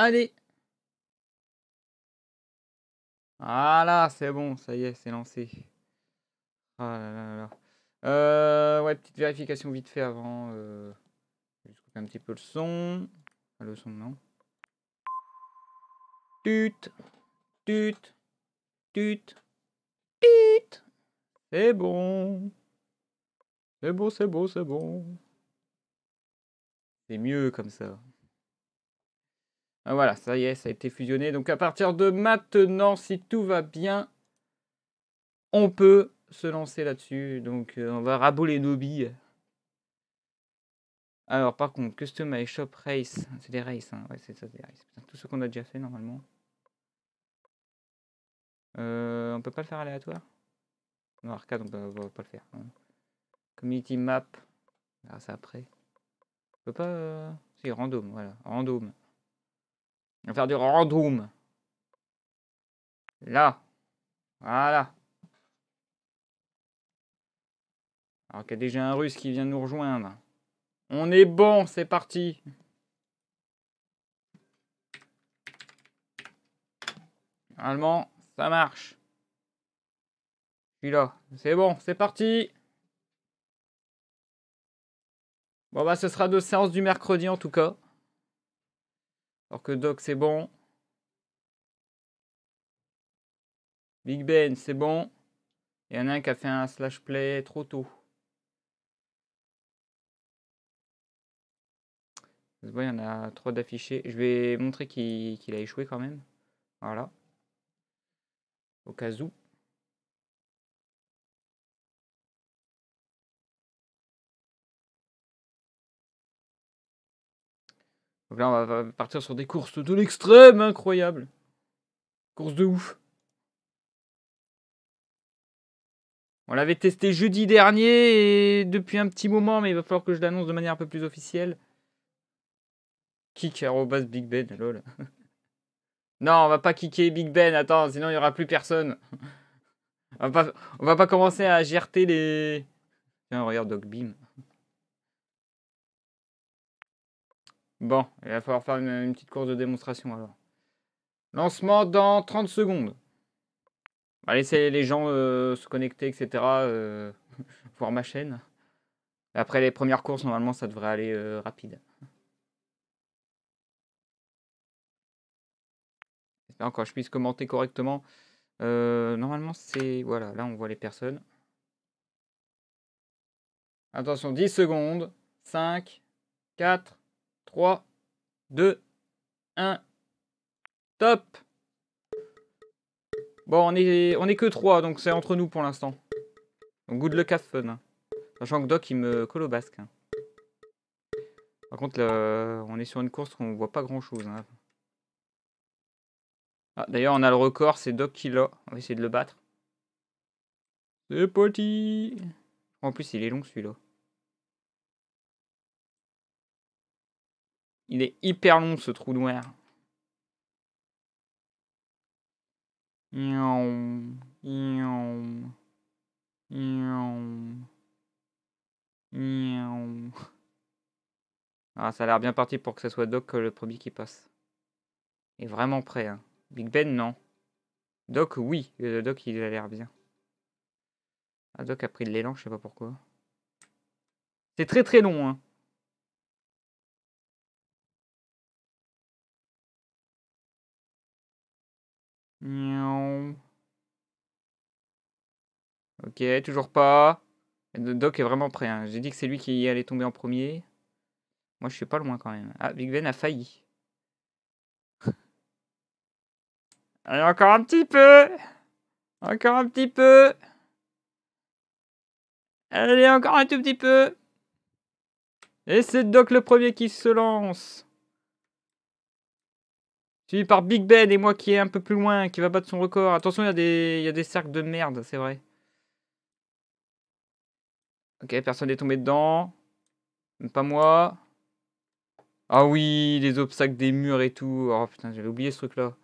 Allez Ah là, c'est bon, ça y est, c'est lancé. Ah là là là. Euh, ouais, petite vérification vite fait avant. Euh, un petit peu le son. le son, non. Tut Tut Tut Tut C'est bon C'est bon, c'est bon, c'est bon. C'est mieux comme ça. Ah, voilà, ça y est, ça a été fusionné. Donc à partir de maintenant, si tout va bien, on peut se lancer là-dessus. Donc euh, on va raboler nos billes. Alors par contre, Custom Shop Race, c'est des races, hein. ouais c'est ça des races. tout ce qu'on a déjà fait normalement. Euh, on peut pas le faire aléatoire Non, arcade, on va pas le faire. Community map, ça après. On peut pas... C'est euh, random, voilà, random. On va faire du random. Là. Voilà. Alors qu'il y a déjà un russe qui vient nous rejoindre. On est bon, c'est parti. Allemand, ça marche. Puis là. C'est bon, c'est parti. Bon bah ce sera deux séances du mercredi en tout cas. Alors que Doc, c'est bon. Big Ben, c'est bon. Il y en a un qui a fait un slash play trop tôt. il y en a trois d'affichés. Je vais montrer qu'il a échoué quand même. Voilà. Au cas où. Donc là, on va partir sur des courses de l'extrême incroyable. Courses de ouf. On l'avait testé jeudi dernier et depuis un petit moment, mais il va falloir que je l'annonce de manière un peu plus officielle. Kick arrobas Big Ben, lol. non, on va pas kicker Big Ben, attends, sinon il y aura plus personne. on, va pas, on va pas commencer à gérer les... Tiens, regarde Dog Bon, il va falloir faire une, petite course de démonstration alors. Lancement dans 30 secondes. va bah, laisser les gens euh, se connecter, etc. Euh, voir ma chaîne. Après les premières courses, normalement, ça devrait aller euh, rapide. J'espère que je puisse commenter correctement. normalement, c'est... Voilà, là, on voit les personnes. Attention, 10 secondes. 5, 4, 3, 2, 1. Top Bon, on est, on est que 3, donc c'est entre nous pour l'instant. good luck, have fun. Hein. Sachant que Doc, il me basque. Hein. Par contre, on est sur une course qu'on voit pas grand-chose. Hein. Ah, d'ailleurs, on a le record, c'est Doc qui l'a. On va essayer de le battre. C'est petit En plus, il est long celui-là. Il est hyper long ce trou noir. Ah, ça a l'air bien parti pour que ce soit Doc euh, le premier qui passe. Est vraiment prêt. Hein. Big Ben, non. Doc, oui. Le euh, Doc, il a l'air bien. Ah, Doc a pris de l'élan, je sais pas pourquoi. C'est très très long. Hein. Ok, toujours pas. doc est vraiment prêt. Hein. J'ai dit que c'est lui qui allait tomber en premier. Moi, je suis pas loin quand même. Ah, Big Ben a failli. Allez, encore un petit peu. Encore un petit peu. Allez, encore un tout petit peu. Et c'est Doc le premier qui se lance. Suivi par Big Ben et moi qui est un peu plus loin, qui va battre son record. Attention, il y, a des, cercles de merde, c'est vrai. Ok, personne n'est tombé dedans. Même pas moi. Ah oui, les obstacles des murs et tout. Oh putain, j'avais oublié ce truc-là.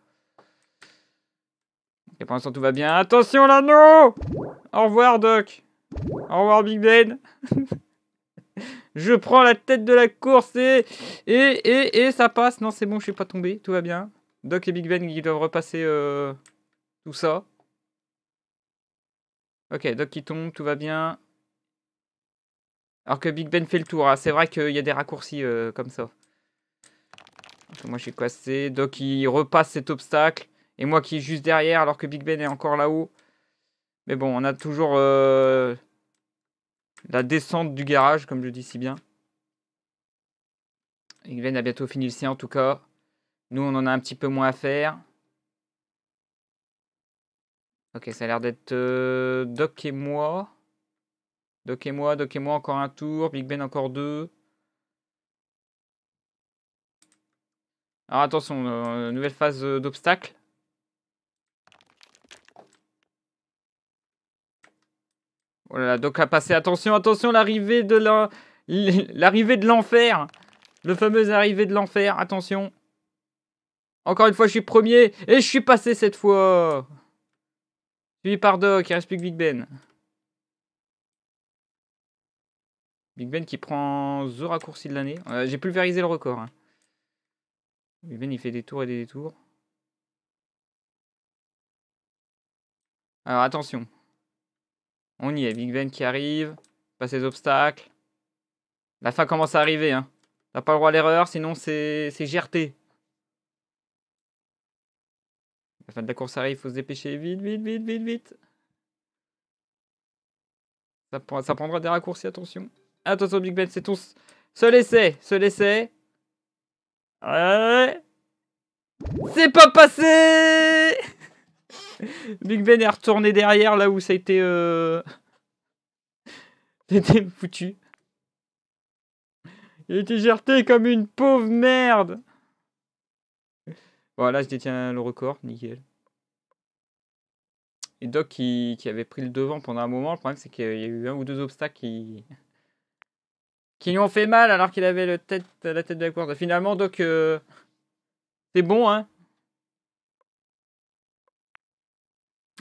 Et pour l'instant, tout va bien. Attention, l'anneau Au revoir, Doc. Au revoir, Big Ben. je prends la tête de la course et... Et, et, et ça passe. Non, c'est bon, je suis pas tombé. Tout va bien. Doc et Big Ben qui doivent repasser euh, tout ça. Ok, Doc qui tombe, tout va bien. Alors que Big Ben fait le tour. Hein. C'est vrai qu'il y a des raccourcis euh, comme ça. Moi, je suis cassé. Doc, il repasse cet obstacle. Et moi qui est juste derrière, alors que Big Ben est encore là-haut. Mais bon, on a toujours euh, la descente du garage, comme je dis si bien. Big Ben a bientôt fini le sien, en tout cas. Nous, on en a un petit peu moins à faire. Ok, ça a l'air d'être euh, Doc et moi. Doc et moi, Doc et moi, encore un tour. Big Ben, encore deux. Alors attention, euh, nouvelle phase euh, d'obstacle. Oh là Doc a passé. Attention, attention, l'arrivée de l'enfer. Le fameux arrivée de l'enfer. Attention. Encore une fois, je suis premier et je suis passé cette fois. Suivi par Doc, il reste plus que Big Ben. Big Ben qui prend le raccourci de l'année. Euh, j'ai pulvérisé le record. Hein. Big Ben, il fait des tours et des détours. Alors attention. On y est, Big Ben qui arrive. Pas ses obstacles. La fin commence à arriver. Hein. T'as pas le droit à l'erreur, sinon c'est GRT. La fin de la course arrive, il faut se dépêcher. Vite, vite, vite, vite, vite. Ça, prendra des raccourcis, attention. Attention, Big Ben, c'est ton Se laisser, se laisser Ouais. C'est pas passé Big Ben est retourné derrière là où ça a été... Euh... C'était foutu. Il était gerté comme une pauvre merde voilà, je détiens le record, nickel. Et Doc qui, avait pris le devant pendant un moment, le problème c'est qu'il y a eu un ou deux obstacles qui, qui lui ont fait mal alors qu'il avait le tête, la tête de la course. Finalement, Doc, euh, c'est bon, hein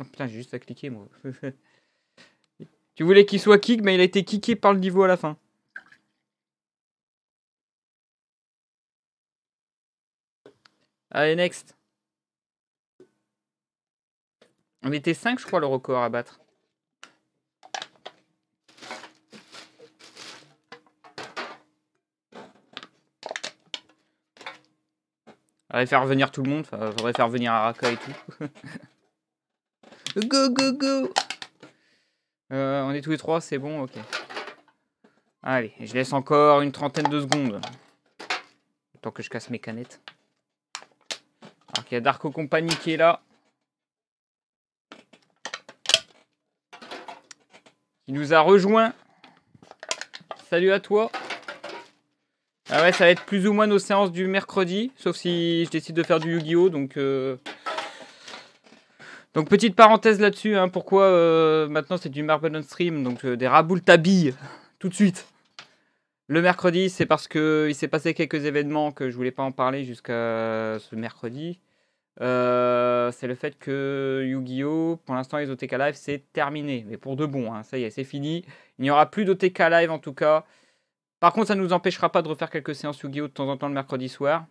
Oh putain, j'ai juste à cliquer, moi. tu voulais qu'il soit kick, mais il a été kické par le niveau à la fin. Allez, next. On était 5, je crois, le record à battre. Allez faire revenir tout le monde, faudrait faire venir Araka et tout. go, go, go euh, On est tous les trois, c'est bon, ok. Allez, je laisse encore une trentaine de secondes. Tant que je casse mes canettes. Il y a Darko Company qui est là. Qui nous a rejoint. Salut à toi. Ah ouais, ça va être plus ou moins nos séances du mercredi, sauf si je décide de faire du Yu-Gi-Oh! Donc, euh, donc petite parenthèse là-dessus, hein, pourquoi euh, maintenant c'est du Marble on Stream, donc euh, des raboules tabilles, tout de suite. Le mercredi, c'est parce qu'il s'est passé quelques événements que je voulais pas en parler jusqu'à ce mercredi. Euh, c'est le fait que Yu-Gi-Oh! pour l'instant, les OTK Live, c'est terminé. Mais pour de bon, hein. ça y est, c'est fini. Il n'y aura plus d'OTK Live en tout cas. Par contre, ça ne nous empêchera pas de refaire quelques séances Yu-Gi-Oh! de temps en temps le mercredi soir.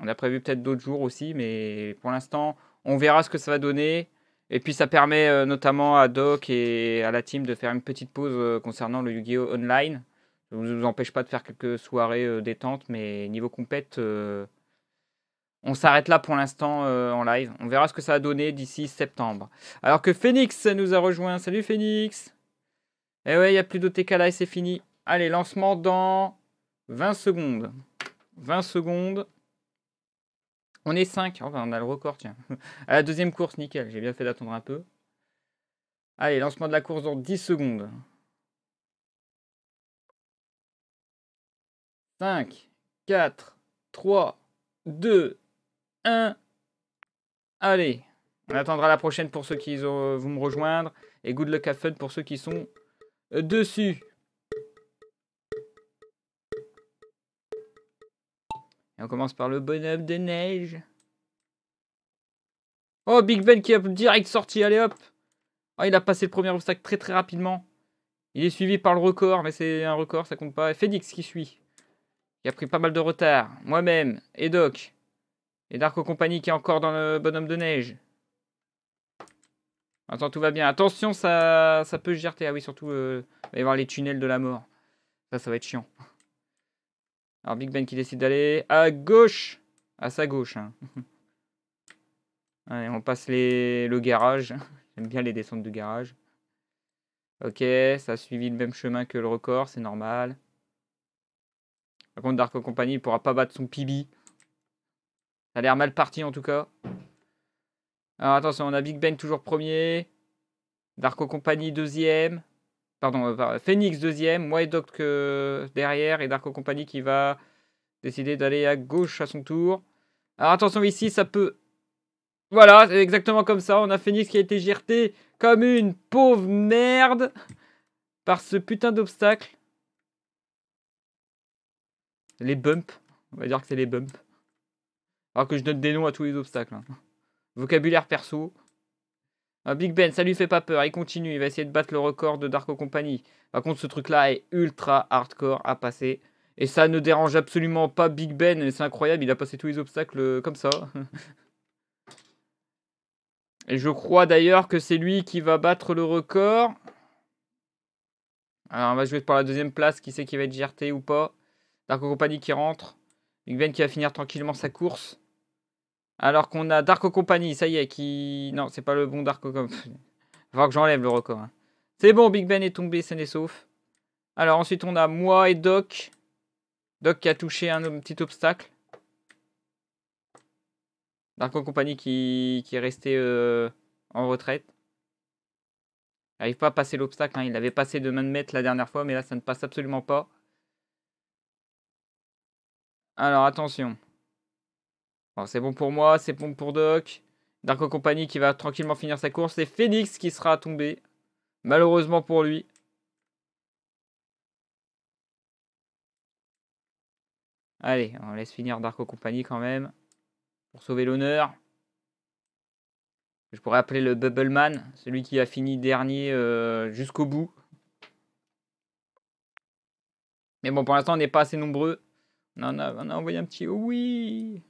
On a prévu peut-être d'autres jours aussi, mais pour l'instant, on verra ce que ça va donner. Et puis ça permet euh, notamment à Doc et à la team de faire une petite pause euh, concernant le Yu-Gi-Oh! Online. Ça ne nous empêche pas de faire quelques soirées détente, mais niveau compète, on s'arrête là pour l'instant euh, en live. On verra ce que ça a donné d'ici septembre. Alors que Phoenix nous a rejoint. Salut Phoenix Eh ouais, il n'y a plus d'OTK live, c'est fini. Allez, lancement dans 20 secondes. 20 secondes. On est 5. on a le record, tiens. À la deuxième course, nickel. J'ai bien fait d'attendre un peu. Allez, lancement de la course dans 10 secondes. 5, 4, 3, 2, Allez, on attendra la prochaine pour ceux qui euh, vont me rejoindre. Et good luck à fun pour ceux qui sont euh, dessus. Et on commence par le bonhomme de neige. Oh, Big Ben qui a direct sorti, allez hop Oh, il a passé le premier obstacle très très rapidement. Il est suivi par le record, mais c'est un record, ça compte pas. Fédix qui suit. Il a pris pas mal de retard. Moi-même, et Doc. Et Dark Company qui est encore dans le bonhomme de neige. Attends, tout va bien. Attention, ça, ça peut se Ah oui, surtout, euh, il va y avoir les tunnels de la mort. Ça, ça va être chiant. Alors, Big Ben qui décide d'aller à gauche. À sa gauche. Hein. Allez, on passe le garage. J'aime bien les descentes de garage. Ok, ça a suivi le même chemin que le record, c'est normal. Par contre, Dark Company ne pourra pas battre son pibi ça a l'air mal parti en tout cas. Alors attention, on a Big Ben toujours premier. Darko Company deuxième. Pardon, euh, Phoenix deuxième. Moi et Doc euh, derrière. Et Darko Company qui va décider d'aller à gauche à son tour. Alors attention ici, ça peut... Voilà, c'est exactement comme ça. On a Phoenix qui a été girté comme une pauvre merde par ce putain d'obstacle. Les bumps. On va dire que c'est les bumps. Alors que je donne des noms à tous les obstacles. Hein. Vocabulaire perso. Big Ben, ça lui fait pas peur. Il continue. Il va essayer de battre le record de Darko Company. Par contre, ce truc-là est ultra hardcore à passer. Et ça ne dérange absolument pas Big Ben. C'est incroyable. Il a passé tous les obstacles euh, comme ça. Et je crois d'ailleurs que c'est lui qui va battre le record. Alors on va jouer pour la deuxième place. Qui sait qui va être GRT ou pas Darko Company qui rentre. Big Ben qui va finir tranquillement sa course. Alors qu'on a Dark Company, ça y est, qui. Non, c'est pas le bon Dark Company. Faut que j'enlève le record. Hein. C'est bon, Big Ben est tombé, c'est n'est sauf. Alors ensuite, on a moi et Doc. Doc qui a touché un petit obstacle. Dark Company qui, qui est resté euh, en retraite. Il n'arrive pas à passer l'obstacle. Hein. Il avait passé de main de maître la dernière fois, mais là, ça ne passe absolument pas. Alors attention c'est bon pour moi, c'est bon pour Doc. Darko Company qui va tranquillement finir sa course. C'est Phoenix qui sera tombé. Malheureusement pour lui. Allez, on laisse finir Darko Company quand même. Pour sauver l'honneur. Je pourrais appeler le Bubbleman, celui qui a fini dernier euh, jusqu'au bout. Mais bon, pour l'instant, on n'est pas assez nombreux. non non on a envoyé un petit oh oui.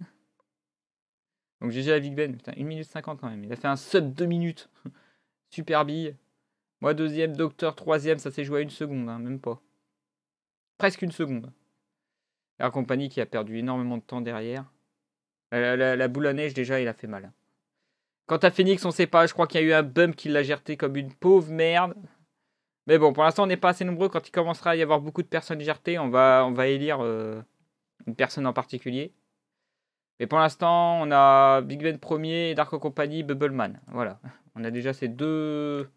Donc j'ai à Big Ben, putain, 1 minute 50 quand même. Il a fait un sub 2 minutes. Super bille. Moi deuxième, Docteur troisième, ça s'est joué à une seconde, hein, même pas. Presque une seconde. La compagnie qui a perdu énormément de temps derrière. La, la, boule à neige déjà, il a fait mal. Quant à Phoenix, on sait pas. Je crois qu'il y a eu un bump qui l'a gerté comme une pauvre merde. Mais bon, pour l'instant, on n'est pas assez nombreux. Quand il commencera à y avoir beaucoup de personnes gertées, on va, on va élire euh, une personne en particulier. Mais pour l'instant, on a Big Ben premier, Dark Company, Bubbleman. Voilà. On a déjà ces deux,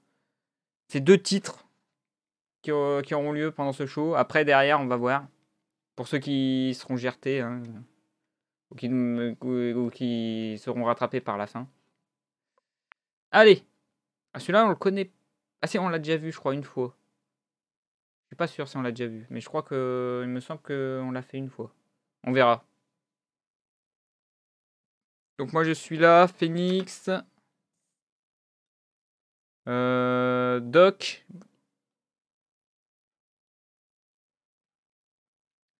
ces deux titres euh, qui, auront lieu pendant ce show. Après, derrière, on va voir. Pour ceux qui seront gertés. Hein, ou, qui, seront rattrapés par la fin. Allez ah, Celui-là, on le connaît. Ah, si, on l'a déjà vu, je crois, une fois. Je suis pas sûr si on l'a déjà vu, mais je crois que. Il me semble qu'on l'a fait une fois. On verra. Donc moi je suis là, Phoenix, euh, Doc,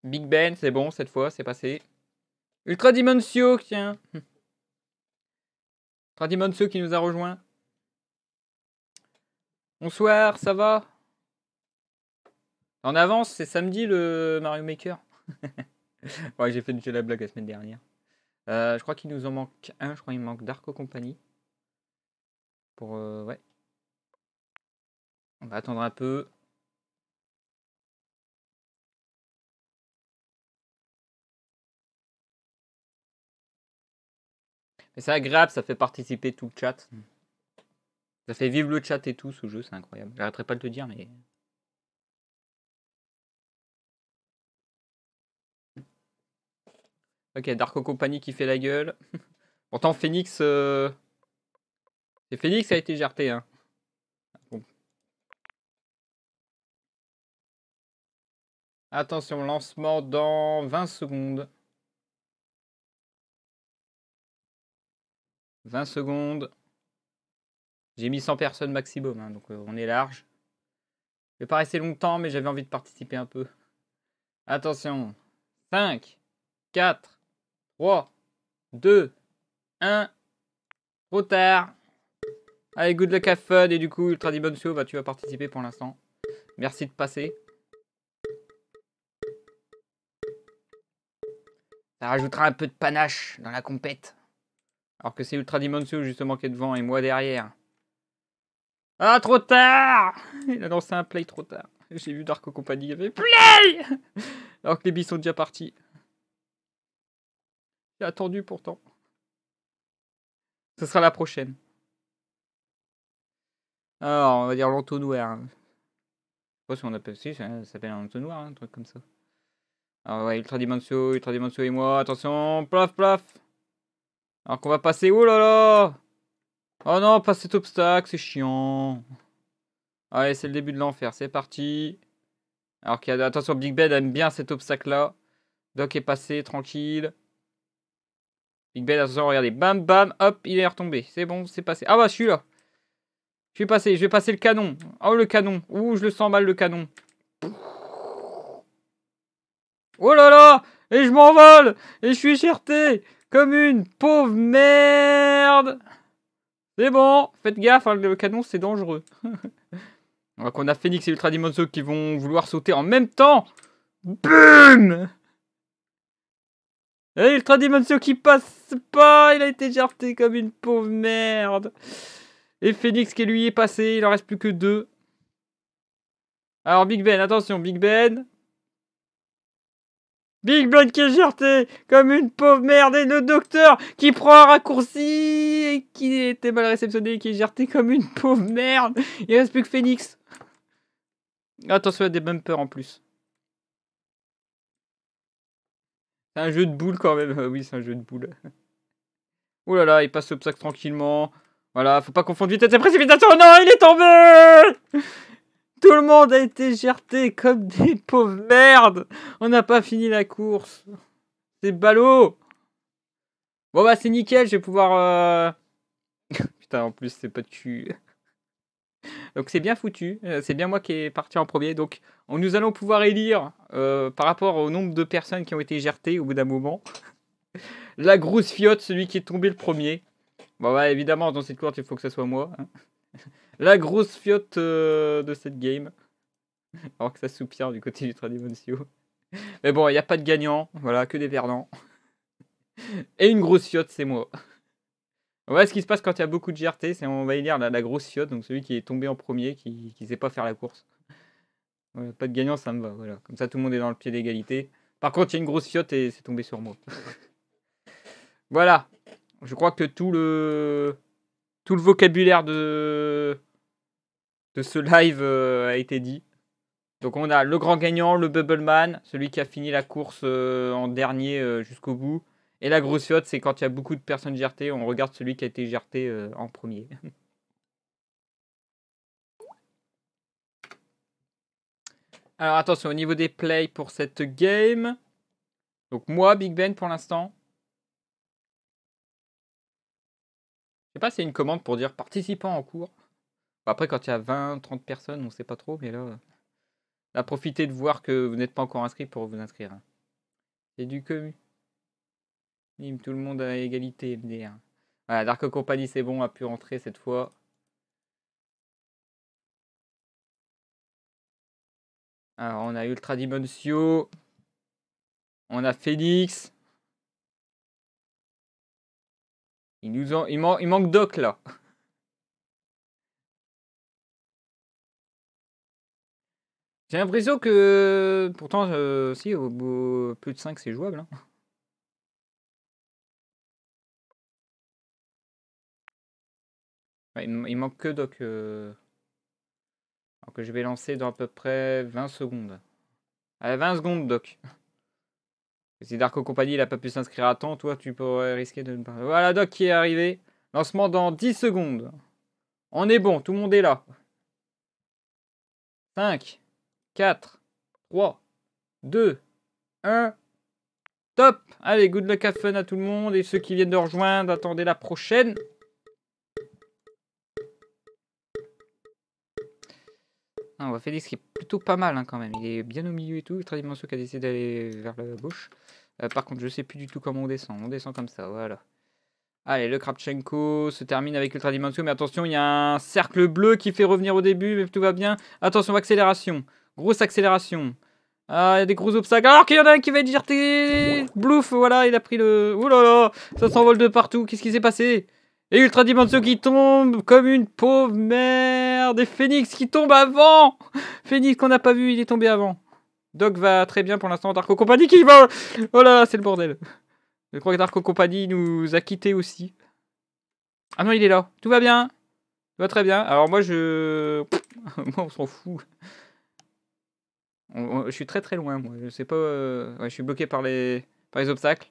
Big Ben, c'est bon cette fois, c'est passé. Ultra Dimensio, tiens. Ultra Dimensio qui nous a rejoint. Bonsoir, ça va En avance, c'est samedi le Mario Maker. ouais, j'ai fait de la blague la semaine dernière. Euh, je crois qu'il nous en manque un. Je crois qu'il manque Darko Company. Pour, euh, ouais. On va attendre un peu. Mais c'est agréable, ça fait participer tout le chat. Hmm. Ça fait vivre le chat et tout ce jeu, c'est incroyable. J'arrêterai pas de te dire, mais Ok, Darko Company qui fait la gueule. Pourtant, Phoenix. Euh, Phoenix a été gerté. Hein. Attention, lancement dans 20 secondes. 20 secondes. J'ai mis 100 personnes maximum, hein, donc euh, on est large. Je vais pas rester longtemps, mais j'avais envie de participer un peu. Attention. 5, 4, 3, 2, 1. Trop tard. Allez, good luck à fun. Et du coup, Ultra dimension bah, tu vas participer pour l'instant. Merci de passer. Ça rajoutera un peu de panache dans la compète. Alors que c'est Ultra Dimension justement qui est devant et moi derrière. Ah, trop tard Il a lancé un play trop tard. J'ai vu Darko Company, il avait play Alors que les billes sont déjà partis. J'ai attendu pourtant. Ce sera la prochaine. Alors, on va dire l'entonnoir. Je sais si on appelle si, ça s'appelle un entonnoir, hein, un truc comme ça. Alors, ouais, Ultra Dimension, Ultra Dimension et moi, attention, plaf, plaf. Alors qu'on va passer, oh là là Oh non, pas cet obstacle, c'est chiant. Allez, c'est le début de l'enfer, c'est parti. Alors qu'il y a, attention, Big Bad ben aime bien cet obstacle-là. Doc est passé, tranquille. Big Ben à regardez. Bam, bam, hop, il est retombé. C'est bon, c'est passé. Ah bah, je suis là. Je suis passé, je vais passer le canon. Oh, le canon. Ouh, je le sens mal, le canon. Oh là là Et je m'envole Et je suis cherté Comme une pauvre merde C'est bon Faites gaffe, hein, le canon, c'est dangereux. On Donc qu'on a Phoenix et Ultra Dimonzo qui vont vouloir sauter en même temps. Boum et eh, le dimension qui passe pas Il a été jarté comme une pauvre merde Et Phoenix qui lui est passé, il en reste plus que deux. Alors Big Ben, attention, Big Ben. Big Ben qui est jarté comme une pauvre merde et le docteur qui prend un raccourci et qui était mal réceptionné qui est jarté comme une pauvre merde. Il reste plus que Phoenix. Attention, il y a des bumpers en plus. C'est un jeu de boules quand même. Euh, oui, c'est un jeu de boules. oh là là, il passe sac tranquillement. Voilà, faut pas confondre vitesse et précipitation. Oh non, il est tombé Tout le monde a été gerté comme des pauvres merdes. On n'a pas fini la course. C'est ballot. Bon bah c'est nickel, je vais pouvoir... Euh, Putain, en plus c'est pas de cul. Donc c'est bien foutu, euh, c'est bien moi qui est parti en premier. Donc on, nous allons pouvoir élire euh, par rapport au nombre de personnes qui ont été gertées au bout d'un moment. La grosse fiotte, celui qui est tombé le premier. Bon bah évidemment dans cette courte il faut que ce soit moi. Hein. La grosse fiotte euh, de cette game. Alors que ça soupire du côté du Monsio. Mais bon, il n'y a pas de gagnant, voilà, que des perdants. Et une grosse fiotte, c'est moi. Ouais, ce qui se passe quand il y a beaucoup de GRT, c'est on va y la, la grosse fiotte, donc celui qui est tombé en premier, qui ne sait pas faire la course. pas de gagnant, ça me va. Voilà. Comme ça, tout le monde est dans le pied d'égalité. Par contre, il y a une grosse fiotte et c'est tombé sur moi. voilà. Je crois que tout le tout le vocabulaire de de ce live euh, a été dit. Donc on a le grand gagnant, le Bubbleman, celui qui a fini la course euh, en dernier euh, jusqu'au bout, et la grosse fiotte, c'est quand il y a beaucoup de personnes gertées, on regarde celui qui a été gerté euh, en premier. Alors attention, au niveau des plays pour cette game. Donc moi, Big Ben pour l'instant. Je sais pas, si c'est une commande pour dire participant en cours. après, quand il y a 20, 30 personnes, on ne sait pas trop, mais là, euh, là profitez de voir que vous n'êtes pas encore inscrit pour vous inscrire. Hein. C'est du commu. Tout le monde à égalité, MDR. Voilà, Dark Company, c'est bon, a pu rentrer cette fois. Alors, on a Ultra Dimoncio On a Félix Il nous en... il, manque Doc, là. J'ai l'impression que... Pourtant, euh, si, au bout plus de 5, c'est jouable. Hein. il manque que Doc. Euh, alors que je vais lancer dans à peu près 20 secondes. Allez euh, 20 secondes, Doc. Si Darko Company n'a pas pu s'inscrire à temps, toi, tu pourrais risquer de ne pas. Voilà, Doc qui est arrivé. Lancement dans 10 secondes. On est bon, tout le monde est là. 5, 4, 3, 2, 1. Top Allez, good luck à fun à tout le monde et ceux qui viennent de rejoindre, attendez la prochaine. Ah, on voit Félix qui est plutôt pas mal hein, quand même. Il est bien au milieu et tout. dimension qui a décidé d'aller vers la gauche. Euh, par contre, je sais plus du tout comment on descend. On descend comme ça, voilà. Allez, le Krapchenko se termine avec Ultra Dimension. Mais attention, il y a un cercle bleu qui fait revenir au début, mais tout va bien. Attention, accélération. Grosse accélération. Ah, il y a des gros obstacles. Alors qu'il y en a un qui va être jeté. Blouf, voilà, il a pris le. Ouh là là, ça s'envole de partout. Qu'est-ce qui s'est passé Et Ultra Dimension qui tombe comme une pauvre merde. Des qui tombe avant Phoenix qu'on n'a pas vu, il est tombé avant. Doc va très bien pour l'instant, Darko Company qui va Oh là là, c'est le bordel. Je crois que Darko Company nous a quittés aussi. Ah non, il est là. Tout va bien va très bien. Alors moi, je... moi, on s'en fout. je suis très très loin, moi. Je sais pas... Euh, je suis bloqué par les, par les obstacles.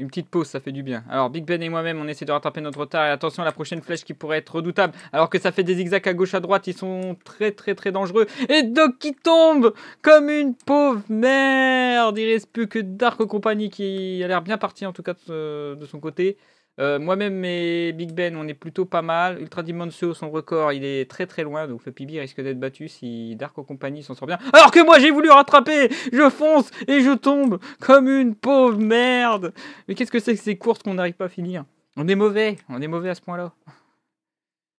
Une petite pause, ça fait du bien. Alors, Big Ben et moi-même, on essaie de rattraper notre retard. Et attention à la prochaine flèche qui pourrait être redoutable. Alors que ça fait des zigzags à gauche, à droite, ils sont très, très, très dangereux. Et Doc qui tombe comme une pauvre merde. Il reste plus que Dark Company qui a l'air bien parti, en tout cas, de son côté. Euh, moi-même et Big Ben, on est plutôt pas mal. Ultra Dimensio, son record, il est très très loin. Donc le risque d'être battu si Dark Company s'en sort bien. Alors que moi, j'ai voulu rattraper Je fonce et je tombe comme une pauvre merde Mais qu'est-ce que c'est que ces courses qu'on n'arrive pas à finir On est mauvais On est mauvais à ce point-là.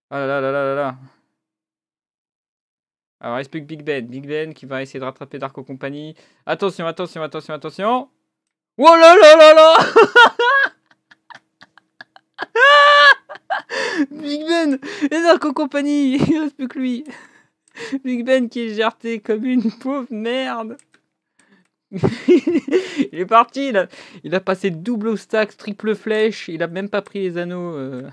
Ah là là là là là alors, il reste plus que Big Ben. Big Ben qui va essayer de rattraper Dark Company. Attention, attention, attention, attention. Oh là là là là Big Ben a narco compagnie, il reste plus que lui. Big Ben qui est gerté comme une pauvre merde. il est parti, il a, passé double obstacle, triple flèche, il a même pas pris les anneaux. On euh.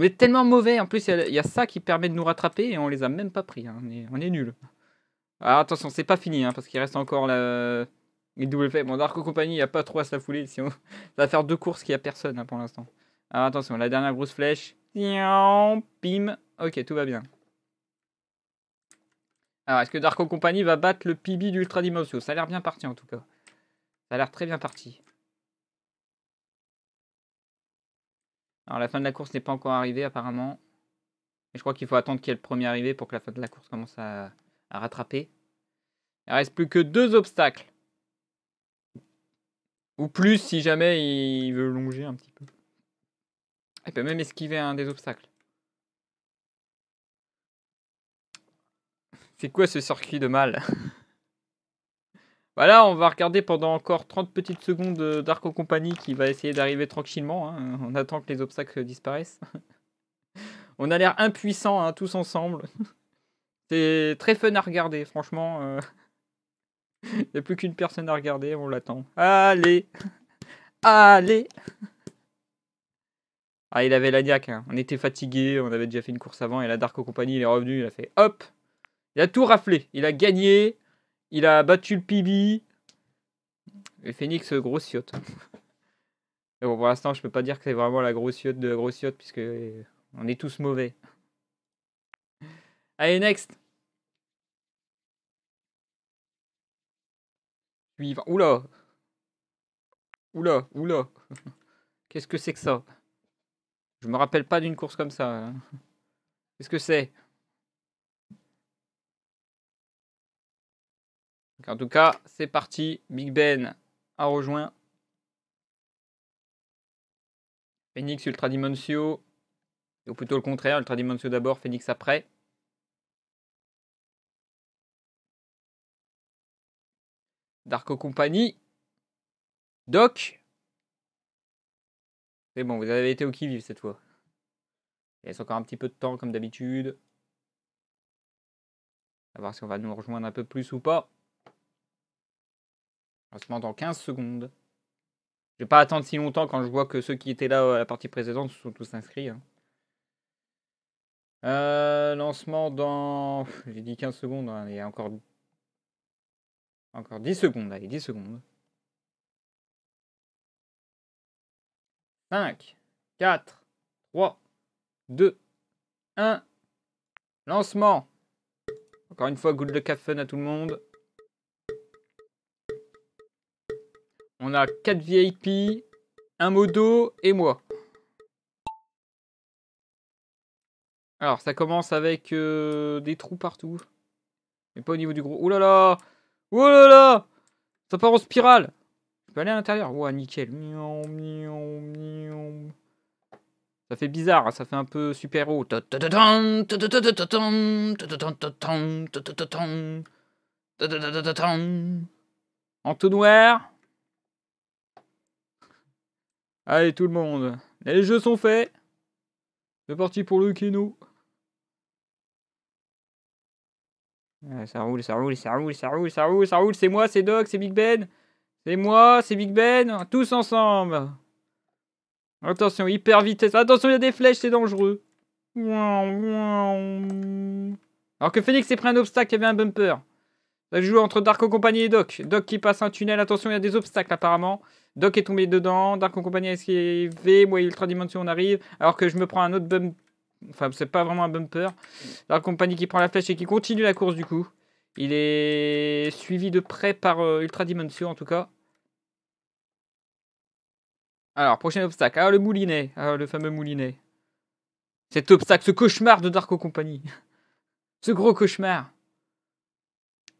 est tellement mauvais, en plus il y, a ça qui permet de nous rattraper et on les a même pas pris, hein. on, est, nul. Ah, attention, c'est pas fini, hein, parce qu'il reste encore la... les double flèches. Bon, Dark Compagnie, il n'y a pas trop à se la fouler. Si on... Ça va faire deux courses qu'il n'y a personne hein, pour l'instant. Alors attention, la dernière grosse flèche. Pim. Ok, tout va bien. Alors, est-ce que Darko Company va battre le PB d'Ultra Dimension Ça a l'air bien parti en tout cas. Ça a l'air très bien parti. Alors, la fin de la course n'est pas encore arrivée apparemment. Mais je crois qu'il faut attendre qu'il y ait le premier arrivé pour que la fin de la course commence à, à rattraper. Il reste plus que deux obstacles. Ou plus si jamais il veut longer un petit peu. Elle peut même esquiver un des obstacles. C'est quoi ce circuit de mal Voilà, bah on va regarder pendant encore 30 petites secondes euh, d'Arco Company qui va essayer d'arriver tranquillement. Hein. On attend que les obstacles disparaissent. on a l'air impuissants hein, tous ensemble. C'est très fun à regarder, franchement. Euh. Il n'y a plus qu'une personne à regarder, on l'attend. Allez Allez ah, il avait la hein. on était fatigué, on avait déjà fait une course avant, et la Darko Company, il est revenu, il a fait hop Il a tout raflé, il a gagné, il a battu le pibi Le Phoenix, euh, grosse bon, pour l'instant, je peux pas dire que c'est vraiment la grosse de la grosse puisque euh, on est tous mauvais. Allez, next Oula Oula, oula Qu'est-ce que c'est que ça je me rappelle pas d'une course comme ça. Hein. Qu'est-ce que c'est En tout cas, c'est parti. Big Ben a rejoint. Phoenix Ultra Dimensio, Ou plutôt le contraire, Ultra Dimensio d'abord, Phoenix après. Darko Company. Doc. C'est bon, vous avez été au qui-vive cette fois. Il reste encore un petit peu de temps, comme d'habitude. A voir si on va nous rejoindre un peu plus ou pas. Lancement dans 15 secondes. Je ne vais pas attendre si longtemps quand je vois que ceux qui étaient là euh, à la partie précédente se sont tous inscrits. Hein. Euh, lancement dans... J'ai dit 15 secondes, hein, il y a encore... Encore 10 secondes, allez, 10 secondes. 5, 4, 3, 2, 1. Lancement. Encore une fois, good de café à tout le monde. On a 4 VIP, un modo et moi. Alors, ça commence avec euh, des trous partout. Mais pas au niveau du gros. Ouh là là Ouh là là Ça part en spirale aller à l'intérieur. Ouah, nickel. Ça fait bizarre, ça fait un peu super haut En tout noir. Allez, tout le monde. Les jeux sont faits. C'est parti pour le kino. Ça roule, ça roule, ça roule, ça roule, ça roule, ça roule. C'est moi, c'est Doc, c'est Big Ben. C'est moi, c'est Big Ben, tous ensemble. Attention, hyper vitesse. Attention, il y a des flèches, c'est dangereux. Alors que Phoenix s'est pris un obstacle, il y avait un bumper. Ça joue entre Darko Company et Doc. Doc qui passe un tunnel. Attention, il y a des obstacles apparemment. Doc est tombé dedans. Darko Company a esquivé. Moi, Ultra Dimension, on arrive. Alors que je me prends un autre bumper. Enfin, c'est pas vraiment un bumper. Dark Company qui prend la flèche et qui continue la course du coup. Il est suivi de près par euh, Ultra Dimension en tout cas. Alors, prochain obstacle. Ah, le moulinet. Ah, le fameux moulinet. Cet obstacle, ce cauchemar de Darko Company. ce gros cauchemar.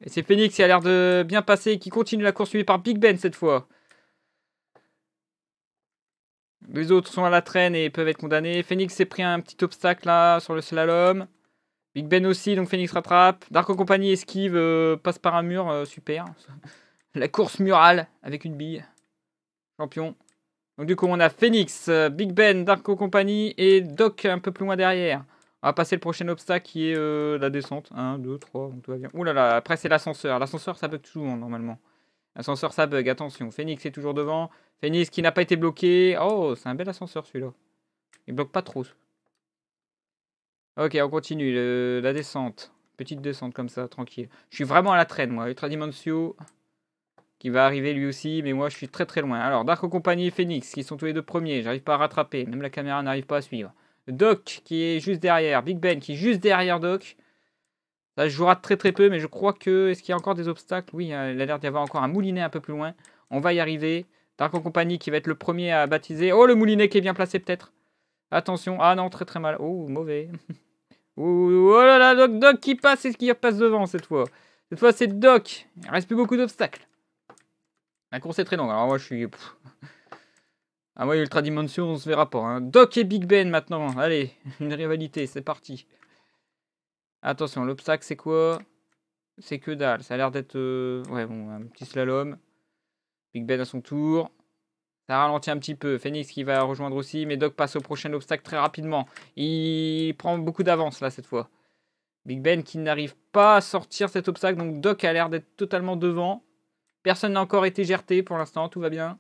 Et c'est Phoenix qui a l'air de bien passer, qui continue la course suivie par Big Ben cette fois. Les autres sont à la traîne et peuvent être condamnés. Phoenix s'est pris un petit obstacle là sur le slalom. Big Ben aussi, donc Phoenix rattrape. Darko Company esquive, euh, passe par un mur, euh, super. la course murale avec une bille. Champion. Donc du coup, on a Phoenix, euh, Big Ben, Darko Company et Doc un peu plus loin derrière. On va passer le prochain obstacle qui est euh, la descente. 1, 2, 3, tout va bien. Ouh là là, après c'est l'ascenseur. L'ascenseur, ça bug toujours normalement. L'ascenseur, ça bug, attention. Phoenix est toujours devant. Phoenix qui n'a pas été bloqué. Oh, c'est un bel ascenseur celui-là. Il bloque pas trop. Ok, on continue. la descente. Petite descente comme ça, tranquille. Je suis vraiment à la traîne, moi. Ultra Dimensio qui va arriver lui aussi, mais moi je suis très très loin. Alors, Darko Company et Phoenix, qui sont tous les deux premiers, j'arrive pas à rattraper, même la caméra n'arrive pas à suivre. Doc, qui est juste derrière, Big Ben, qui est juste derrière Doc. Ça jouera très très peu, mais je crois que. Est-ce qu'il y a encore des obstacles Oui, hein, il a l'air d'y avoir encore un moulinet un peu plus loin. On va y arriver. Darko Company qui va être le premier à baptiser. Oh, le moulinet qui est bien placé peut-être. Attention. Ah non, très très mal. Oh, mauvais. oh, oh là là, Doc, Doc qui passe et qui passe devant cette fois. Cette fois, c'est Doc. Il reste plus beaucoup d'obstacles. La course très longue. Alors moi, je suis... Ah moi Ultra Dimension, on se verra pas. Hein. Doc et Big Ben maintenant. Allez, une rivalité, c'est parti. Attention, l'obstacle, c'est quoi C'est que dalle. Ça a l'air d'être... Euh, ouais, bon, un petit slalom. Big Ben à son tour. Ça ralentit un petit peu. Phoenix qui va rejoindre aussi, mais Doc passe au prochain obstacle très rapidement. Il prend beaucoup d'avance là cette fois. Big Ben qui n'arrive pas à sortir cet obstacle, donc Doc a l'air d'être totalement devant. Personne n'a encore été gerté pour l'instant, tout va bien.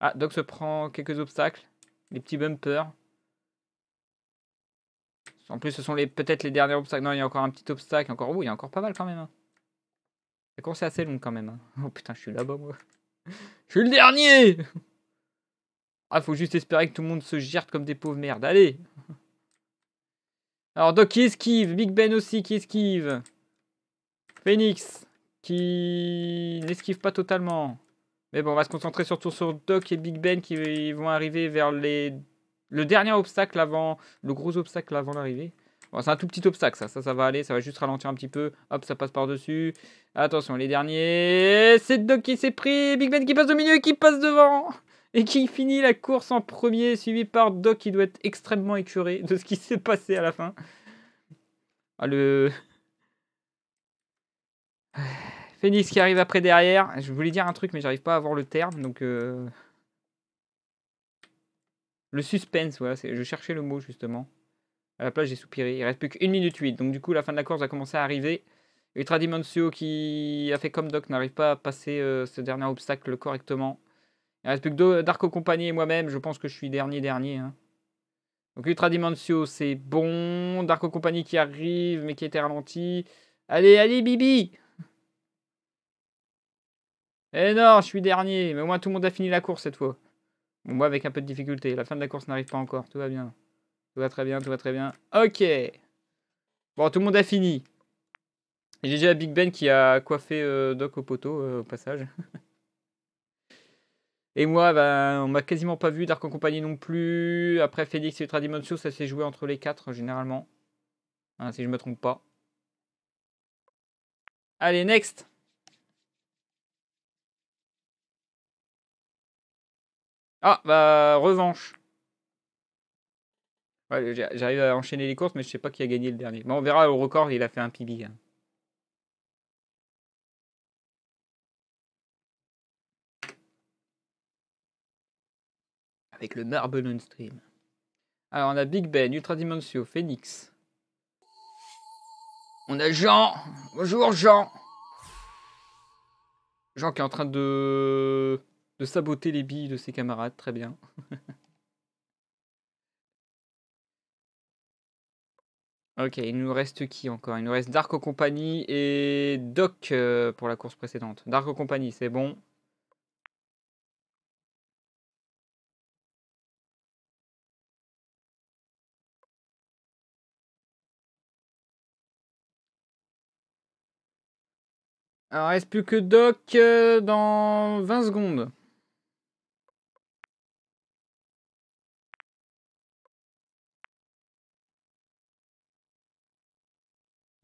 Ah, Doc se prend quelques obstacles, les petits bumpers. En plus, ce sont peut-être les derniers obstacles. Non, il y a encore un petit obstacle. Encore... Ouh, il y a encore pas mal quand même. Hein. La course est assez long quand même. Hein. Oh putain, je suis là-bas moi. Je suis le dernier Ah, faut juste espérer que tout le monde se gère comme des pauvres merdes. Allez Alors, Doc qui esquive. Big Ben aussi qui esquive. Phoenix qui n'esquive pas totalement. Mais bon, on va se concentrer surtout sur Doc et Big Ben qui vont arriver vers les... le dernier obstacle avant, le gros obstacle avant l'arrivée. Bon, c'est un tout petit obstacle, ça. ça. va aller. Ça va juste ralentir un petit peu. Hop, ça passe par-dessus. Attention, les derniers. C'est Doc qui s'est pris. Big Ben qui passe au milieu et qui passe devant. Et qui finit la course en premier, suivi par Doc qui doit être extrêmement écuré de ce qui s'est passé à la fin. Ah, le... Phoenix qui arrive après derrière. Je voulais dire un truc, mais j'arrive pas à avoir le terme. Donc. Euh, le suspense, voilà. Je cherchais le mot, justement. À la place, j'ai soupiré. Il reste plus qu'une minute huit Donc, du coup, la fin de la course a commencé à arriver. Ultra Dimensio qui a fait comme Doc n'arrive pas à passer euh, ce dernier obstacle correctement. Il reste plus que Darko Compagnie et moi-même. Je pense que je suis dernier-dernier. Hein. Donc Ultra Dimensio c'est bon. Darko Company qui arrive, mais qui était ralenti. Allez, allez, Bibi eh non, je suis dernier. Mais au moins, tout le monde a fini la course cette fois. moi, avec un peu de difficulté. La fin de la course n'arrive pas encore. Tout va bien. Tout va très bien, tout va très bien. Ok. Bon, tout le monde a fini. J'ai déjà Big Ben qui a coiffé euh, Doc au poteau, euh, au passage. Et moi, ben, on m'a quasiment pas vu, Dark en compagnie non plus. Après, Félix et Ultra Dimension, ça s'est joué entre les quatre, généralement. Hein, si je me trompe pas. Allez, next Ah, bah, revanche. J'arrive à enchaîner les courses, mais je sais pas qui a gagné le dernier. Bon, on verra au record, il a fait un PB. Hein. Avec le Marble on Stream. Alors, on a Big Ben, Ultra Dimensio, Phoenix. On a Jean. Bonjour, Jean. Jean qui est en train de de saboter les billes de ses camarades, très bien. ok, il nous reste qui encore Il nous reste Dark Company et Doc euh, pour la course précédente. dark Company, c'est bon. Alors, reste plus que Doc euh, dans 20 secondes.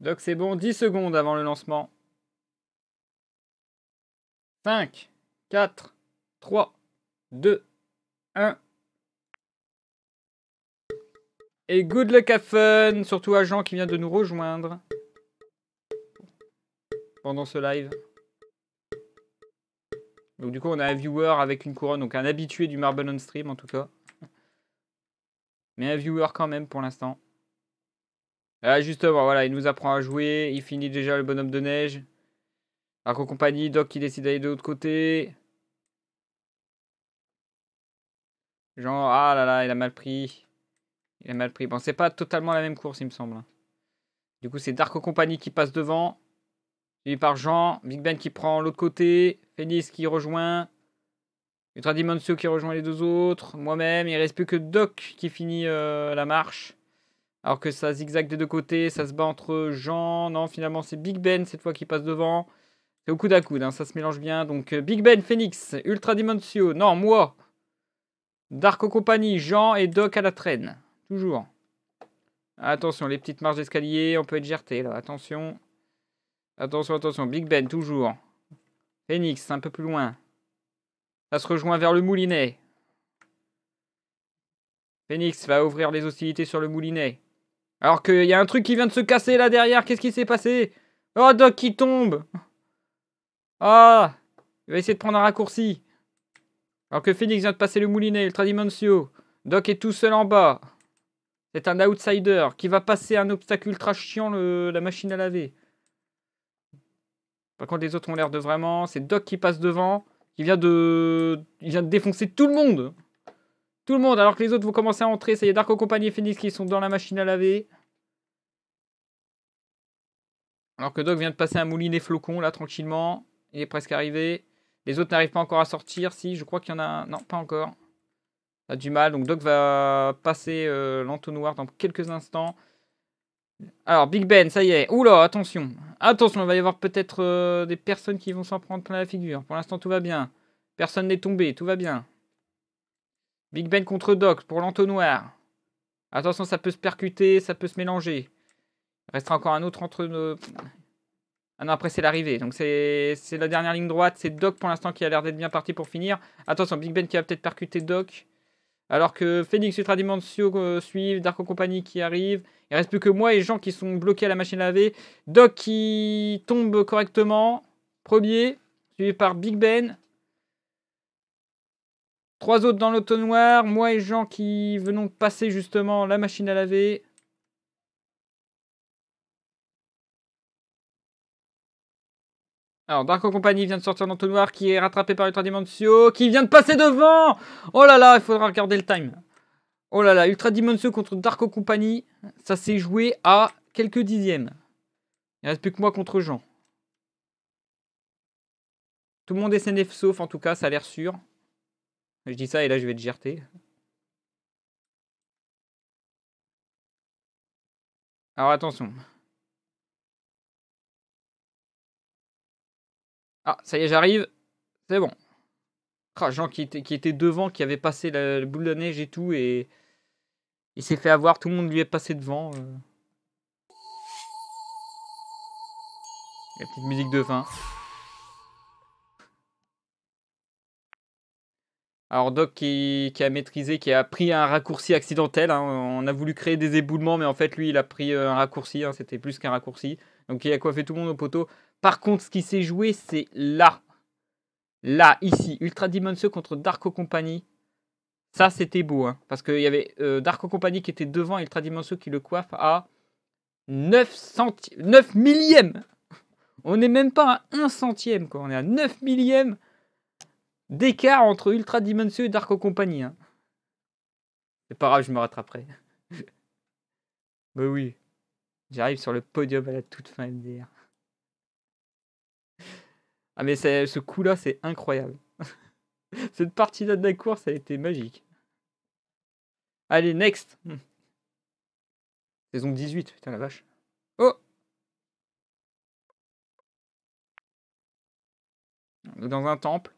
Donc c'est bon, 10 secondes avant le lancement. 5, 4, 3, 2, 1. Et good luck à fun, surtout à Jean qui vient de nous rejoindre pendant ce live. Donc du coup, on a un viewer avec une couronne, donc un habitué du Marble on Stream en tout cas. Mais un viewer quand même pour l'instant. Ah, justement, voilà, il nous apprend à jouer. Il finit déjà le bonhomme de neige. Darko compagnie, Doc qui décide d'aller de l'autre côté. Genre, ah là là, il a mal pris. Il a mal pris. Bon, c'est pas totalement la même course, il me semble. Hein. Du coup, c'est Darko Compagnie qui passe devant. Suivi par Jean. Big Ben qui prend l'autre côté. Phoenix qui rejoint. Ultra Dimensio qui rejoint les deux autres. Moi-même. Il reste plus que Doc qui finit euh, la marche. Alors que ça zigzague des deux côtés, ça se bat entre Jean. Non, finalement, c'est Big Ben cette fois qui passe devant. C'est au coude à coude, hein, ça se mélange bien. Donc euh, Big Ben, Phoenix, Ultra Dimensio, non, moi. Dark Company, Jean et Doc à la traîne. Toujours. Attention, les petites marches d'escalier, on peut être gerté là, attention. Attention, attention, Big Ben, toujours. Phoenix, un peu plus loin. Ça se rejoint vers le moulinet. Phoenix va ouvrir les hostilités sur le moulinet. Alors qu'il y a un truc qui vient de se casser là derrière. Qu'est-ce qui s'est passé Oh, Doc qui tombe Ah Il va essayer de prendre un raccourci. Alors que Phoenix vient de passer le moulinet, le Tradimentio. Doc est tout seul en bas. C'est un outsider qui va passer un obstacle ultra chiant, la machine à laver. Par contre, les autres ont l'air de vraiment. C'est Doc qui passe devant. Il vient de. Il vient de défoncer tout le monde. Tout le monde, alors que les autres vont commencer à entrer. Ça y est, Darko Compagnie et Phoenix qui sont dans la machine à laver. Alors que Doc vient de passer un moulinet flocon là, tranquillement. Il est presque arrivé. Les autres n'arrivent pas encore à sortir. Si, je crois qu'il y en a un. Non, pas encore. Ça a du mal. Donc Doc va passer euh, l'entonnoir dans quelques instants. Alors, Big Ben, ça y est. Oula, attention. Attention, il va y avoir peut-être euh, des personnes qui vont s'en prendre plein la figure. Pour l'instant, tout va bien. Personne n'est tombé, tout va bien. Big Ben contre Doc pour l'entonnoir. Attention, ça peut se percuter, ça peut se mélanger. Restera encore un autre entre nos... Ah non, après c'est l'arrivée. Donc c'est la dernière ligne droite. C'est Doc pour l'instant qui a l'air d'être bien parti pour finir. Attention, Big Ben qui va peut-être percuter Doc. Alors que Phoenix, Ultra euh, suivent, Darko Company qui arrive. Il reste plus que moi et Jean qui sont bloqués à la machine à laver. Doc qui tombe correctement. Premier, suivi par Big Ben. Trois autres dans l'auto noir. Moi et Jean qui venons passer justement la machine à laver. Alors, Darko Company vient de sortir d'entonnoir, qui est rattrapé par Ultra Dimensio, qui vient de passer devant Oh là là, il faudra regarder le time. Oh là là, Ultra Dimensio contre Darko Company, ça s'est joué à quelques dixièmes. Il reste plus que moi contre Jean. Tout le monde est SNF sauf, en tout cas, ça a l'air sûr. Je dis ça et là, je vais te gerter. Alors, attention. Ah, ça y est, j'arrive. C'est bon. Ah, Jean qui était, qui était devant, qui avait passé la, boule de neige et tout, et il s'est fait avoir, tout le monde lui est passé devant. Euh. La petite musique de fin. Alors Doc qui, a maîtrisé, qui a pris un raccourci accidentel. Hein. On a voulu créer des éboulements, mais en fait lui il a pris euh, un raccourci. Hein. C'était plus qu'un raccourci. Donc il a coiffé tout le monde au poteau. Par contre, ce qui s'est joué, c'est là. Là, ici, Ultra Dimension contre Darko Company. Ça, c'était beau, hein. parce qu'il y avait euh, Darko Company qui était devant Ultra Dimension qui le coiffe à 9, centi 9 millièmes. On n'est même pas à 1 centième, quoi. on est à 9 millièmes d'écart entre Ultra Dimension et Darko Company. Hein. C'est pas grave, je me rattraperai. bah oui, j'arrive sur le podium à la toute fin MDR. Ah mais ce coup-là, c'est incroyable. Cette partie-là de la course, a été magique. Allez, next hmm. Saison 18, putain la vache. Oh Dans un temple.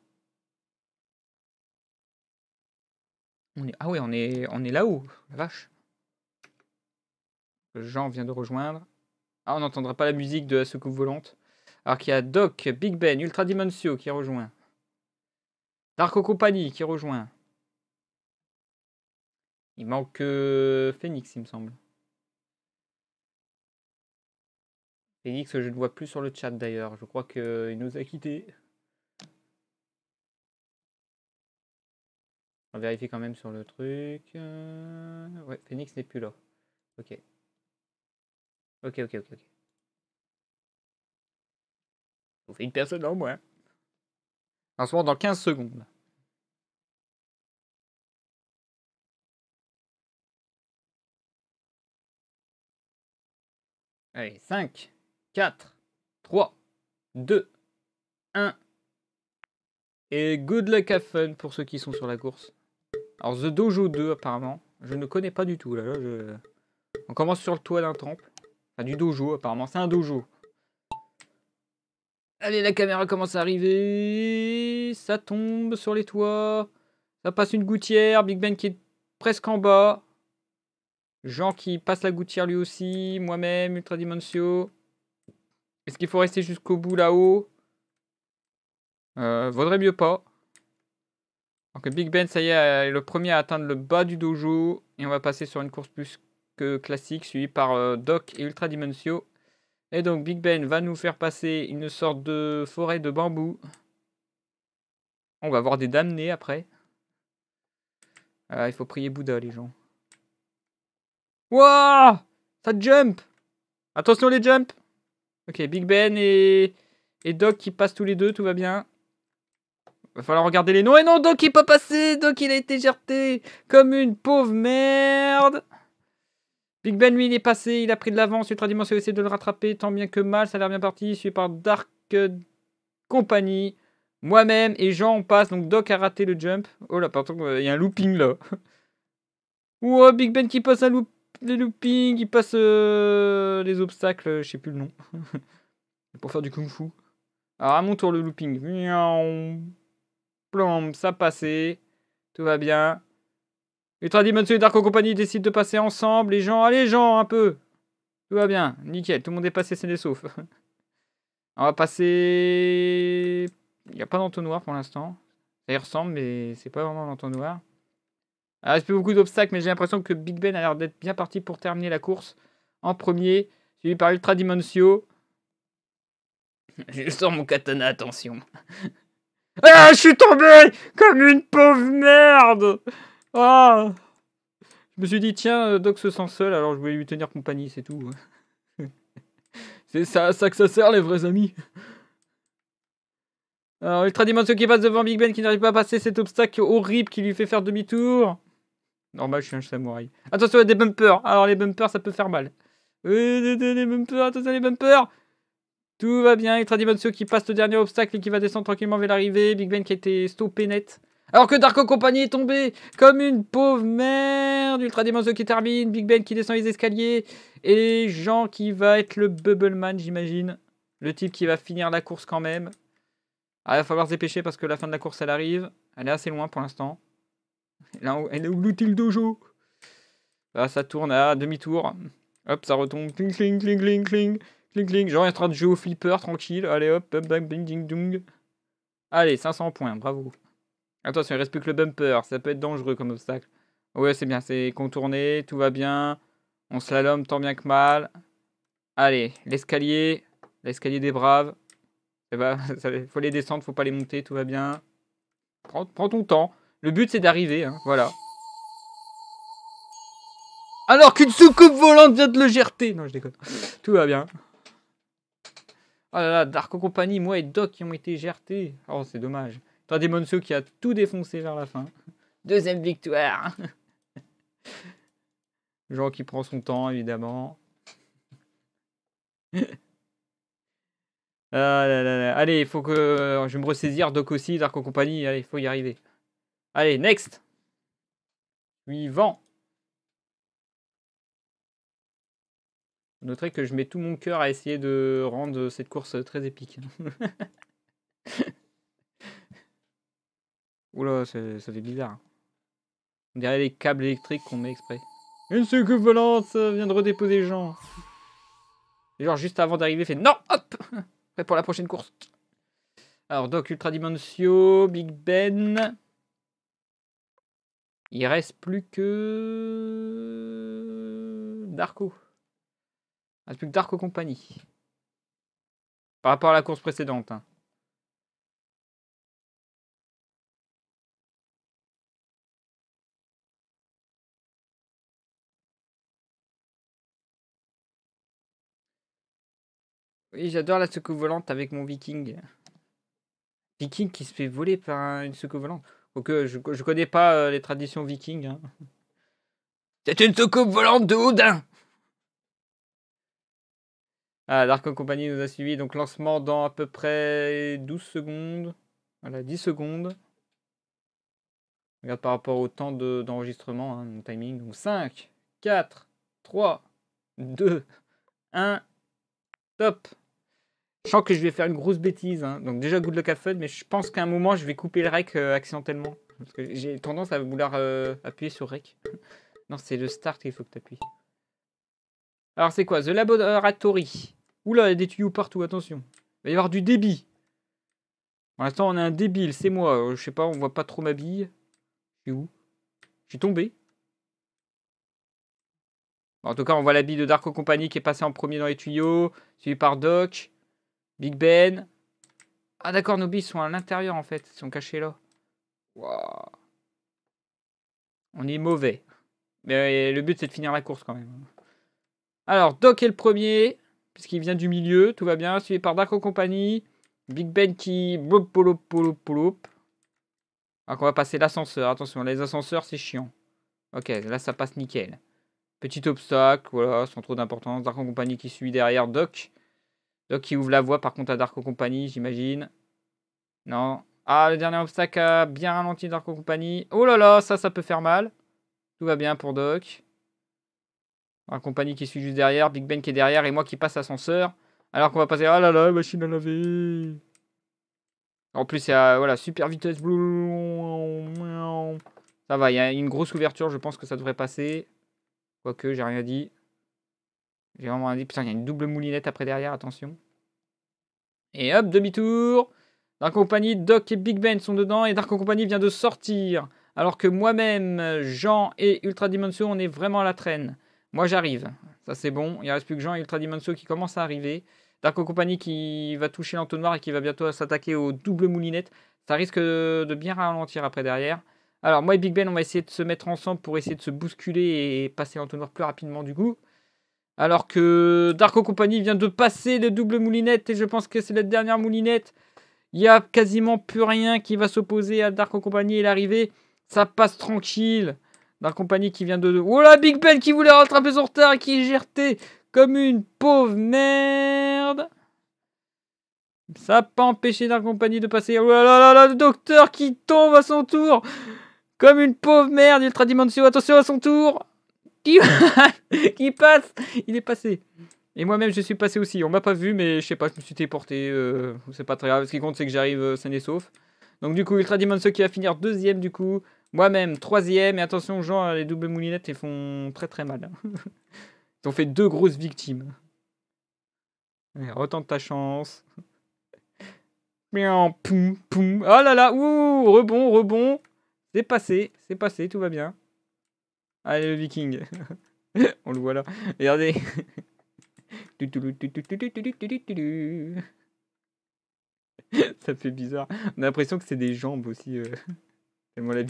On est... Ah oui, on est, on est là-haut, la vache. Jean vient de rejoindre. Ah, on n'entendra pas la musique de la soucoupe volante. Alors qu'il y a Doc, Big Ben, Ultra Dimensio qui rejoint. Darko Company qui rejoint. Il manque Phoenix, il me semble. Phoenix, je ne vois plus sur le chat d'ailleurs. Je crois qu'il nous a quittés. On vérifie quand même sur le truc. Euh, ouais, Phoenix n'est plus là. Ok. Ok, ok, ok, ok. On fait une personne en moins. moment, dans 15 secondes. Allez, 5, 4, 3, 2, 1. Et good luck à fun pour ceux qui sont sur la course. Alors, The Dojo 2, apparemment. Je ne connais pas du tout. Là, On commence sur le toit d'un temple. Enfin, du dojo, apparemment. C'est un dojo. Allez, la caméra commence à arriver. Ça tombe sur les toits. Ça passe une gouttière. Big Ben qui est presque en bas. Jean qui passe la gouttière lui aussi. Moi-même, Ultra Dimensio. Est-ce qu'il faut rester jusqu'au bout là-haut euh, Vaudrait mieux pas. Donc Big Ben, ça y est, est le premier à atteindre le bas du dojo. Et on va passer sur une course plus que classique, suivie par euh, Doc et Ultra Dimensio. Et donc Big Ben va nous faire passer une sorte de forêt de bambou. On va voir des damnés après. Ah, il faut prier Bouddha, les gens. Wouah Ça jump Attention les jumps Ok, Big Ben et... et Doc qui passent tous les deux, tout va bien. Va falloir regarder les noms. Et non, Doc il peut pas passé Doc il a été jeté comme une pauvre merde Big Ben, lui, il est passé, il a pris de l'avance. Ultra Dimension essaie de le rattraper tant bien que mal. Ça a l'air bien parti. Suivi par Dark euh, Company. Moi-même et Jean, on passe. Donc Doc a raté le jump. Oh là, pardon, euh, il y a un looping là. Ouah, euh, Big Ben qui passe un looping, les loopings, il passe les obstacles, je sais plus le nom. pour faire du kung fu. Alors à mon tour le looping. Plomb, ça passait. Tout va bien. Ultra Dimensio et Darko Company décident de passer ensemble. Les gens, allez, gens, un peu. Tout va bien, nickel. Tout le monde est passé, c'est des saufs. On va passer. Il n'y a pas d'entonnoir pour l'instant. Ça y ressemble, mais c'est pas vraiment l'entonnoir. Ah, il a plus beaucoup d'obstacles, mais j'ai l'impression que Big Ben a l'air d'être bien parti pour terminer la course en premier, suivi par Ultra Dimensio. Je sors mon katana, attention. ah, je suis tombé comme une pauvre merde ah Je me suis dit, tiens, euh, Doc se sent seul, alors je voulais lui tenir compagnie, c'est tout. c'est ça, ça que ça sert, les vrais amis. Alors, Ultra Dimension qui passe devant Big Ben, qui n'arrive pas à passer cet obstacle horrible qui lui fait faire demi-tour. Normal, je suis un samouraï. Attention, il y a des bumpers. Alors, les bumpers, ça peut faire mal. les bumpers, attention, les bumpers. Tout va bien. Ultra Dimension qui passe le dernier obstacle et qui va descendre tranquillement vers l'arrivée. Big Ben qui a été stoppé net. Alors que Darko Company est tombé comme une pauvre merde. Ultra Dimension qui termine, Big Ben qui descend les escaliers. Et Jean qui va être le Bubble Man j'imagine. Le type qui va finir la course quand même. Ah, il va falloir se dépêcher parce que la fin de la course, elle arrive. Elle est assez loin pour l'instant. Elle est où l'outil dojo. Là, ça tourne à demi-tour. Hop, ça retombe. Cling, cling, cling, cling, cling. Cling, cling. Genre, il est en train de jouer au flipper, tranquille. Allez, hop, bing, ding, dong. Allez, 500 points, bravo. Attention, il reste plus que le bumper. Ça peut être dangereux comme obstacle. Ouais, c'est bien. C'est contourné. Tout va bien. On slalom tant bien que mal. Allez, l'escalier. L'escalier des braves. Il faut les descendre, faut pas les monter. Tout va bien. Prends, ton temps. Le but, c'est d'arriver. Hein, voilà. Alors qu'une soucoupe volante vient de le gerter. Non, je déconne. Tout va bien. Oh là là, Darko Company, moi et Doc qui ont été gertés. Oh, c'est dommage des Monsu qui a tout défoncé vers la fin. Deuxième victoire. Jean qui prend son temps, évidemment. Ah Allez, il faut que euh, je vais me ressaisir. Doc aussi, Dark Company. Allez, il faut y arriver. Allez, next. Suivant. Noterez que je mets tout mon cœur à essayer de rendre cette course très épique. Oula, ça, fait bizarre. On dirait les câbles électriques qu'on met exprès. Une soucoupe volante euh, vient de redéposer Jean. genre juste avant d'arriver, fait non, hop Prêt pour la prochaine course. Alors Doc Ultra Dimensio, Big Ben. Il reste plus que Darko. Il reste plus que Darko Company. Par rapport à la course précédente. Hein. Oui, j'adore la secoue volante avec mon viking. Viking qui se fait voler par une secoue volante. je, je connais pas euh, les traditions vikings. Hein. C'est une secoue volante de Houdin Ah, Dark Company nous a suivi. Donc, lancement dans à peu près 12 secondes. Voilà, 10 secondes. Regarde par rapport au temps d'enregistrement, hein, mon timing. Donc, 5, 4, 3, 2, 1. Top je sens que je vais faire une grosse bêtise. Hein. Donc déjà, good luck à fun, mais je pense qu'à un moment, je vais couper le rec euh, accidentellement. Parce que j'ai tendance à vouloir euh, appuyer sur rec. non, c'est le start qu'il faut que tu appuies. Alors c'est quoi The Laboratory. Oula, il y a des tuyaux partout, attention. Il va y avoir du débit. Pour l'instant, on est un débile, c'est moi. Euh, je sais pas, on voit pas trop ma bille. Je suis où Je suis tombé. En tout cas, on voit la bille de Darko Company qui est passée en premier dans les tuyaux, Suivie par Doc. Big Ben. Ah d'accord, nos billes sont à l'intérieur en fait. Ils sont cachés là. Wow. On est mauvais. Mais euh, le but c'est de finir la course quand même. Alors, Doc est le premier, puisqu'il vient du milieu. Tout va bien. Suivi par Darko Company. Big Ben qui... va passer l'ascenseur. Attention, les ascenseurs c'est chiant. Ok, là ça passe nickel. Petit obstacle, voilà, sans trop d'importance. Dark Company qui suit derrière Doc. Doc qui ouvre la voie par contre à Darko Company, j'imagine. Non. Ah, le dernier obstacle a bien ralenti Darko Company. Oh là là, ça, ça peut faire mal. Tout va bien pour Doc. La compagnie qui suit juste derrière, Big Ben qui est derrière et moi qui passe ascenseur. Alors qu'on va passer... Oh là là, machine à laver. En plus, il y a voilà, super vitesse. Ça va, il y a une grosse ouverture, je pense que ça devrait passer. Quoique, j'ai rien dit. J'ai vraiment dit, putain, il y a une double moulinette après derrière, attention. Et hop, demi-tour. Dark Company, Doc et Big Ben sont dedans et Dark Company vient de sortir. Alors que moi-même, Jean et Ultra Dimension, on est vraiment à la traîne. Moi, j'arrive. Ça, c'est bon. Il ne reste plus que Jean et Ultra Dimension qui commencent à arriver. Dark Company qui va toucher l'entonnoir et qui va bientôt s'attaquer aux doubles moulinettes. Ça risque de bien ralentir après derrière. Alors, moi et Big Ben, on va essayer de se mettre ensemble pour essayer de se bousculer et passer l'entonnoir plus rapidement du coup. Alors que Darko Company vient de passer les double moulinettes et je pense que c'est la dernière moulinette. Il n'y a quasiment plus rien qui va s'opposer à Darko Company et l'arrivée. Ça passe tranquille. Darko Company qui vient de... Oh là, Big Ben qui voulait rattraper son retard et qui est gerté comme une pauvre merde. Ça n'a pas empêché Dark Company de passer. Oh là là là, le docteur qui tombe à son tour. Comme une pauvre merde, Ultra Dimension, attention à son tour. qui, passe. Il est passé. Et moi-même, je suis passé aussi. On m'a pas vu, mais je sais pas, je me suis téléporté. Euh, c'est pas très grave. Ce qui compte, c'est que j'arrive euh, sain et sauf. Donc, du coup, Ultra ce qui va finir deuxième, du coup. Moi-même, troisième. Et attention, gens les doubles moulinettes, ils font très très mal. Hein. ils ont fait deux grosses victimes. retente ta chance. poum, poum. Oh là là, ouh, rebond, rebond. C'est passé, c'est passé, tout va bien. Allez, le viking. On le voit là. Regardez. Ça fait bizarre. On a l'impression que c'est des jambes aussi. C'est euh. moi la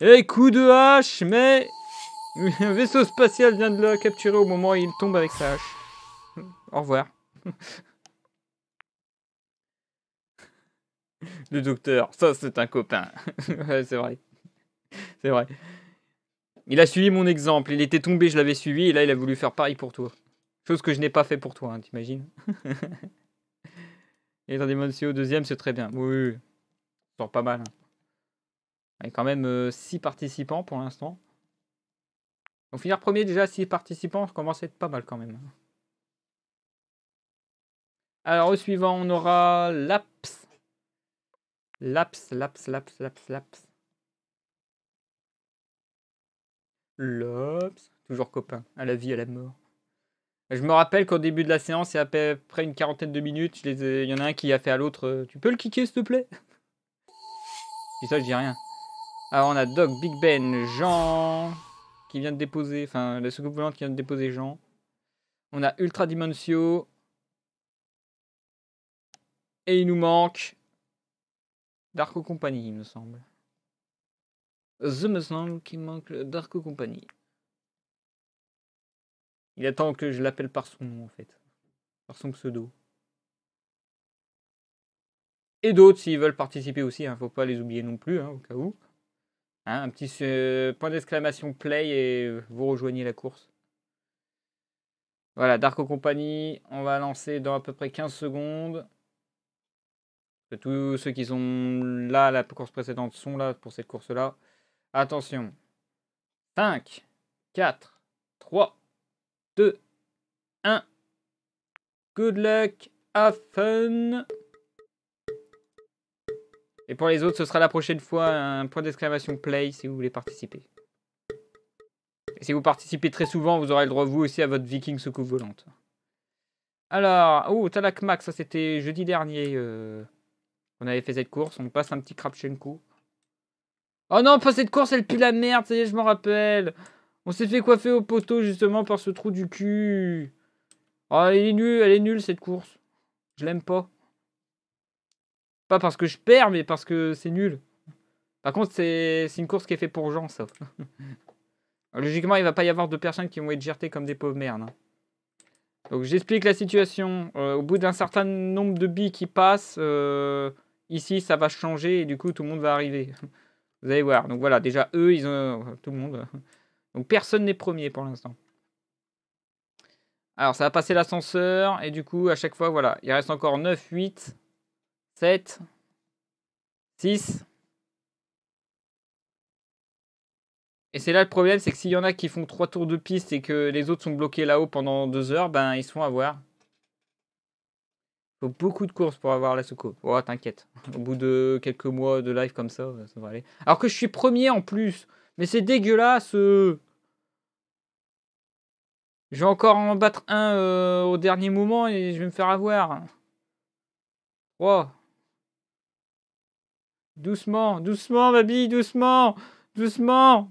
eh, coup de hache, mais... Un vaisseau spatial vient de le capturer au moment où il tombe avec sa hache. Au revoir. Le docteur, ça c'est un copain. ouais, c'est vrai. C'est vrai. Il a suivi mon exemple. Il était tombé, je l'avais suivi, et là, il a voulu faire pareil pour toi. Chose que je n'ai pas fait pour toi, hein, t'imagines Et dans des modes CO, deuxième, c'est très bien. Oui, oui. Sort pas mal. y hein. a quand même 6 euh, participants pour l'instant. On finir premier déjà, 6 participants, ça commence à être pas mal quand même. Hein. Alors au suivant, on aura Laps. Laps, Laps, Laps, Laps, Laps. Lops, toujours copain, à la vie, à la mort. Je me rappelle qu'au début de la séance, il y a à peu près une quarantaine de minutes, il y en a un qui a fait à l'autre euh, Tu peux le kicker, s'il te plaît Puis ça, je dis rien. Alors, ah, on a Doc, Big Ben, Jean, qui vient de déposer, enfin, la seconde volante qui vient de déposer Jean. On a Ultra Dimensio. Et il nous manque dark Company, il me semble. The me semble manque Darko Company. Il attend que je l'appelle par son nom en fait, par son pseudo. Et d'autres s'ils veulent participer aussi, hein, faut pas les oublier non plus hein, au cas où. Hein, un petit euh, point d'exclamation play et euh, vous rejoignez la course. Voilà, dark Company, on va lancer dans à peu près 15 secondes. Tous ceux qui sont là, la course précédente sont là pour cette course-là. Attention. 5, 4, 3, 2, 1. Good luck, have fun. Et pour les autres, ce sera la prochaine fois un point d'exclamation play si vous voulez participer. Et si vous participez très souvent, vous aurez le droit vous aussi à votre viking soucoupe volante. Alors, oh, Talak Max, ça c'était jeudi dernier. Euh, on avait fait cette course, on passe un petit crapchenko Oh non, pas cette course, elle pue la merde, ça y est, je m'en rappelle. On s'est fait coiffer au poteau justement par ce trou du cul. Oh, elle est nulle, elle est nulle cette course. Je l'aime pas. Pas parce que je perds, mais parce que c'est nul. Par contre, c'est une course qui est faite pour gens, ça. Logiquement, il va pas y avoir de personnes qui vont être gertées comme des pauvres merdes. Hein. Donc j'explique la situation. Euh, au bout d'un certain nombre de billes qui passent, euh, ici ça va changer et du coup tout le monde va arriver. Vous allez voir. Donc voilà, déjà eux, ils ont tout le monde. Donc personne n'est premier pour l'instant. Alors ça va passer l'ascenseur et du coup à chaque fois voilà, il reste encore 9 8 7 6 Et c'est là le problème, c'est que s'il y en a qui font 3 tours de piste et que les autres sont bloqués là-haut pendant 2 heures, ben ils se font avoir. Faut beaucoup de courses pour avoir la soucoupe. Oh, t'inquiète. Au bout de quelques mois de live comme ça, euh, ça va aller. Alors que je suis premier en plus. Mais c'est dégueulasse. Euh. Je vais encore en battre un euh, au dernier moment et je vais me faire avoir. Oh. Doucement, doucement, ma baby doucement, doucement,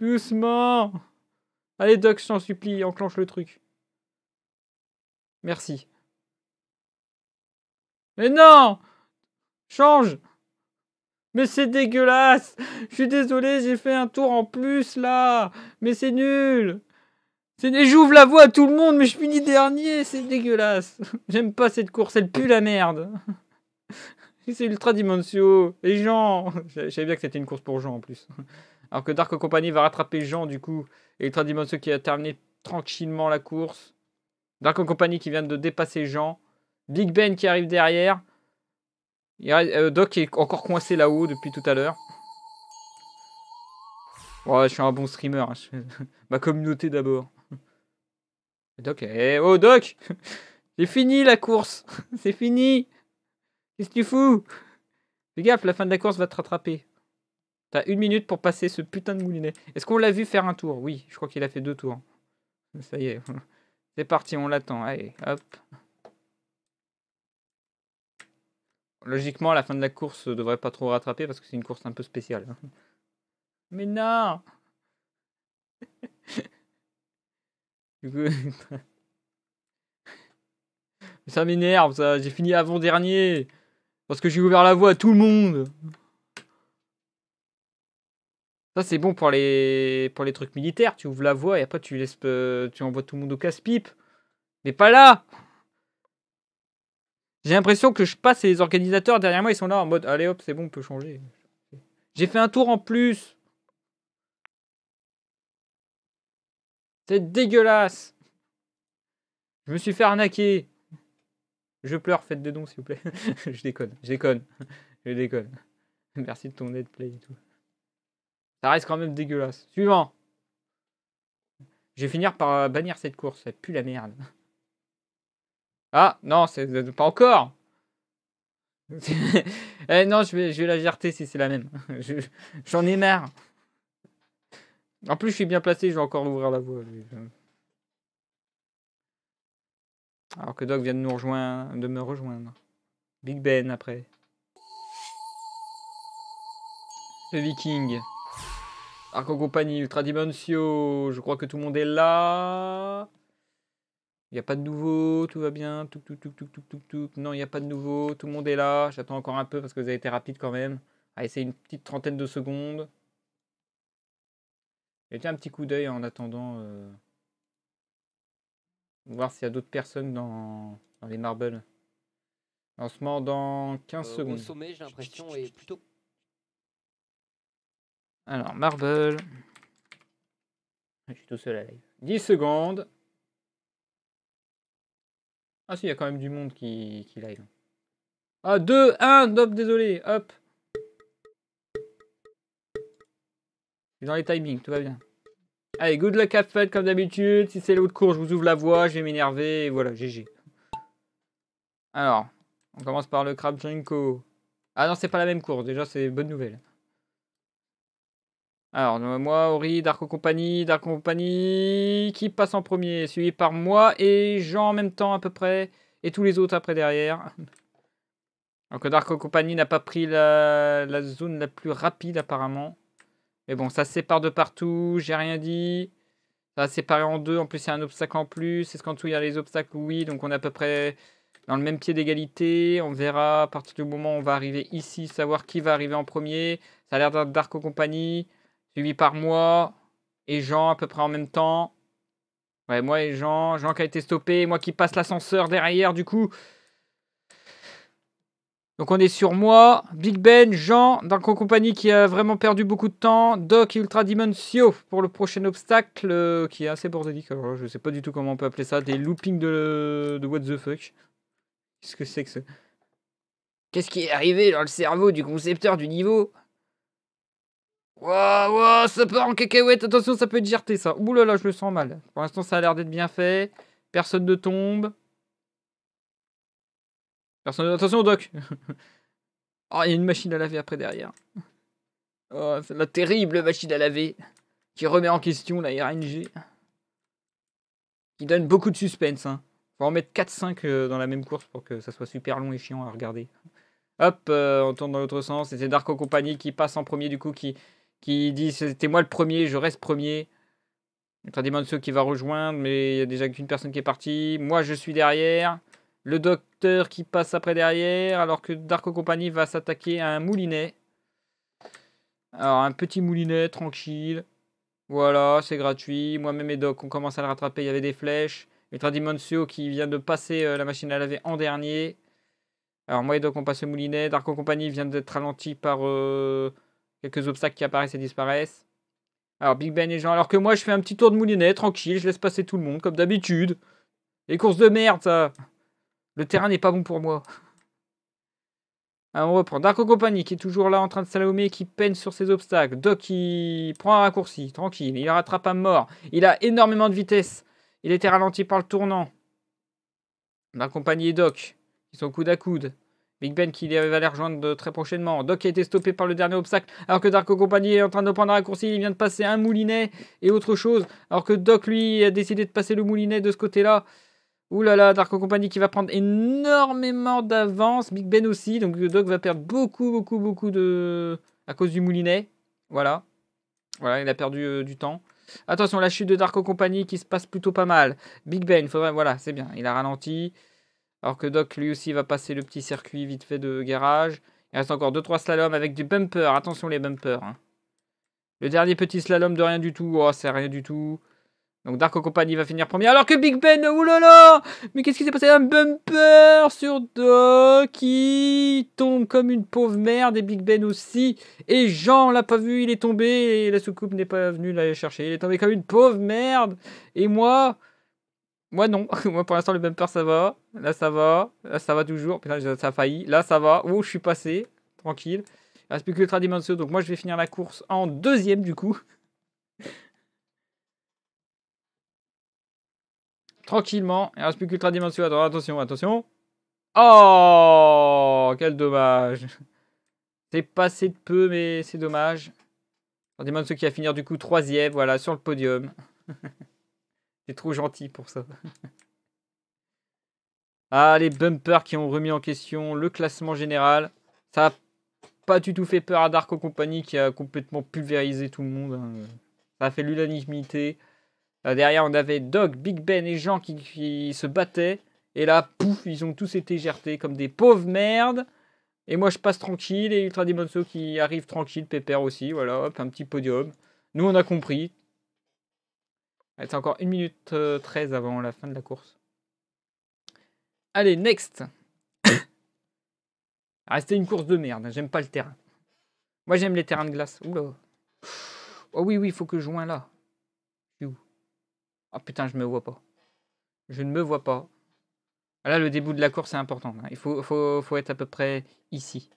doucement. Allez, Doc, je t'en supplie, enclenche le truc. Merci. Mais non Change Mais c'est dégueulasse Je suis désolé, j'ai fait un tour en plus là Mais c'est nul J'ouvre la voie à tout le monde, mais je finis dernier, c'est dégueulasse. J'aime pas cette course, elle pue la merde. C'est ultra Dimensio Et Jean, J'avais bien que c'était une course pour Jean en plus. Alors que Dark Company va rattraper Jean du coup. Et ultra Dimensio qui a terminé tranquillement la course. Dark Company qui vient de dépasser Jean. Big Ben qui arrive derrière. Il euh, Doc est encore coincé là-haut depuis tout à l'heure. Ouais, je suis un bon streamer. Hein, ma communauté d'abord. Doc, eh, oh Doc C'est fini la course C'est fini Qu'est-ce que tu fous Fais gaffe, la fin de la course va te rattraper. T'as une minute pour passer ce putain de moulinet. Est-ce qu'on l'a vu faire un tour Oui, je crois qu'il a fait deux tours. Ça y est. C'est parti, on l'attend. Allez, hop. Logiquement, à la fin de la course, ne devrait pas trop rattraper parce que c'est une course un peu spéciale. Mais non Ça m'énerve, ça. J'ai fini avant-dernier. Parce que j'ai ouvert la voie à tout le monde. Ça, c'est bon pour les... pour les trucs militaires. Tu ouvres la voie et après, tu laisses, euh, tu envoies tout le monde au casse-pipe. Mais pas là j'ai l'impression que je passe et les organisateurs derrière moi, ils sont là en mode allez hop, c'est bon, on peut changer. J'ai fait un tour en plus. C'est dégueulasse. Je me suis fait arnaquer. Je pleure, faites des dons s'il vous plaît. je déconne, je déconne, je déconne. Merci de ton aide, play et tout. Ça reste quand même dégueulasse. Suivant. Je vais finir par bannir cette course. Ça pue la merde. Ah, non, c'est pas encore. eh non, je vais, je la gérer si c'est la même. J'en ai marre. En plus, je suis bien placé, je vais encore ouvrir la voie. Alors que Doc vient de nous rejoindre, de me rejoindre. Big Ben après. Le Viking. Arco compagnie, Ultra Dimensio. Je crois que tout le monde est là. Il n'y a pas de nouveau, tout va bien, tout, tout, Non, il n'y a pas de nouveau, tout le monde est là. J'attends encore un peu parce que vous avez été rapide quand même. Allez, essayer une petite trentaine de secondes. tiens un petit coup d'œil en attendant. Euh, voir s'il y a d'autres personnes dans... dans, les marbles. Lancement dans 15 euh, secondes. j'ai l'impression, est plutôt. Alors, marble. Je suis tout seul à live. 10 secondes. Ah si, il y a quand même du monde qui, qui live. Ah, 2, 1, hop, désolé, hop. Je dans les timings, tout va bien. Allez, good luck à fête, comme d'habitude. Si c'est l'autre course, je vous ouvre la voie, je vais m'énerver, et voilà, GG. Alors, on commence par le Krabchenko. Ah non, c'est pas la même course, déjà c'est bonne nouvelle. Alors, moi, Ori, Darko Company, Dark Company, qui passe en premier Suivi par moi et Jean en même temps à peu près, et tous les autres après derrière. Donc Darko Company n'a pas pris la, zone la plus rapide apparemment. Mais bon, ça sépare de partout, j'ai rien dit. Ça se séparer en deux, en plus il y a un obstacle en plus. Est-ce qu'en tout il y a les obstacles Oui, donc on est à peu près dans le même pied d'égalité. On verra à partir du moment où on va arriver ici, savoir qui va arriver en premier. Ça a l'air d'être Darko Company suivi par moi et Jean à peu près en même temps. Ouais, moi et Jean, Jean qui a été stoppé, moi qui passe l'ascenseur derrière du coup. Donc on est sur moi, Big Ben, Jean, dans compagnie qui a vraiment perdu beaucoup de temps, Doc Ultra Dimensio pour le prochain obstacle, euh, qui est assez bordélique, alors je sais pas du tout comment on peut appeler ça, des loopings de, de what the fuck. Qu'est-ce que c'est que ça Qu'est-ce qui est arrivé dans le cerveau du concepteur du niveau Waouh, wow, ça part en cacahuète. Attention, ça peut être ça. Ouh là là, je le sens mal. Pour l'instant, ça a l'air d'être bien fait. Personne ne tombe. Personne... Attention doc. oh, il y a une machine à laver après derrière. Oh, c'est la terrible machine à laver qui remet en question la RNG. Qui donne beaucoup de suspense. Hein. Faut en mettre 4-5 euh, dans la même course pour que ça soit super long et chiant à regarder. Hop, euh, on tourne dans l'autre sens. Et c'est Darko Company qui passe en premier, du coup, qui, qui dit c'était moi le premier, je reste premier. Attendez, Tradimonsio qui va rejoindre, mais il y a déjà qu'une personne qui est partie. Moi, je suis derrière. Le docteur qui passe après derrière, alors que Darko Company va s'attaquer à un moulinet. Alors, un petit moulinet, tranquille. Voilà, c'est gratuit. Moi-même et Doc, on commence à le rattraper. Il y avait des flèches. Ultra Dimencio qui vient de passer euh, la machine à laver en dernier. Alors, moi et Doc, on passe le moulinet. Darko Company vient d'être ralenti par euh, Quelques obstacles qui apparaissent et disparaissent. Alors, Big Ben et Jean, alors que moi, je fais un petit tour de moulinet, tranquille, je laisse passer tout le monde, comme d'habitude. Les courses de merde, ça Le terrain n'est pas bon pour moi. on reprend. Darko Company, qui est toujours là en train de salomer, qui peine sur ses obstacles. Doc, qui prend un raccourci, tranquille. Il rattrape un mort. Il a énormément de vitesse. Il était ralenti par le tournant. ma compagnie et Doc, qui sont coude à coude. Big Ben qui va les rejoindre très prochainement. Doc a été stoppé par le dernier obstacle, alors que Darko Company est en train de prendre un raccourci. Il vient de passer un moulinet et autre chose, alors que Doc, lui, a décidé de passer le moulinet de ce côté-là. Ouh là là, Darko Company qui va prendre énormément d'avance. Big Ben aussi, donc Doc va perdre beaucoup, beaucoup, beaucoup de... à cause du moulinet. Voilà. Voilà, il a perdu euh, du temps. Attention, la chute de Darko Company qui se passe plutôt pas mal. Big Ben, faudrait... Voilà, c'est bien, il a ralenti. Alors que Doc, lui aussi, va passer le petit circuit vite fait de garage. Il reste encore 2-3 slaloms avec du bumper. Attention les bumpers. Hein. Le dernier petit slalom de rien du tout. Oh, c'est rien du tout. Donc Dark Company va finir premier. Alors que Big Ben, oulala Mais qu'est-ce qui s'est passé Un bumper sur Doc qui tombe comme une pauvre merde. Et Big Ben aussi. Et Jean l'a pas vu, il est tombé. Et la soucoupe n'est pas venue l'aller chercher. Il est tombé comme une pauvre merde. Et moi, moi non, moi pour l'instant le même bumper ça va, là ça va, là ça va toujours, putain ça a failli, là ça va, oh je suis passé, tranquille. Il reste plus donc moi je vais finir la course en deuxième du coup. Tranquillement, il reste plus dimension, attention, attention. Oh, quel dommage. C'est passé de peu, mais c'est dommage. On demande qui va finir du coup troisième, voilà, sur le podium. C'est trop gentil pour ça. ah, les bumpers qui ont remis en question le classement général. Ça n'a pas du tout fait peur à Darko Company qui a complètement pulvérisé tout le monde. Hein. Ça a fait l'unanimité. Derrière, on avait Dog, Big Ben et Jean qui, se battaient. Et là, pouf, ils ont tous été gertés comme des pauvres merdes. Et moi, je passe tranquille. Et Ultra Demonso qui arrive tranquille, pépère aussi. Voilà, hop, un petit podium. Nous, on a compris. C'est encore 1 minute 13 euh, avant la fin de la course. Allez, next. Ah, c'était une course de merde. J'aime pas le terrain. Moi, j'aime les terrains de glace. Oula. Oh oui, oui, il faut que je joins là. Je où Oh putain, je me vois pas. Je ne me vois pas. Ah, là, le début de la course est important. Hein. Il faut, faut, être à peu près ici.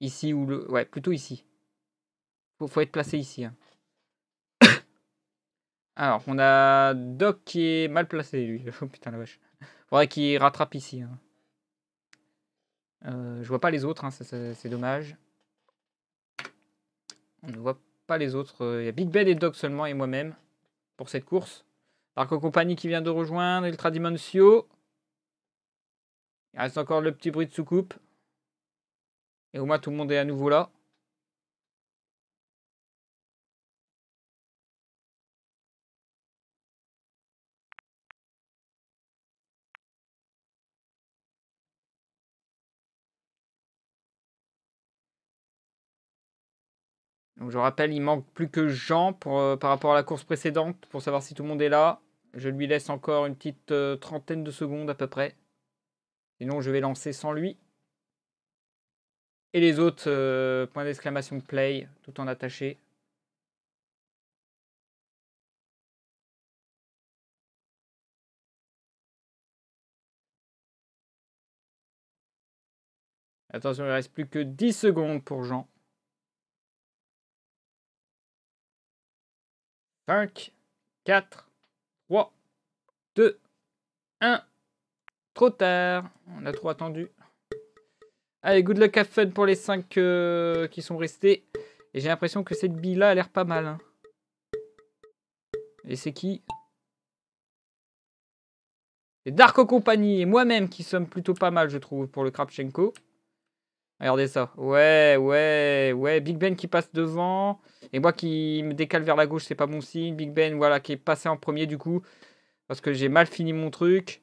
Ici ou le... Ouais, plutôt ici. Faut, faut être placé ici. Hein. Alors, on a Doc qui est mal placé, lui. Oh, putain, la vache. Faudrait qu'il rattrape ici. Je hein. ne euh, je vois pas les autres, hein, c'est dommage. On ne voit pas les autres. Euh, il y a Big Ben et Doc seulement, et moi-même, pour cette course. Marco Compagnie qui vient de rejoindre, Ultra Dimensio. Il reste encore le petit bruit de soucoupe. Et au moins, tout le monde est à nouveau là. je rappelle, il manque plus que Jean euh, par rapport à la course précédente pour savoir si tout le monde est là. Je lui laisse encore une petite euh, trentaine de secondes à peu près. Sinon, je vais lancer sans lui. Et les autres, euh, point d'exclamation play, tout en attaché. Attention, il ne reste plus que 10 secondes pour Jean. 5, 4, 3, 2, 1. Trop tard. On a trop attendu. Allez, good luck à fun pour les 5 euh, qui sont restés. Et j'ai l'impression que cette bille-là a l'air pas mal. Hein. Et c'est qui C'est Darko Company et moi-même qui sommes plutôt pas mal, je trouve, pour le Krapchenko. Regardez ça. Ouais, ouais, ouais. Big Ben qui passe devant. Et moi qui me décale vers la gauche, c'est pas bon signe. Big Ben, voilà, qui est passé en premier du coup. Parce que j'ai mal fini mon truc.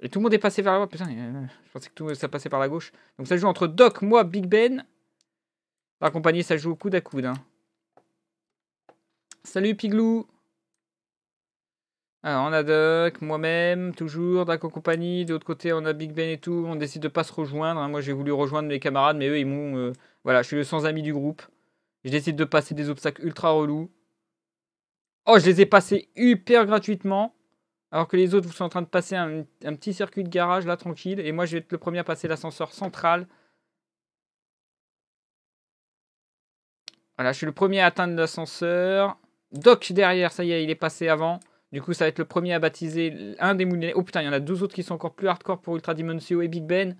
Et tout le monde est passé vers la droite, Putain, je pensais que tout ça passait par la gauche. Donc ça joue entre Doc, moi, Big Ben. compagnie, ça joue au coude à coude. Hein. Salut Piglou alors, ah, on a Doc, moi-même, toujours, Doc en compagnie. De l'autre côté, on a Big Ben et tout. On décide de pas se rejoindre. Hein. Moi, j'ai voulu rejoindre mes camarades, mais eux, ils m'ont. Euh, voilà, je suis le sans ami du groupe. Je décide de passer des obstacles ultra relous. Oh, je les ai passés hyper gratuitement. Alors que les autres, vous sont en train de passer un, un, petit circuit de garage, là, tranquille. Et moi, je vais être le premier à passer l'ascenseur central. Voilà, je suis le premier à atteindre l'ascenseur. Doc derrière, ça y est, il est passé avant. Du coup, ça va être le premier à baptiser un des moulinets. Oh putain, il y en a deux autres qui sont encore plus hardcore pour Ultra Dimensio et Big Ben.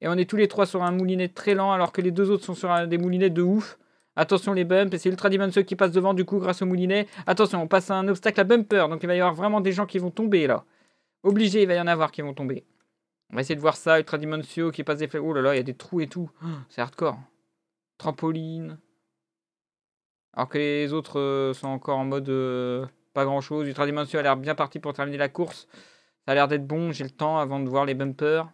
Et on est tous les trois sur un moulinet très lent, alors que les deux autres sont sur un, des moulinets de ouf. Attention les bumps, et c'est Ultra Dimensio qui passe devant du coup grâce au moulinet. Attention, on passe à un obstacle à bumper, donc il va y avoir vraiment des gens qui vont tomber là. Obligé, il va y en avoir qui vont tomber. On va essayer de voir ça, Ultra Dimensio qui passe des flèches. Oh là là, il y a des trous et tout. Oh, c'est hardcore. Trampoline. Alors que les autres euh, sont encore en mode... Euh, pas grand chose. Dimension a l'air bien parti pour terminer la course. Ça a l'air d'être bon, j'ai le temps avant de voir les bumpers.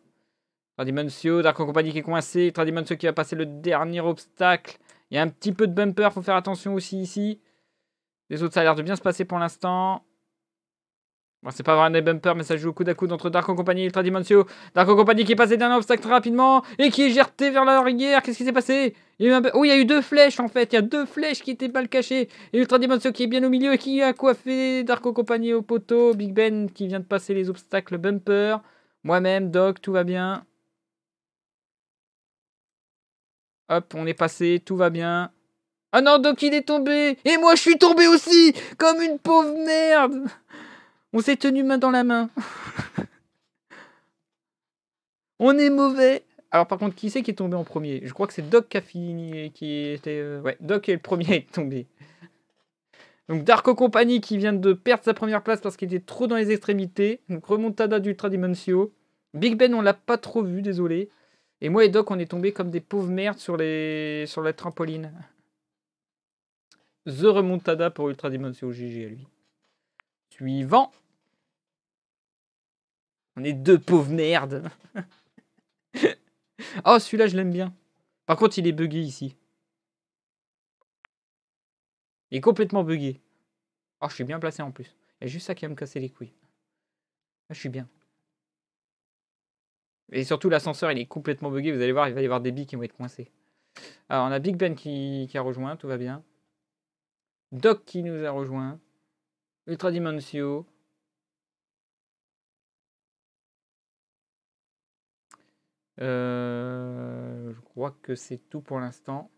Dimension, Dark Company qui est coincé. Dimension qui va passer le dernier obstacle. Il y a un petit peu de bumper, faut faire attention aussi ici. Les autres, ça a l'air de bien se passer pour l'instant c'est pas vraiment des bumper, mais ça joue au coup à coup entre Dark compagnie et Ultra Dimensio. Dark compagnie qui est passé d'un obstacle très rapidement et qui est jeté vers la l'arrière. Qu'est-ce qui s'est passé il y a Oh, il y a eu deux flèches en fait. Il y a deux flèches qui étaient mal cachées. Et Ultra Dimensio qui est bien au milieu et qui a coiffé Dark compagnie au poteau. Big Ben qui vient de passer les obstacles bumper. Moi-même, Doc, tout va bien. Hop, on est passé, tout va bien. Ah non, Doc, il est tombé Et moi, je suis tombé aussi Comme une pauvre merde on s'est tenu main dans la main. on est mauvais. Alors par contre, qui c'est qui est tombé en premier Je crois que c'est Doc qui a fini, qui était... Euh, ouais, Doc est le premier à tombé. Donc Darko Company qui vient de perdre sa première place parce qu'il était trop dans les extrémités. Donc remontada d'Ultra Dimensio. Big Ben, on l'a pas trop vu, désolé. Et moi et Doc, on est tombé comme des pauvres merdes sur, les... sur la trampoline. The remontada pour Ultra Dimensio GG à lui. Suivant on est deux pauvres merdes. oh, celui-là, je l'aime bien. Par contre, il est buggé ici. Il est complètement buggé. Oh, je suis bien placé en plus. Il y a juste ça qui va me casser les couilles. Ah, je suis bien. Et surtout, l'ascenseur, il est complètement buggé. Vous allez voir, il va y avoir des billes qui vont être coincées. Alors, on a Big Ben qui, qui a rejoint. Tout va bien. Doc qui nous a rejoint. Ultra Dimensio. Euh, je crois que c'est tout pour l'instant.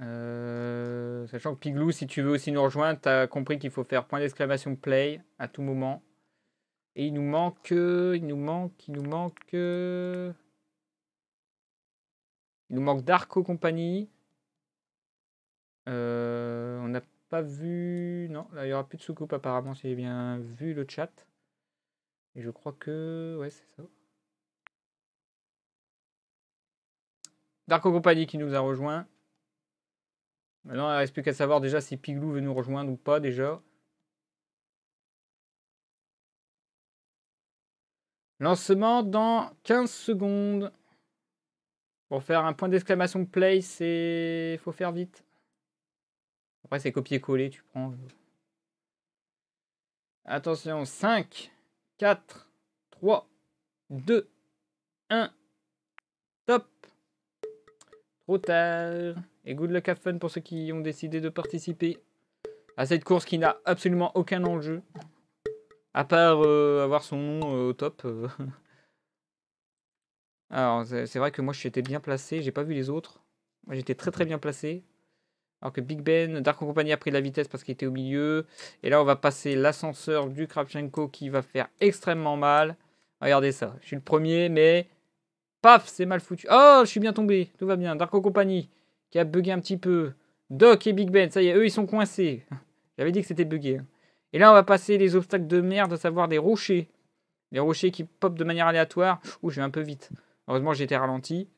Euh, sachant que Piglou, si tu veux aussi nous rejoindre, tu as compris qu'il faut faire point d'exclamation play à tout moment. Et il nous manque, il nous manque, il nous manque, il nous manque Darko Compagnie. Euh, on n'a pas vu, non, il n'y aura plus de soucoupe apparemment, si j'ai bien vu le chat. Et je crois que... Ouais, c'est ça. Darko Compagnie qui nous a rejoint. Maintenant, il ne reste plus qu'à savoir déjà si Piglou veut nous rejoindre ou pas déjà. Lancement dans 15 secondes. Pour faire un point d'exclamation de play, c'est faut faire vite. Après, c'est copier-coller, tu prends. Attention, 5, 4, 3, 2, 1. Top Trop tard. Et good luck à fun pour ceux qui ont décidé de participer à cette course qui n'a absolument aucun enjeu. À part euh, avoir son nom euh, au top. Euh. Alors, c'est vrai que moi, j'étais bien placé. J'ai pas vu les autres. Moi, j'étais très très bien placé. Alors que Big Ben, Dark Company a pris de la vitesse parce qu'il était au milieu. Et là, on va passer l'ascenseur du Kravchenko qui va faire extrêmement mal. Regardez ça. Je suis le premier, mais... Paf, c'est mal foutu. Oh, je suis bien tombé. Tout va bien. Darko Company qui a bugué un petit peu. Doc et Big Ben, ça y est, eux, ils sont coincés. J'avais dit que c'était bugué. Hein. Et là, on va passer les obstacles de merde, à savoir des rochers. Des rochers qui popent de manière aléatoire. Ouh, je vais un peu vite. Heureusement, j'étais ralenti.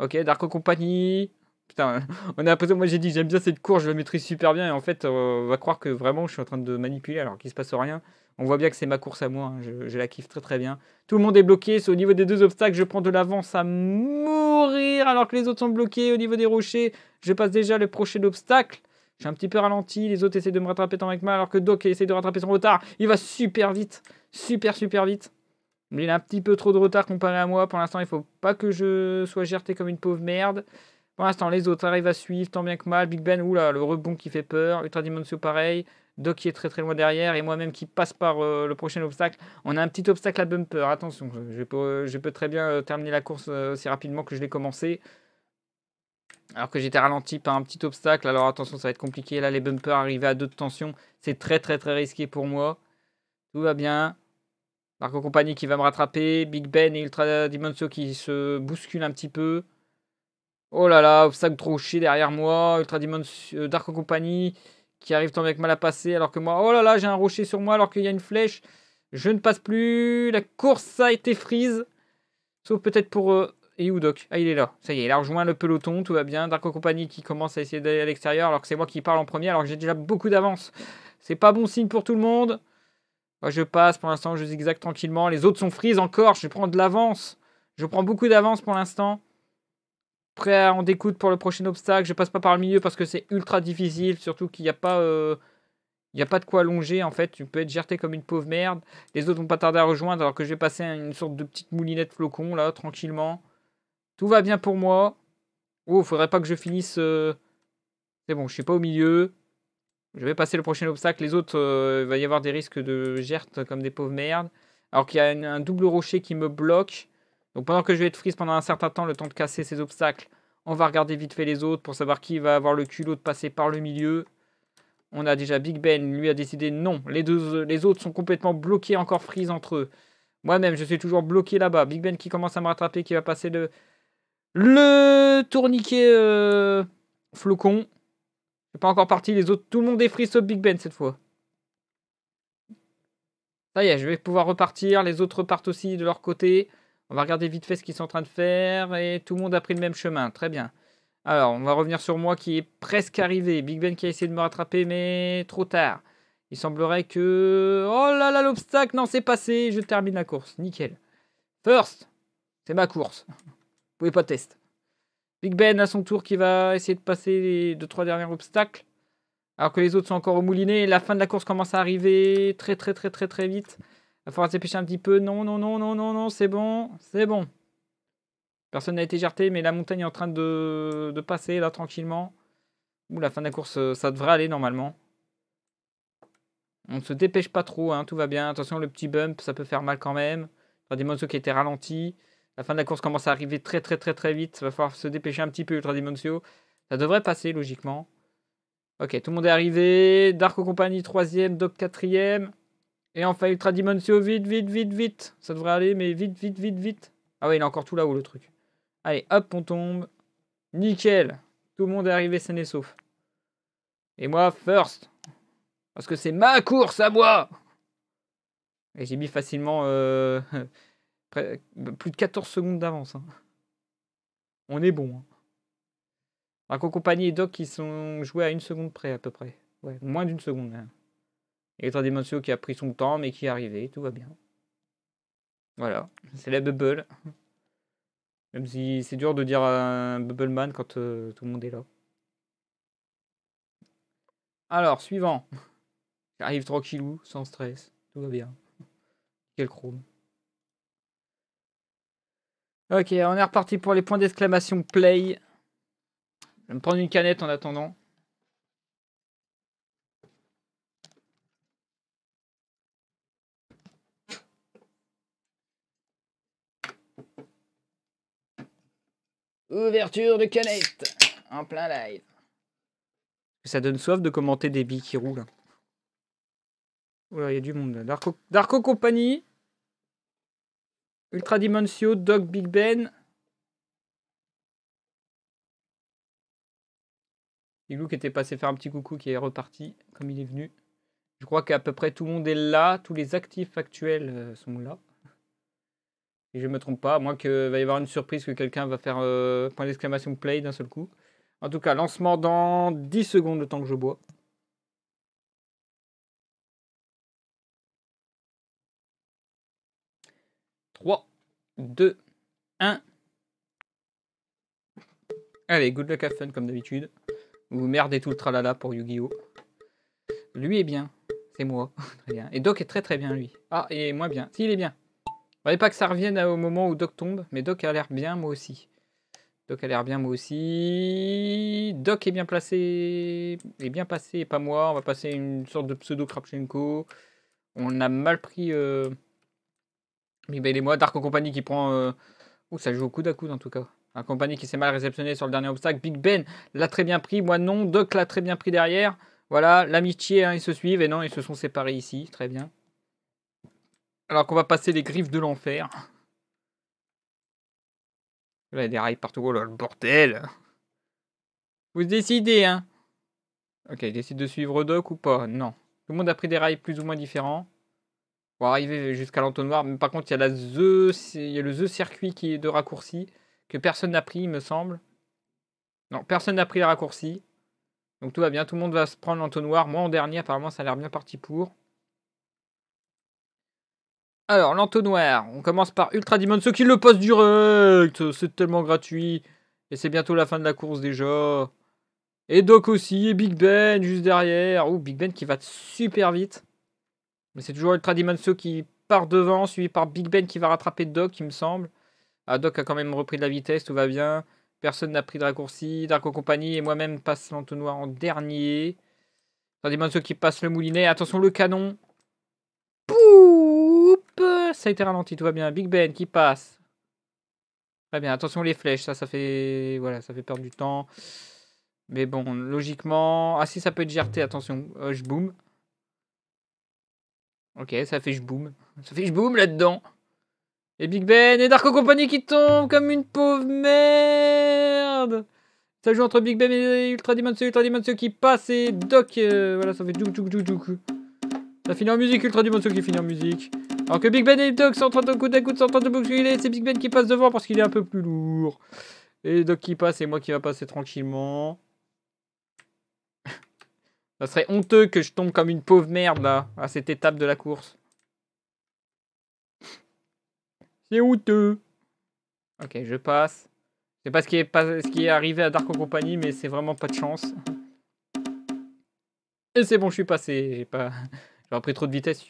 Ok, Darko Company. Putain, on à présent, moi j'ai dit j'aime bien cette course, je la maîtrise super bien, et en fait on euh, va croire que vraiment je suis en train de manipuler alors qu'il se passe rien. On voit bien que c'est ma course à moi, hein. je, la kiffe très très bien. Tout le monde est bloqué, c'est au niveau des deux obstacles, je prends de l'avance à mourir alors que les autres sont bloqués au niveau des rochers. Je passe déjà le prochain obstacle. j'ai un petit peu ralenti, les autres essaient de me rattraper tant avec moi, alors que Doc essaie de rattraper son retard. Il va super vite, super super vite. Mais il a un petit peu trop de retard comparé à moi. Pour l'instant, il faut pas que je sois gerté comme une pauvre merde. Pour l'instant, les autres arrivent à suivre, tant bien que mal. Big Ben, oula, le rebond qui fait peur. Ultra Dimensio pareil. Doc qui est très très loin derrière et moi-même qui passe par euh, le prochain obstacle. On a un petit obstacle à bumper. Attention, je euh, peux, très bien euh, terminer la course aussi rapidement que je l'ai commencé. Alors que j'étais ralenti par un petit obstacle. Alors attention, ça va être compliqué. Là, les bumpers arriver à d'autres de tension. C'est très très très risqué pour moi. Tout va bien. Marco Compagnie qui va me rattraper. Big Ben et Ultra Dimensio qui se bousculent un petit peu. Oh là là, sac rocher derrière moi, Ultra Dimension, euh, Dark Company qui arrive tant bien que mal à passer alors que moi, oh là là, j'ai un rocher sur moi alors qu'il y a une flèche. Je ne passe plus, la course a été freeze. Sauf peut-être pour euh, Eudok. Ah, il est là, ça y est, il a rejoint le peloton, tout va bien. Dark Company qui commence à essayer d'aller à l'extérieur alors que c'est moi qui parle en premier alors que j'ai déjà beaucoup d'avance. C'est pas bon signe pour tout le monde. je passe pour l'instant, je zigzag tranquillement. Les autres sont freeze encore, je prends de l'avance. Je prends beaucoup d'avance pour l'instant à on écoute pour le prochain obstacle. Je passe pas par le milieu parce que c'est ultra difficile, surtout qu'il n'y a pas. Euh, il a pas de quoi allonger en fait, tu peux être gerté comme une pauvre merde. Les autres vont pas tarder à rejoindre alors que je vais passer une sorte de petite moulinette flocon là, tranquillement. Tout va bien pour moi. Oh, faudrait pas que je finisse. Euh, c'est bon, je suis pas au milieu. Je vais passer le prochain obstacle. Les autres, euh, il va y avoir des risques de gerte comme des pauvres merdes. Alors qu'il y a un double rocher qui me bloque. Donc pendant que je vais être freeze pendant un certain temps, le temps de casser ces obstacles, on va regarder vite fait les autres pour savoir qui va avoir le culot de passer par le milieu. On a déjà Big Ben, lui a décidé non. Les, deux, les autres sont complètement bloqués, encore freeze entre eux. Moi-même, je suis toujours bloqué là-bas. Big Ben qui commence à me rattraper, qui va passer le, le tourniquet euh, flocon. suis pas encore parti, les autres, tout le monde est freeze sauf Big Ben cette fois. Ça y est, je vais pouvoir repartir, les autres repartent aussi de leur côté. On va regarder vite fait ce qu'ils sont en train de faire. Et tout le monde a pris le même chemin. Très bien. Alors, on va revenir sur moi qui est presque arrivé. Big Ben qui a essayé de me rattraper, mais trop tard. Il semblerait que... Oh là là, l'obstacle Non, c'est passé. Je termine la course. Nickel. First, c'est ma course. Vous pouvez pas test. Big Ben à son tour qui va essayer de passer les deux trois derniers obstacles. Alors que les autres sont encore au moulinet. La fin de la course commence à arriver très très très très très vite va falloir se dépêcher un petit peu. Non, non, non, non, non, non, c'est bon, c'est bon. Personne n'a été jarté, mais la montagne est en train de, passer là tranquillement. Ouh, la fin de la course, euh, ça devrait aller normalement. On ne se dépêche pas trop, hein, tout va bien. Attention, le petit bump, ça peut faire mal quand même. Ultra Demonzo qui était ralenti. La fin de la course commence à arriver très très très très vite. Il va falloir se dépêcher un petit peu, Ultra Ça devrait passer logiquement. Ok, tout le monde est arrivé. dark Company 3ème, Doc 4ème. Et enfin, Ultra Dimension, vite, vite, vite, vite. Ça devrait aller, mais vite, vite, vite, vite. Ah ouais, il est encore tout là-haut, le truc. Allez, hop, on tombe. Nickel. Tout le monde est arrivé sain et sauf. Et moi, first. Parce que c'est ma course à moi. Et j'ai mis facilement euh, plus de 14 secondes d'avance. Hein. On est bon. Hein. compagnie et Doc, qui sont joués à une seconde près, à peu près. Ouais, moins d'une seconde. Et Dimension qui a pris son temps, mais qui est arrivé, tout va bien. Voilà, c'est la bubble. Même si c'est dur de dire un bubble man quand euh, tout le monde est là. Alors, suivant. J'arrive tranquillou, sans stress, tout va bien. Quel chrome. Ok, on est reparti pour les points d'exclamation play. Je vais me prendre une canette en attendant. Ouverture de canette en plein live. Ça donne soif de commenter des billes qui roulent. Oula, il y a du monde Darko, Darko Company. Ultra Dimensio, Dog Big Ben. Igloo qui était passé faire un petit coucou qui est reparti comme il est venu. Je crois qu'à peu près tout le monde est là, tous les actifs actuels euh, sont là je ne me trompe pas, moi moins va y avoir une surprise que quelqu'un va faire euh, point d'exclamation play d'un seul coup. En tout cas, lancement dans 10 secondes, le temps que je bois. 3, 2, 1... Allez, good luck have fun comme d'habitude. Vous merdez tout le tralala pour Yu-Gi-Oh! Lui est bien, c'est moi. très bien. Et Doc est très très bien lui. Ah, et moins bien. S'il est bien pas que ça revienne au moment où Doc tombe, mais Doc a l'air bien, moi aussi. Doc a l'air bien, moi aussi. Doc est bien placé, est bien passé, pas moi. On va passer une sorte de pseudo Krapchenko. On a mal pris Mais euh, Mibel et moi. Dark Company compagnie qui prend. Euh, ou ça joue au coup à coude en tout cas. Un compagnie qui s'est mal réceptionné sur le dernier obstacle. Big Ben l'a très bien pris, moi non. Doc l'a très bien pris derrière. Voilà, l'amitié, hein, ils se suivent. Et non, ils se sont séparés ici. Très bien. Alors qu'on va passer les griffes de l'enfer. Là, il y a des rails partout. Oh là, le bordel Vous décidez, hein Ok, il décide de suivre Doc ou pas Non. Tout le monde a pris des rails plus ou moins différents. Pour arriver jusqu'à l'entonnoir. Mais par contre, il y a, la il y a le The circuit qui est de raccourci. Que personne n'a pris, il me semble. Non, personne n'a pris le raccourci. Donc tout va bien, tout le monde va se prendre l'entonnoir. Moi en dernier, apparemment, ça a l'air bien parti pour. Alors, l'entonnoir, on commence par Ultra Demon, ceux qui le passe direct, c'est tellement gratuit. Et c'est bientôt la fin de la course déjà. Et Doc aussi, et Big Ben juste derrière. Ouh, Big Ben qui va super vite. Mais c'est toujours Ultra ceux qui part devant, suivi par Big Ben qui va rattraper Doc, il me semble. Ah, Doc a quand même repris de la vitesse, tout va bien. Personne n'a pris de raccourci. Darko compagnie et moi-même passe l'entonnoir en dernier. Ultra qui passe le moulinet. Attention, le canon. Pouh ça a été ralenti, tout va bien. Big Ben qui passe. Très bien. Attention les flèches, ça, ça fait, voilà, ça fait perdre du temps. Mais bon, logiquement. Ah si, ça peut être GRT, attention. Euh, je boum. Ok, ça fait je boom. Ça fait je boom là-dedans. Et Big Ben et Darko Company qui tombent comme une pauvre merde. Ça joue entre Big Ben et Ultra Dimension. Ultra Dimension qui passe et Doc. Euh, voilà, ça fait du douc. Ça finit en musique, Ultra Dimension qui finit en musique. Alors que Big Ben et Doc sont en train de coude à sont de C'est Big Ben qui passe devant parce qu'il est un peu plus lourd. Et Doc qui passe et moi qui va passer tranquillement. Ça serait honteux que je tombe comme une pauvre merde là, à cette étape de la course. C'est honteux. Ok, je passe. Je sais pas ce qui est, arrivé à Darko Company, mais c'est vraiment pas de chance. Et c'est bon, je suis passé. J'ai pas... J'aurais pris trop de vitesse.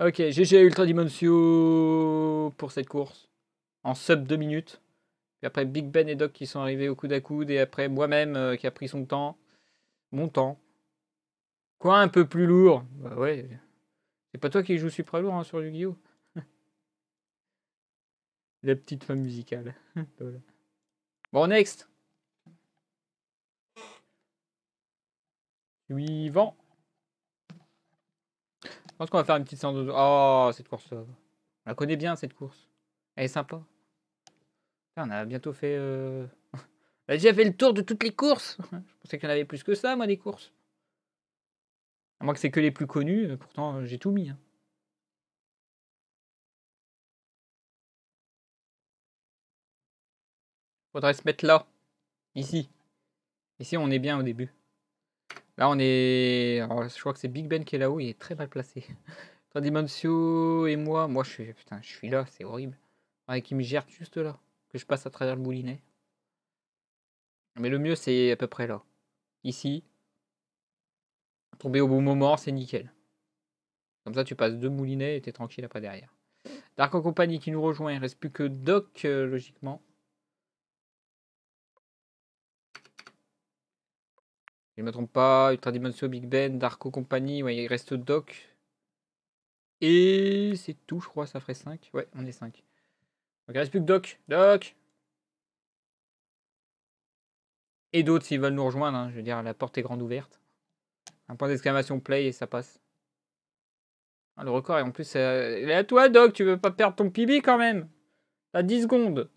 Ok, GG Ultra Dimension pour cette course. En sub 2 minutes. Puis après Big Ben et Doc qui sont arrivés au coude à coude. Et après moi-même euh, qui a pris son temps. Mon temps. Quoi un peu plus lourd Bah ouais. C'est pas toi qui joues super lourd hein, sur Yu-Gi-Oh! La petite femme musicale. Bon, next. vent pense qu'on va faire une petite séance Oh, cette course. On la connaît bien, cette course. Elle est sympa. on a bientôt fait... Euh... a déjà fait le tour de toutes les courses. Je pensais qu'il y en avait plus que ça, moi, des courses. À moins que c'est que les plus connus. Euh, pourtant, euh, j'ai tout mis. Hein. Faudrait se mettre là. Ici. Ici, on est bien au début. Là, on est. je crois que c'est Big Ben qui est là-haut, il est très mal placé. Tandis Monsieur et moi, moi je suis, putain, je suis là, c'est horrible. et qui me gère juste là, que je passe à travers le moulinet. Mais le mieux, c'est à peu près là. Ici, tomber au bon moment, c'est nickel. Comme ça, tu passes deux moulinets et t'es tranquille après derrière. Dark en compagnie qui nous rejoint, il reste plus que Doc, euh, logiquement. Je ne me trompe pas. Ultra Dimension, Big Ben, Darko compagnie, Ouais, il reste Doc. Et c'est tout, je crois. Ça ferait 5. Ouais, on est 5. il il reste plus que Doc. Doc Et d'autres s'ils veulent nous rejoindre. Hein, je veux dire, la porte est grande ouverte. Un point d'exclamation play et ça passe. Ah, le record est en plus. Euh, à toi, Doc, tu veux pas perdre ton pibi quand même T'as 10 secondes.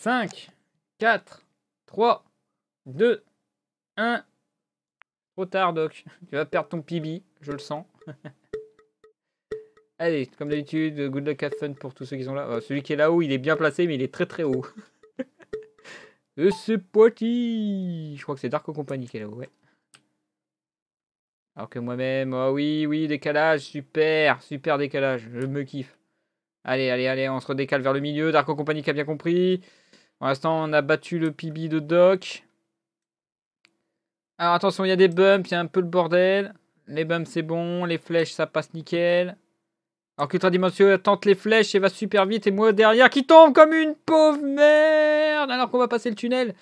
5, 4, 3, 2, 1. Trop tard, Doc. Tu vas perdre ton pibi, je le sens. Allez, comme d'habitude, good luck, have fun pour tous ceux qui sont là. Euh, celui qui est là-haut, il est bien placé, mais il est très très haut. Euh, c'est poiti Je crois que c'est Darko Company qui est là-haut, ouais. Alors que moi-même, oh oui, oui, décalage, super, super décalage, je me kiffe. Allez, allez, allez, on se redécale vers le milieu, Darko Company qui a bien compris. Pour l'instant, on a battu le PB de Doc. Alors attention, il y a des bumps, il y a un peu le bordel. Les bumps, c'est bon. Les flèches, ça passe nickel. Alors 3Dimension tente les flèches et va super vite. Et moi derrière qui tombe comme une pauvre merde alors qu'on va passer le tunnel.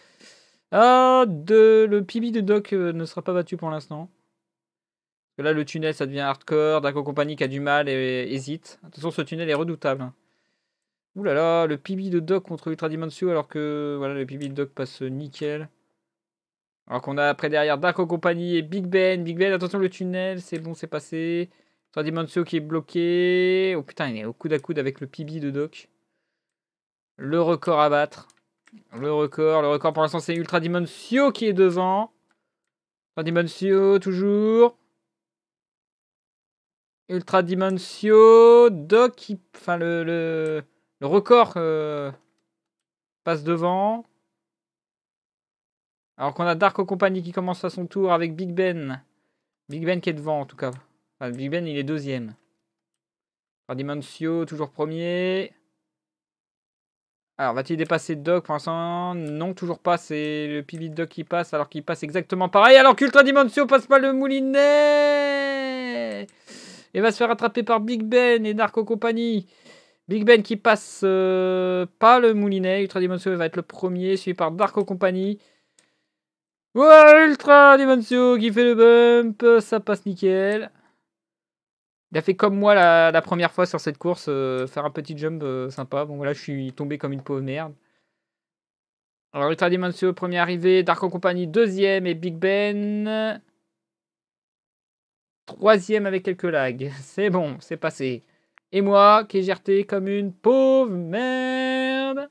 Ah, de, le PB de Doc euh, ne sera pas battu pour l'instant. que Là, le tunnel, ça devient hardcore. Daco Compagnie qui a du mal et, hésite. Attention, ce tunnel est redoutable. Hein. Ouh là là, le pibi de Doc contre Ultra Dimensio alors que voilà, le PB de Doc passe euh, nickel. Alors qu'on a après derrière Darko Company et Big Ben. Big Ben, attention le tunnel, c'est bon, c'est passé. Ultra Dimensio qui est bloqué. Oh putain, il est au coude à coude avec le pibi de Doc. Le record à battre. Le record, le record pour l'instant c'est Ultra Dimensio qui est devant. Ultra Dimensio toujours. Ultra Dimensio, Doc, qui... enfin le... le... Le record euh, passe devant. Alors qu'on a Darko Company qui commence à son tour avec Big Ben. Big Ben qui est devant en tout cas. Big Ben il est deuxième. Dimensio toujours premier. Alors va-t-il dépasser Doc pour l'instant Non, toujours pas. C'est le pivot Doc qui passe alors qu'il passe exactement pareil. Alors qu'Ultra DIMENSIO passe pas le moulinet Et va se faire attraper par Big Ben et Darko Company. Big Ben qui passe euh, pas le Moulinet. Ultra Dimension va être le premier, suivi par Darko Company. Ultra Dimension qui fait le bump. Ça passe nickel. Il a fait comme moi la, première fois sur cette course, euh, faire un petit jump euh, sympa. Bon, voilà, je suis tombé comme une pauvre merde. Alors, Ultra Dimension, premier arrivé. Darko Company, deuxième. Et Big Ben. Troisième avec quelques lags. C'est bon, c'est passé. Et moi, qui ai comme une pauvre merde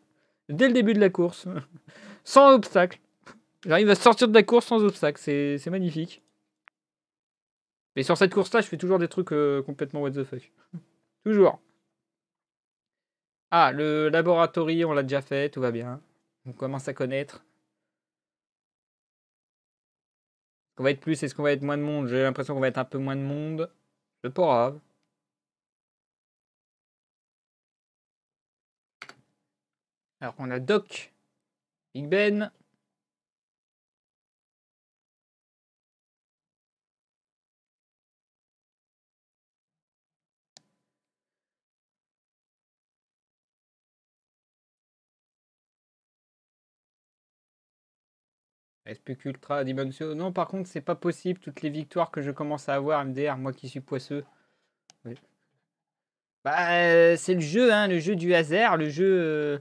dès le début de la course, sans obstacle. J'arrive à sortir de la course sans obstacle, c'est magnifique. Mais sur cette course-là, je fais toujours des trucs euh, complètement what the fuck. toujours. Ah, le laboratory, on l'a déjà fait, tout va bien. On commence à connaître. Est-ce qu'on va être plus, est-ce qu'on va être moins de monde J'ai l'impression qu'on va être un peu moins de monde. Le pas Alors on a Doc, Big Ben. SPQ dimension. Non, par contre, c'est pas possible. Toutes les victoires que je commence à avoir, MDR, moi qui suis poisseux. Bah, euh, c'est le jeu, hein, le jeu du hasard, le jeu. Euh,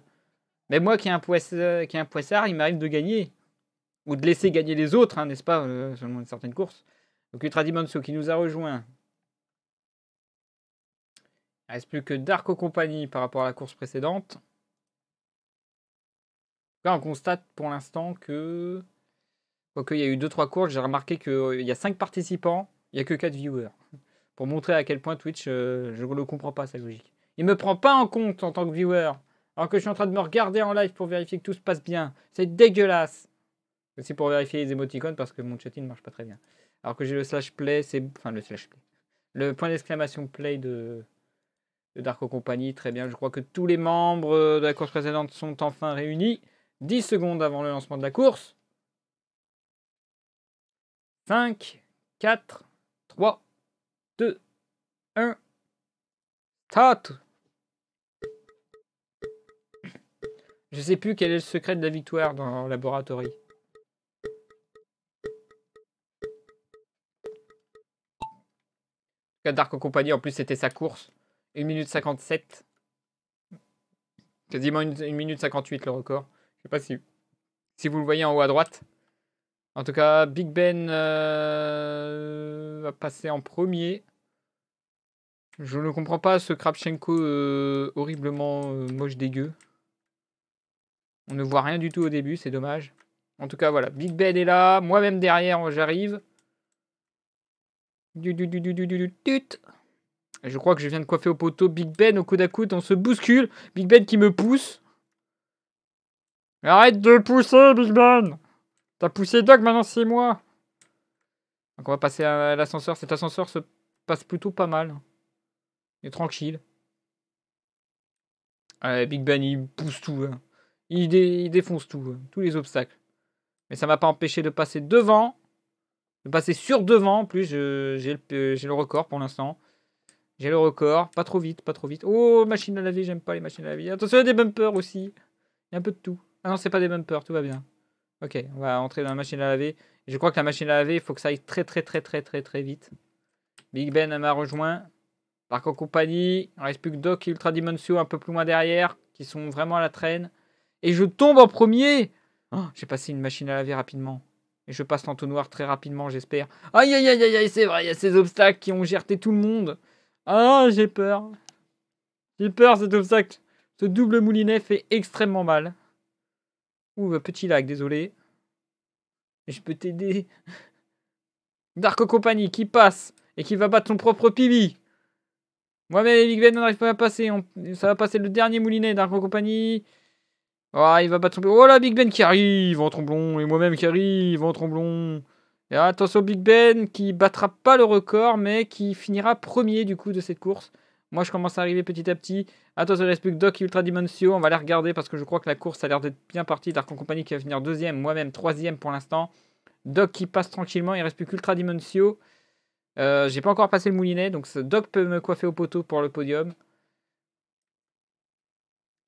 mais moi qui ai un poissard, qui un il m'arrive de gagner. Ou de laisser gagner les autres, hein, n'est-ce pas, euh, seulement une certaine course. Donc Dimensio qui nous a rejoint. Il reste plus que Darko Compagnie par rapport à la course précédente. Là, on constate pour l'instant que. Quoique, il y a eu 2-3 courses, j'ai remarqué qu'il euh, y a 5 participants, il n'y a que 4 viewers. Pour montrer à quel point Twitch, euh, je ne le comprends pas, sa logique. Il ne me prend pas en compte en tant que viewer. Alors que je suis en train de me regarder en live pour vérifier que tout se passe bien. C'est dégueulasse. Aussi pour vérifier les émoticônes parce que mon chatin ne marche pas très bien. Alors que j'ai le slash play, c'est. Enfin, le slash play. Le point d'exclamation play de... de Darko Company, très bien. Je crois que tous les membres de la course précédente sont enfin réunis. 10 secondes avant le lancement de la course. 5, 4, 3, 2, 1. Start Je sais plus quel est le secret de la victoire dans Laboratory. Dark Company en plus, c'était sa course. 1 minute 57. Quasiment 1 minute 58 le record. Je sais pas si, si vous le voyez en haut à droite. En tout cas, Big Ben euh, va passer en premier. Je ne comprends pas ce Krabchenko euh, horriblement euh, moche dégueu. On ne voit rien du tout au début, c'est dommage. En tout cas, voilà. Big Ben est là. Moi-même derrière, j'arrive. Je crois que je viens de coiffer au poteau Big Ben au coup à coude. On se bouscule. Big Ben qui me pousse. Arrête de pousser, Big Ben T'as poussé Doc, maintenant c'est moi Donc on va passer à l'ascenseur. Cet ascenseur se passe plutôt pas mal. Il est tranquille. Allez, Big Ben, il pousse tout. Hein. Il, il défonce tout, euh, tous les obstacles. Mais ça m'a pas empêché de passer devant, de passer sur devant. En plus, j'ai le, euh, le, record pour l'instant. J'ai le record. Pas trop vite, pas trop vite. Oh, machine à laver, j'aime pas les machines à laver. Attention, il y a des bumpers aussi. Il y a un peu de tout. Ah non, c'est pas des bumpers, tout va bien. Ok, on va entrer dans la machine à laver. Je crois que la machine à laver, il faut que ça aille très très très très très très vite. Big Ben m'a rejoint. Parc compagnie. Il reste plus que Doc et Ultra Dimension un peu plus loin derrière, qui sont vraiment à la traîne. Et je tombe en premier. Oh, J'ai passé une machine à laver rapidement. Et je passe l'entonnoir très rapidement, j'espère. Aïe, aïe, aïe, aïe, c'est vrai, il y a ces obstacles qui ont gerté tout le monde. Ah, j'ai peur. J'ai peur, cet obstacle. Ce double moulinet fait extrêmement mal. Ouh, petit lac, désolé. Je peux t'aider. Dark Company qui passe et qui va battre son propre pibi. moi mais Big Ben n'arrive pas à passer. Ça va passer le dernier moulinet, Dark Company. Oh il va battre Oh là, Big Ben qui arrive en Tromblon. Et moi-même qui arrive en Tromblon. Et attention, Big Ben qui battra pas le record, mais qui finira premier du coup de cette course. Moi, je commence à arriver petit à petit. Attention, il reste plus que Doc Ultra Dimensio. On va les regarder parce que je crois que la course a l'air d'être bien partie. Dark Company qui va venir deuxième, moi-même troisième pour l'instant. Doc qui passe tranquillement. Il reste plus qu'Ultra Dimensio. Euh, j'ai pas encore passé le moulinet, donc Doc peut me coiffer au poteau pour le podium.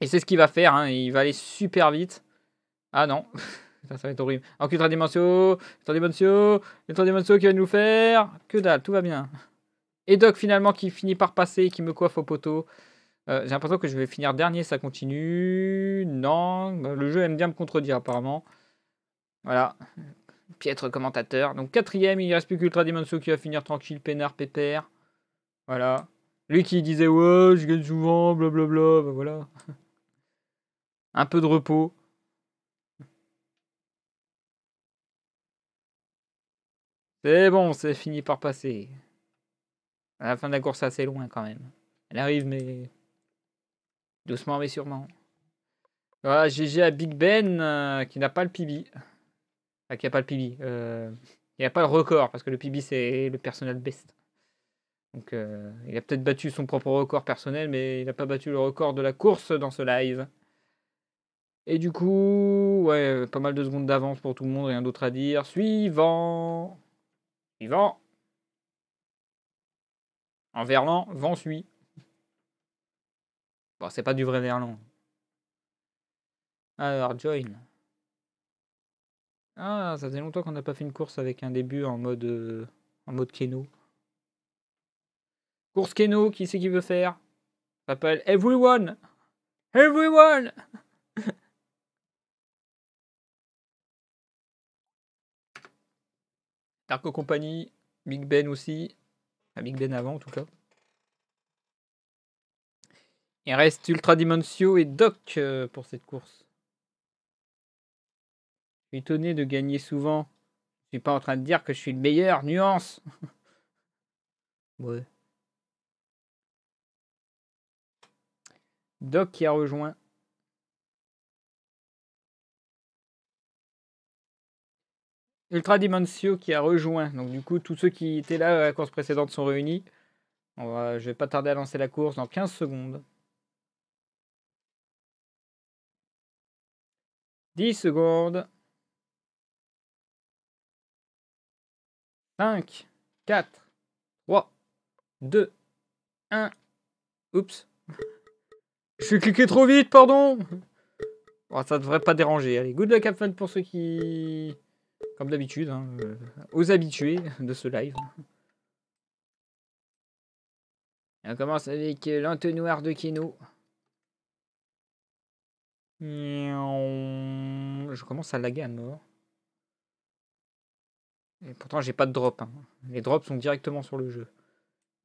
Et c'est ce qu'il va faire, hein. il va aller super vite. Ah non, ça, ça va être horrible. Dimensio Ultra Dimensio Ultra Dimensio qui va nous faire. Que dalle, tout va bien. Et Doc finalement qui finit par passer qui me coiffe au poteau. Euh, j'ai l'impression que je vais finir dernier, ça continue. Non, le jeu aime bien me contredire apparemment. Voilà, piètre commentateur. Donc quatrième, il reste plus qu'Ultra Dimensio qui va finir tranquille, peinard, pépère. Voilà. Lui qui disait ouais, je gagne souvent, blablabla, ben voilà. un peu de repos. C'est bon, c'est fini par passer. À la fin de la course, assez loin quand même. Elle arrive, mais doucement, mais sûrement. Voilà, GG à Big Ben euh, qui n'a pas le PB. Enfin, qui n'a pas le PB. Euh, il n'a pas le record parce que le PB, c'est le personnel best. Donc, euh, il a peut-être battu son propre record personnel, mais il n'a pas battu le record de la course dans ce live. Et du coup, ouais, pas mal de secondes d'avance pour tout le monde, rien d'autre à dire. Suivant. Suivant. En verlan, vent suit. Bon, c'est pas du vrai verlan. Alors, join. Ah, ça faisait longtemps qu'on n'a pas fait une course avec un début en mode euh, en mode Keno. Course Keno, qui c'est qui veut faire Ça s'appelle Everyone Everyone Darko Company, Big Ben aussi. Big Ben avant en tout cas. Il reste Ultra Dimensio et Doc euh, pour cette course. Je suis étonné de gagner souvent. Je ne suis pas en train de dire que je suis le meilleur, nuance. ouais. Doc qui a rejoint. Ultra Dimensio qui a rejoint. Donc du coup, tous ceux qui étaient là à la course précédente sont réunis. On va, je vais pas tarder à lancer la course dans 15 secondes. 10 secondes. 5, 4, 3, 2, 1. Oups. je suis cliqué trop vite, pardon. Bon, oh, ça devrait pas déranger. Allez, good luck, Fun pour ceux qui... Comme d'habitude, hein, euh, aux habitués de ce live. on commence avec euh, l'entonnoir de Keno. Je commence à laguer à mort. Et pourtant, j'ai pas de drop. Hein. Les drops sont directement sur le jeu.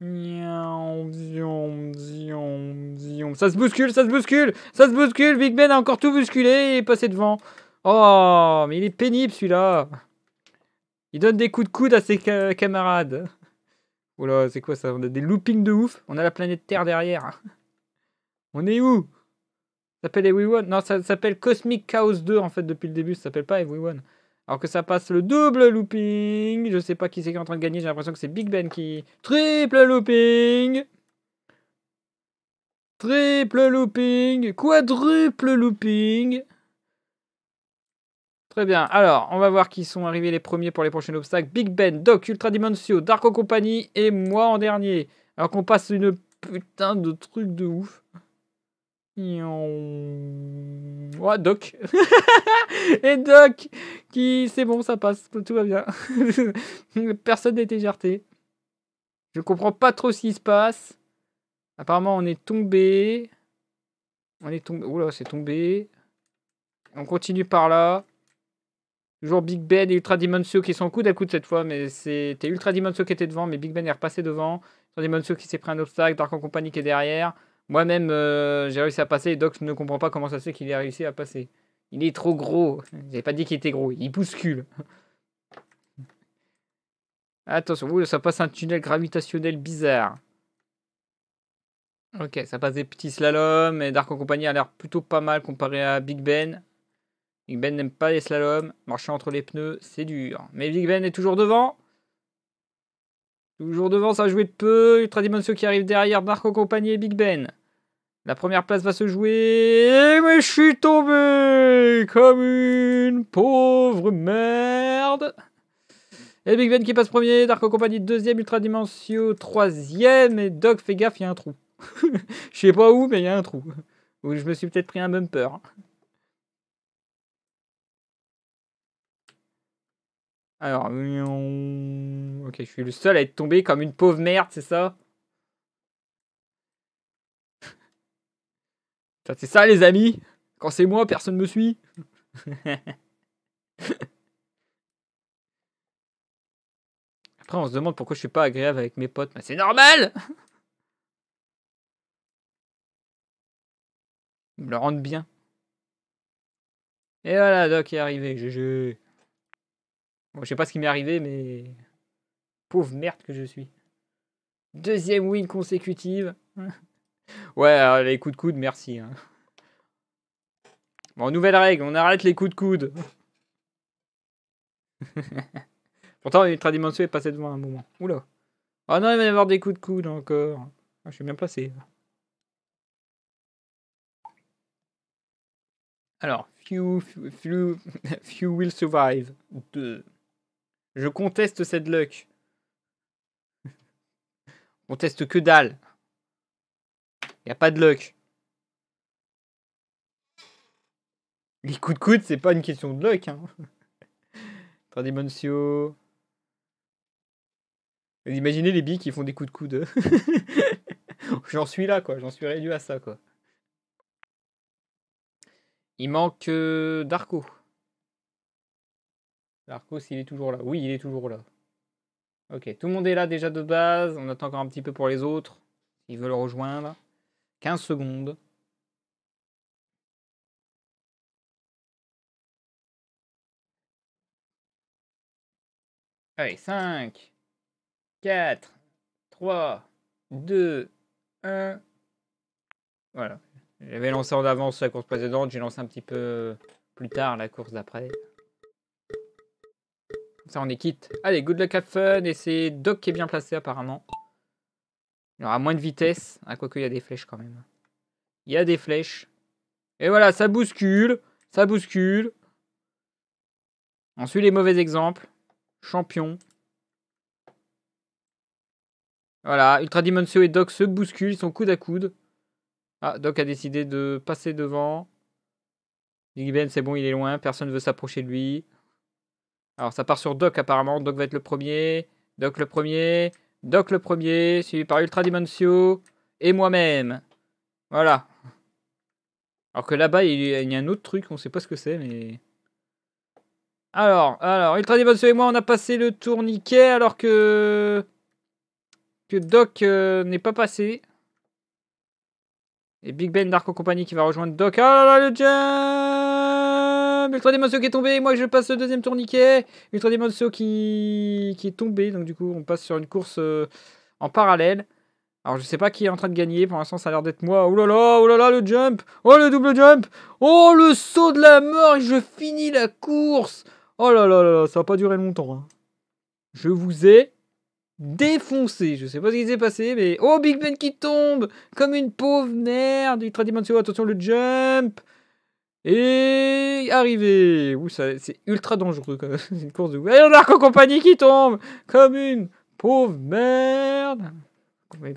Ça se bouscule, ça se bouscule, ça se bouscule. Big Ben a encore tout bousculé et est passé devant. Oh, mais il est pénible celui-là. Il donne des coups de coude à ses camarades camarades. Oula, c'est quoi ça On a des loopings de ouf. On a la planète Terre derrière. On est où Ça s'appelle One Non, ça, s'appelle Cosmic Chaos 2 en fait depuis le début. Ça s'appelle pas One. Alors que ça passe le double looping. Je sais pas qui c'est qui est en train de gagner. J'ai l'impression que c'est Big Ben qui. Triple looping Triple looping Quadruple looping Très bien. Alors, on va voir qui sont arrivés les premiers pour les prochains obstacles. Big Ben, Doc, Ultra Dimensio, Darko Company et moi en dernier. Alors qu'on passe une putain de truc de ouf. Ouais, Doc. et Doc qui c'est bon, ça passe, tout va bien. Personne n'est éjecté. Je comprends pas trop ce qui se passe. Apparemment, on est tombé. On est tombé. Oula, c'est tombé. On continue par là. Toujours Big Ben et Ultra Dimension qui sont coude à coude cette fois, mais c'était Ultra Dimension qui était devant, mais Big Ben est repassé devant. Ultra Dimension qui s'est pris un obstacle, Dark en compagnie qui est derrière. Moi-même, euh, j'ai réussi à passer et Doc ne comprend pas comment ça se fait qu'il ait réussi à passer. Il est trop gros. J'avais pas dit qu'il était gros, il bouscule. Attention, ça passe un tunnel gravitationnel bizarre. Ok, ça passe des petits slaloms et Dark en compagnie a l'air plutôt pas mal comparé à Big Ben. Big Ben n'aime pas les slaloms. Marcher entre les pneus, c'est dur. Mais Big Ben est toujours devant. Toujours devant, ça a de peu. Ultra qui arrive derrière. compagnie et Big Ben. La première place va se jouer. Mais je suis tombé comme une pauvre merde. Et Big Ben qui passe premier, Darko Compagnie deuxième, Ultra troisième, et Doc fait gaffe, il y a un trou. Je sais pas où, mais il y a un trou. Ou je me suis peut-être pris un bumper. Alors, ok, je suis le seul à être tombé comme une pauvre merde, c'est ça C'est ça, les amis Quand c'est moi, personne ne me suit Après, on se demande pourquoi je suis pas agréable avec mes potes. Mais c'est normal Ils me le rendent bien. Et voilà, Doc est arrivé. GG je sais pas ce qui m'est arrivé, mais. Pauvre merde que je suis. Deuxième win consécutive. ouais, euh, les coups de coude, merci. Hein. Bon, nouvelle règle, on arrête les coups de coude. Pourtant, Ultra Dimension est passée devant un moment. Oula. oh non, il va y avoir des coups de coude encore. Ah, je suis bien placé. Alors, Few, few, few Will Survive Deux. Je conteste cette luck. On teste que dalle. Y a pas de luck. Les coups de coude, c'est pas une question de luck. Hein. Attendez, Imaginez les billes qui font des coups de coude. Hein. j'en suis là, quoi. J'en suis réduit à ça, quoi. Il manque euh, Darko. Arcos, il est toujours là. Oui, il est toujours là. Ok, tout le monde est là déjà de base. On attend encore un petit peu pour les autres. S'ils veulent rejoindre. 15 secondes. Allez, 5, 4, 3, 2, 1. Voilà. J'avais lancé en avance la course précédente, j'ai lancé un petit peu plus tard la course d'après. Ça, on est quitte. Allez, good luck, have fun. Et c'est Doc qui est bien placé, apparemment. Il aura moins de vitesse. Ah, quoique, il y a des flèches quand même. Il y a des flèches. Et voilà, ça bouscule. Ça bouscule. On suit les mauvais exemples. Champion. Voilà, Ultra Dimension et Doc se bousculent. Ils sont coude à coude. Ah, Doc a décidé de passer devant. Big Ben, c'est bon, il est loin. Personne ne veut s'approcher de lui. Alors ça part sur Doc apparemment. Doc va être le premier. Doc le premier. Doc le premier. Suivi par Ultra Dimensio. Et moi-même. Voilà. Alors que là-bas, il y a un autre truc, on sait pas ce que c'est, mais. Alors, alors, Ultra Dimensio et moi, on a passé le tourniquet alors que. que Doc euh, n'est pas passé. Et Big Ben Darko Company qui va rejoindre Doc. Ah là là, le jump Ultra Dimension qui est tombé. Moi, je passe le deuxième tourniquet. Ultra dimension qui... qui est tombé. Donc, du coup, on passe sur une course euh, en parallèle. Alors, je sais pas qui est en train de gagner. Pour l'instant, ça a l'air d'être moi. Oh là là, oh là là, le jump. Oh, le double jump. Oh, le saut de la mort. Et je finis la course. Oh là là là, ça va pas durer longtemps. Hein. Je vous ai défoncé. Je sais pas ce qui s'est passé, mais... Oh, Big Ben qui tombe Comme une pauvre merde Ultra Dimension, attention, le jump et arrivé c'est ultra dangereux quand une course de... Et on a en compagnie qui tombe Comme une pauvre merde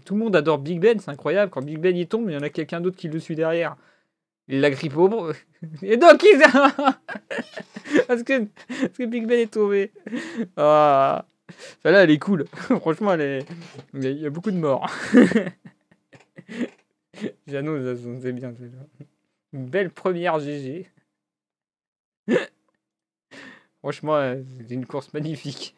Tout le monde adore Big Ben, c'est incroyable. Quand Big Ben il tombe, il y en a quelqu'un d'autre qui le suit derrière. Il la grippe au Et donc il parce, que, parce que Big Ben est tombé. Ah. Celle-là, elle est cool. Franchement, elle est... il y a beaucoup de morts. J'annonce, c'est bien. celle Belle première GG. Franchement, euh, c'est une course magnifique.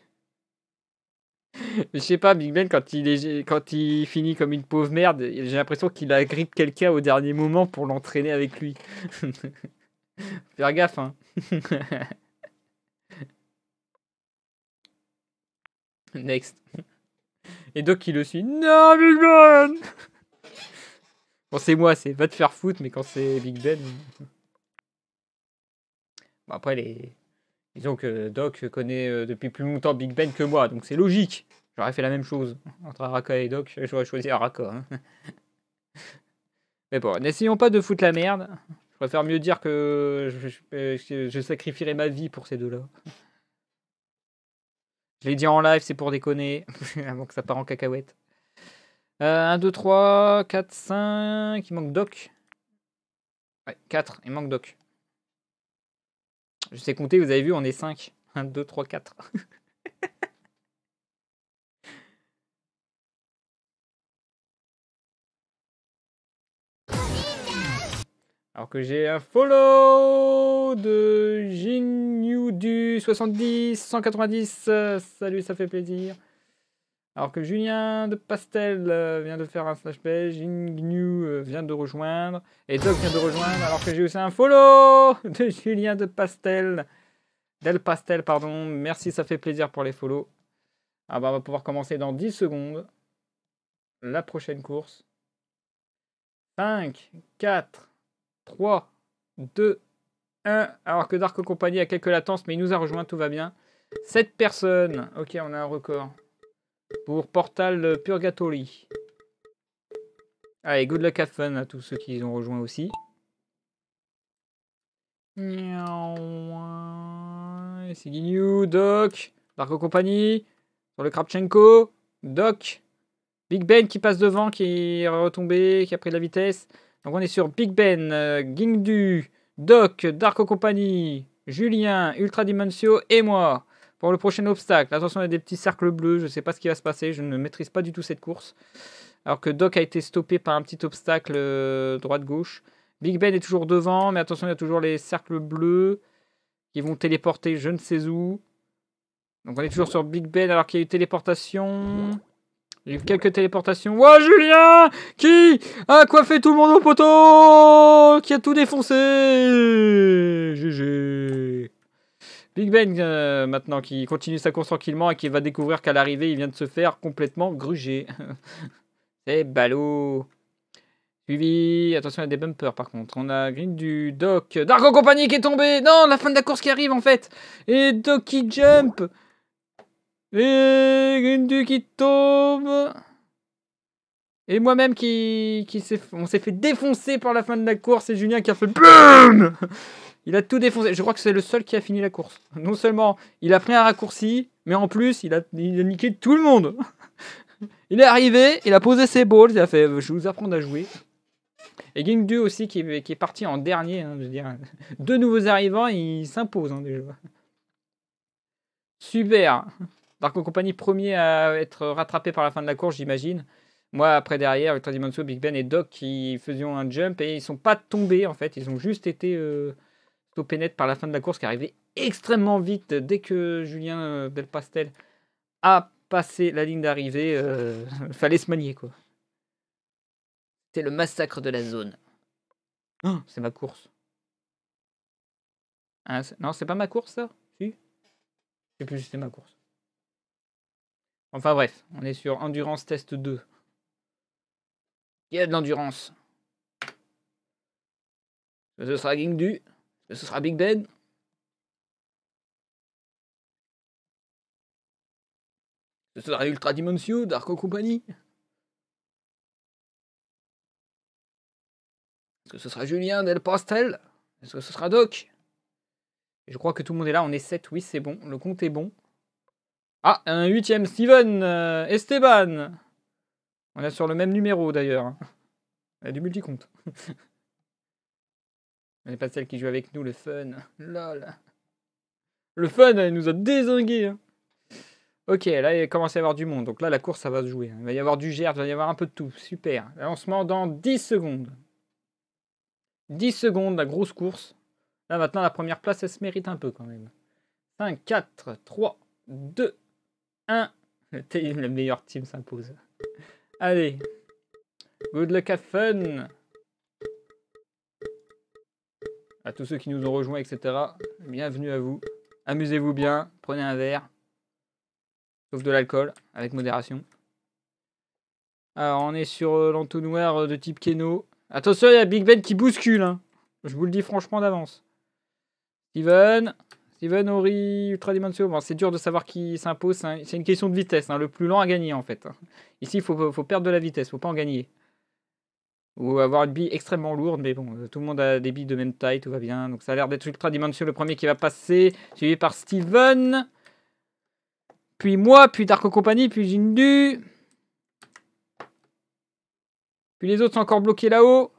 Je sais pas, Big Ben, quand il, est, quand il finit comme une pauvre merde, j'ai l'impression qu'il a agrippe quelqu'un au dernier moment pour l'entraîner avec lui. Faire gaffe, hein. Next. Et donc il le suit. Non, Big Ben quand c'est moi, c'est va te faire foutre, mais quand c'est Big Ben. Bon, après, les... disons que Doc connaît euh, depuis plus longtemps Big Ben que moi, donc c'est logique. J'aurais fait la même chose. Entre Araka et Doc, j'aurais choisi Araka. Hein. Mais bon, n'essayons pas de foutre la merde. Je préfère mieux dire que je, sacrifierais ma vie pour ces deux-là. Je l'ai dit en live, c'est pour déconner, avant que ça part en cacahuète. 1, 2, 3, 4, 5. Il manque Doc. Ouais, 4. Il manque Doc. Je sais compter, vous avez vu, on est 5. 1, 2, 3, 4. Alors que j'ai un follow de Jingyu du 70, 190. Euh, salut, ça fait plaisir. Alors que Julien de Pastel euh, vient de faire un slash page, Ingnu euh, vient de rejoindre, et Doc vient de rejoindre, alors que j'ai aussi un follow de Julien de Pastel. Del Pastel, pardon. Merci, ça fait plaisir pour les follow. Ah bah on va pouvoir commencer dans 10 secondes. La prochaine course. 5, 4, 3, 2, 1. Alors que Dark Compagnie a quelques latences, mais il nous a rejoint, tout va bien. 7 personnes. Ok, on a un record pour Portal euh, Purgatory. Allez, good luck have fun à tous ceux qui ont rejoint aussi. C'est Doc, Darko Company, sur le Krabchenko, Doc, Big Ben qui passe devant, qui est retombé, qui a pris de la vitesse. Donc on est sur Big Ben, euh, Gingdu, Doc, Darko Company, Julien, Ultra Dimensio et moi. Pour le prochain obstacle, attention, il y a des petits cercles bleus, je ne sais pas ce qui va se passer, je ne maîtrise pas du tout cette course. Alors que Doc a été stoppé par un petit obstacle euh, droite-gauche. Big Ben est toujours devant, mais attention, il y a toujours les cercles bleus qui vont téléporter je ne sais où. Donc on est toujours sur Big Ben alors qu'il y a eu téléportation. Il y a eu quelques téléportations. Ouah, Julien Qui a coiffé tout le monde au poteau Qui a tout défoncé GG Big Ben euh, maintenant qui continue sa course tranquillement et qui va découvrir qu'à l'arrivée il vient de se faire complètement gruger. C'est ballot. Suivi, attention à des bumpers par contre. On a Green du Doc. Dargo Compagnie qui est tombé Non, la fin de la course qui arrive en fait Et Doc qui jump Et Green du qui tombe et moi-même qui, qui on s'est fait défoncer par la fin de la course et Julien qui a fait BOOM Il a tout défoncé. Je crois que c'est le seul qui a fini la course. Non seulement il a pris un raccourci, mais en plus, il a, niqué tout le monde. il est arrivé, il a posé ses balls, il a fait Je vais vous apprendre à jouer. Et Gingdu aussi, qui est, parti en dernier. Hein, deux nouveaux arrivants, ils s'imposent hein, déjà. Super. Darko Compagnie, premier à être rattrapé par la fin de la course, j'imagine. Moi, après, derrière, avec Dimenso, Big Ben et Doc qui faisaient un jump et ils ne sont pas tombés en fait. Ils ont juste été. Euh, au pénètre par la fin de la course qui arrivait extrêmement vite dès que Julien euh, Delpastel a passé la ligne d'arrivée. Euh, fallait se manier quoi. C'est le massacre de la zone. Oh, c'est ma course. Hein, non, c'est pas ma course ça Si C'est plus juste ma course. Enfin bref, on est sur Endurance Test 2. Il y a de l'endurance. Ce sera du ce sera Big Ben Ce sera Ultra Dimension, Dark Company Est-ce que ce sera Julien Del Pastel Est-ce que ce sera Doc Je crois que tout le monde est là, on est 7, oui c'est bon, le compte est bon. Ah, un huitième, Steven euh, Esteban On est sur le même numéro d'ailleurs. Il a du multicompte. n'est pas celle qui joue avec nous, le fun. Lol. Le fun, elle nous a désingué. Hein. Ok, là, il commence à y avoir du monde. Donc là, la course, ça va se jouer. Hein. Il va y avoir du gerbe, il va y avoir un peu de tout. Super. Lancement dans 10 secondes. 10 secondes, la grosse course. Là, maintenant, la première place, elle se mérite un peu quand même. 5, 4, 3, 2, 1. Le, le meilleur team s'impose. Allez. Good luck, have fun à tous ceux qui nous ont rejoints, etc. Bienvenue à vous. Amusez-vous bien, prenez un verre. Sauf de l'alcool, avec modération. Alors, on est sur euh, l'entonnoir euh, de type Keno. Attention, il y a Big Ben qui bouscule. Hein. Je vous le dis franchement d'avance. Steven, Steven, Ori, Ultra Dimension. Bon, c'est dur de savoir qui s'impose. C'est une question de vitesse. Hein, le plus lent à gagner, en fait. Hein. Ici, il faut, faut, perdre de la vitesse. faut pas en gagner. Ou avoir une bille extrêmement lourde, mais bon, euh, tout le monde a des billes de même taille, tout va bien. Donc ça a l'air d'être ultra dimension. Le premier qui va passer, suivi par Steven. Puis moi, puis Dark Company, puis Jindu. Puis les autres sont encore bloqués là-haut.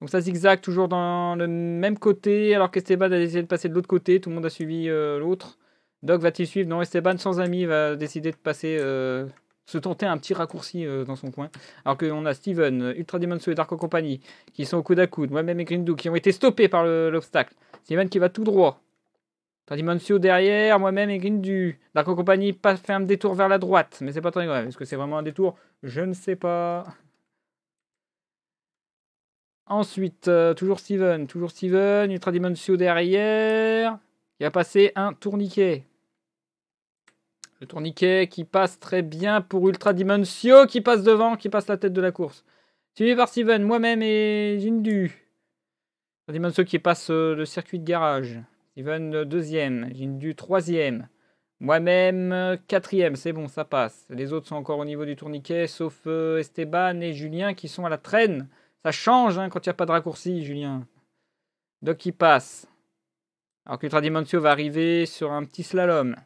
Donc ça zigzag toujours dans le même côté, alors qu'Esteban a décidé de passer de l'autre côté. Tout le monde a suivi euh, l'autre. Doc va-t-il suivre Non, Esteban sans ami va décider de passer euh, se tenter un petit raccourci euh, dans son coin. Alors qu'on a Steven, Ultra Dimensio et Darko Company qui sont au coude à coude, moi-même et Grindu qui ont été stoppés par l'obstacle. Steven qui va tout droit. Ultra derrière, moi-même et Grindu. Darko Company pas fait un détour vers la droite, mais c'est pas très grave. Est-ce que c'est vraiment un détour Je ne sais pas. Ensuite, euh, toujours Steven, toujours Steven, Ultra Dimensio derrière. Il a passé un tourniquet. Le tourniquet qui passe très bien pour Ultra Dimensio qui passe devant, qui passe la tête de la course. Suivi par Steven, moi-même et Jindu. Ultra qui passe euh, le circuit de garage. Steven euh, deuxième, Jindu troisième. Moi-même euh, quatrième, c'est bon, ça passe. Les autres sont encore au niveau du tourniquet, sauf Esteban et Julien qui sont à la traîne. Ça change hein, quand il n'y a pas de raccourci, Julien. Doc qui passe. Alors que Dimensio va arriver sur un petit slalom.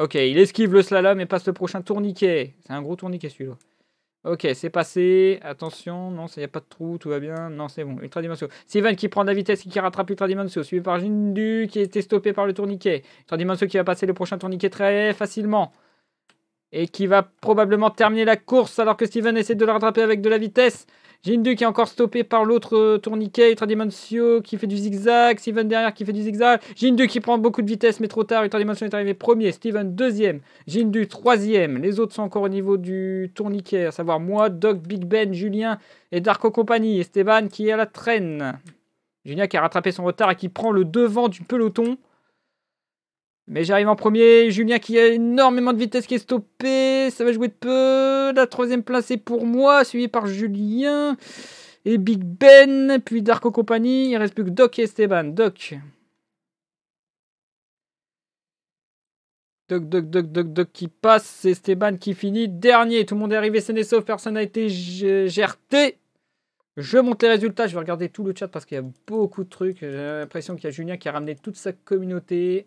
Ok, il esquive le slalom et passe le prochain tourniquet. C'est un gros tourniquet celui-là. Ok, c'est passé. Attention, non, il n'y a pas de trou, tout va bien. Non, c'est bon. Ultra Dimension. Steven qui prend de la vitesse et qui rattrape Ultra Dimension. Suivi par Jindu qui été stoppé par le tourniquet. Ultra Dimension qui va passer le prochain tourniquet très facilement. Et qui va probablement terminer la course alors que Steven essaie de le rattraper avec de la vitesse. Jindu qui est encore stoppé par l'autre euh, tourniquet. Dimensio qui fait du zigzag. Steven derrière qui fait du zigzag. Jindu qui prend beaucoup de vitesse mais trop tard. Ultradimension est arrivé premier. Steven deuxième. Jindu troisième. Les autres sont encore au niveau du tourniquet. À savoir moi, Doc, Big Ben, Julien et Darko Compagnie. Esteban qui est à la traîne. Julien qui a rattrapé son retard et qui prend le devant du peloton. Mais j'arrive en premier. Julien qui a énormément de vitesse qui est stoppé. Ça va jouer de peu. La troisième place est pour moi, suivi par Julien. Et Big Ben, puis Darko Company. Il reste plus que Doc et Esteban. Doc. Doc, Doc, Doc, Doc, Doc qui passe. C'est Esteban qui finit dernier. Tout le monde est arrivé c'est n'est sauf. Personne n'a été GRT. Je monte les résultats. Je vais regarder tout le chat parce qu'il y a beaucoup de trucs. J'ai l'impression qu'il y a Julien qui a ramené toute sa communauté.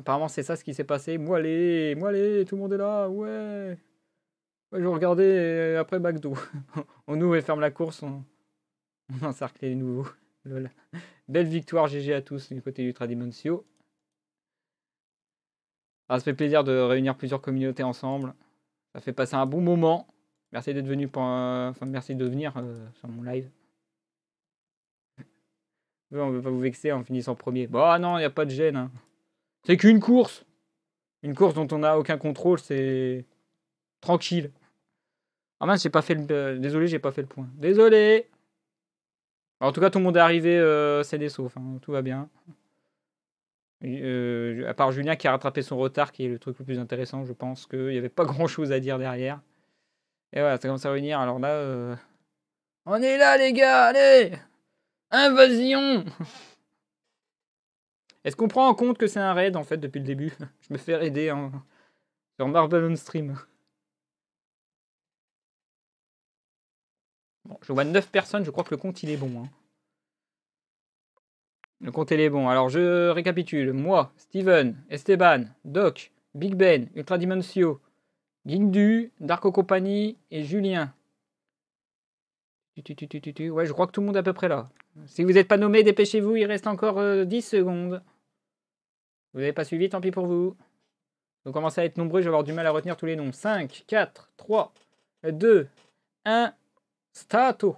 Apparemment, c'est ça ce qui s'est passé. Moi, allez, moi, allez, tout le monde est là, ouais. Je vais regarder euh, après McDo. on ouvre et ferme la course, on, encercle les nouveaux. Belle victoire, GG à tous du côté du tradimoncio ah, ça fait plaisir de réunir plusieurs communautés ensemble. Ça fait passer un bon moment. Merci d'être venu pour, enfin, merci de venir euh, sur mon live. on ne veut pas vous vexer en finissant premier. Bah non, il n'y a pas de gêne. Hein. C'est qu'une course. Une course dont on n'a aucun contrôle, c'est tranquille. Ah mince, j'ai pas fait le. Euh, désolé, j'ai pas fait le point. Désolé. Bah, en tout cas, tout le monde est arrivé, euh, c'est des saufs. Tout va bien. Euh, à part Julien qui a rattrapé son retard, qui est le truc le plus intéressant, je pense qu'il n'y avait pas grand chose à dire derrière. Et voilà, ça commence à revenir, Alors là, on est là, les gars, allez Invasion est-ce qu'on prend en compte que c'est un raid en fait depuis le début Je me fais raider en... sur on Stream. Bon, je vois 9 personnes, je crois que le compte il est bon. Hein. Le compte il est bon. Alors je récapitule. Moi, Steven, Esteban, Doc, Big Ben, Ultra Dimensio, Guindu, Darko Company et Julien. Ouais, je crois que tout le monde est à peu près là. Si vous n'êtes pas nommé, dépêchez-vous, il reste encore 10 euh, secondes. Vous n'avez pas suivi, tant pis pour vous. Vous commencez à être nombreux, je vais avoir du mal à retenir tous les noms. 5, 4, 3, 2, 1, stato.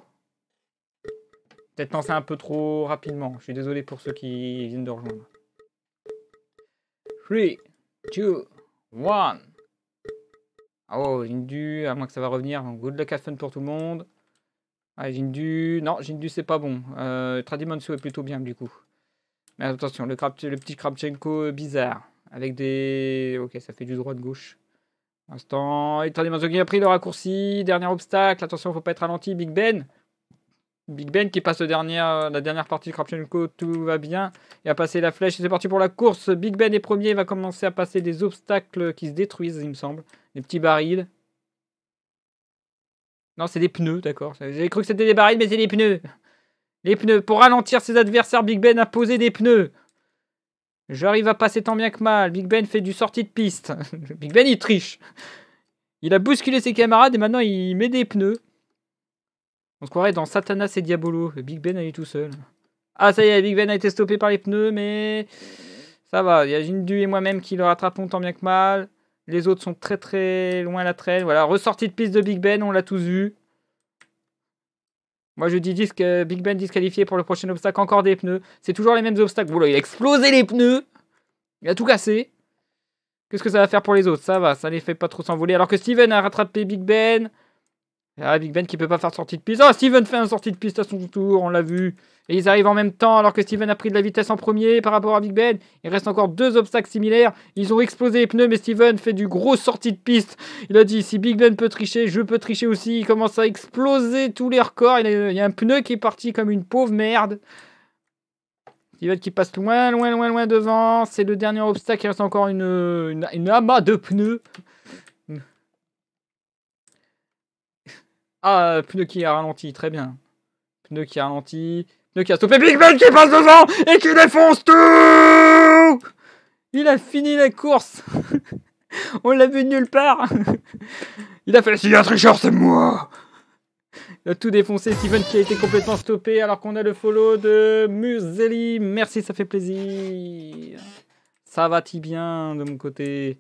Peut-être c'est un peu trop rapidement. Je suis désolé pour ceux qui viennent de rejoindre. 3, 2, 1. Oh, Jindu, à moins que ça va revenir. Good luck, have fun pour tout le monde. Ah, Jindu, non, Jindu, c'est pas bon. Euh, Tradimonsu est plutôt bien, du coup. Mais attention, le, petit Krapchenko euh, bizarre. Avec des... Ok, ça fait du droit-gauche. de Instant. il qui a pris le raccourci. Dernier obstacle. Attention, faut pas être ralenti. Big Ben. Big Ben qui passe dernier, la dernière partie de Krapchenko, Tout va bien. Il a passé la flèche. C'est parti pour la course. Big Ben est premier. Il va commencer à passer des obstacles qui se détruisent, il me semble. Des petits barils. Non, c'est des pneus, d'accord. J'ai cru que c'était des barils, mais c'est des pneus. Les pneus. Pour ralentir ses adversaires, Big Ben a posé des pneus. J'arrive à passer tant bien que mal. Big Ben fait du sortie de piste. Big Ben, il triche. Il a bousculé ses camarades et maintenant il met des pneus. On se croirait dans Satanas et Diabolo. Big Ben a eu tout seul. Ah, ça y est, Big Ben a été stoppé par les pneus, mais ça va. Il y a Jindu et moi-même qui le rattrapons tant bien que mal. Les autres sont très très loin à la traîne. Voilà, ressortie de piste de Big Ben, on l'a tous vu. Moi, je dis disque, euh, Big Ben disqualifié pour le prochain obstacle. Encore des pneus. C'est toujours les mêmes obstacles. Oula, il a explosé les pneus. Il a tout cassé. Qu'est-ce que ça va faire pour les autres Ça va, ça les fait pas trop s'envoler. Alors que Steven a rattrapé Big Ben. Ah, Big Ben qui peut pas faire sortie de piste. Ah, oh, Steven fait un sortie de piste à son tour, on l'a vu. Et ils arrivent en même temps alors que Steven a pris de la vitesse en premier par rapport à Big Ben. Il reste encore deux obstacles similaires. Ils ont explosé les pneus mais Steven fait du gros sortie de piste. Il a dit si Big Ben peut tricher, je peux tricher aussi. Il commence à exploser tous les records. Il, y a un pneu qui est parti comme une pauvre merde. Steven qui passe loin, loin, loin, loin devant. C'est le dernier obstacle. Il reste encore une, une, une amas de pneus. Ah, pneu qui a ralenti, très bien. Pneu qui a ralenti a stoppé, Big Ben qui passe devant et qui défonce tout Il a fini la course On l'a vu nulle part Il a fait la y un tricheur, c'est moi il a tout défoncé, Steven qui a été complètement stoppé alors qu'on a le follow de Museli. Merci, ça fait plaisir. Ça va-t-il bien de mon côté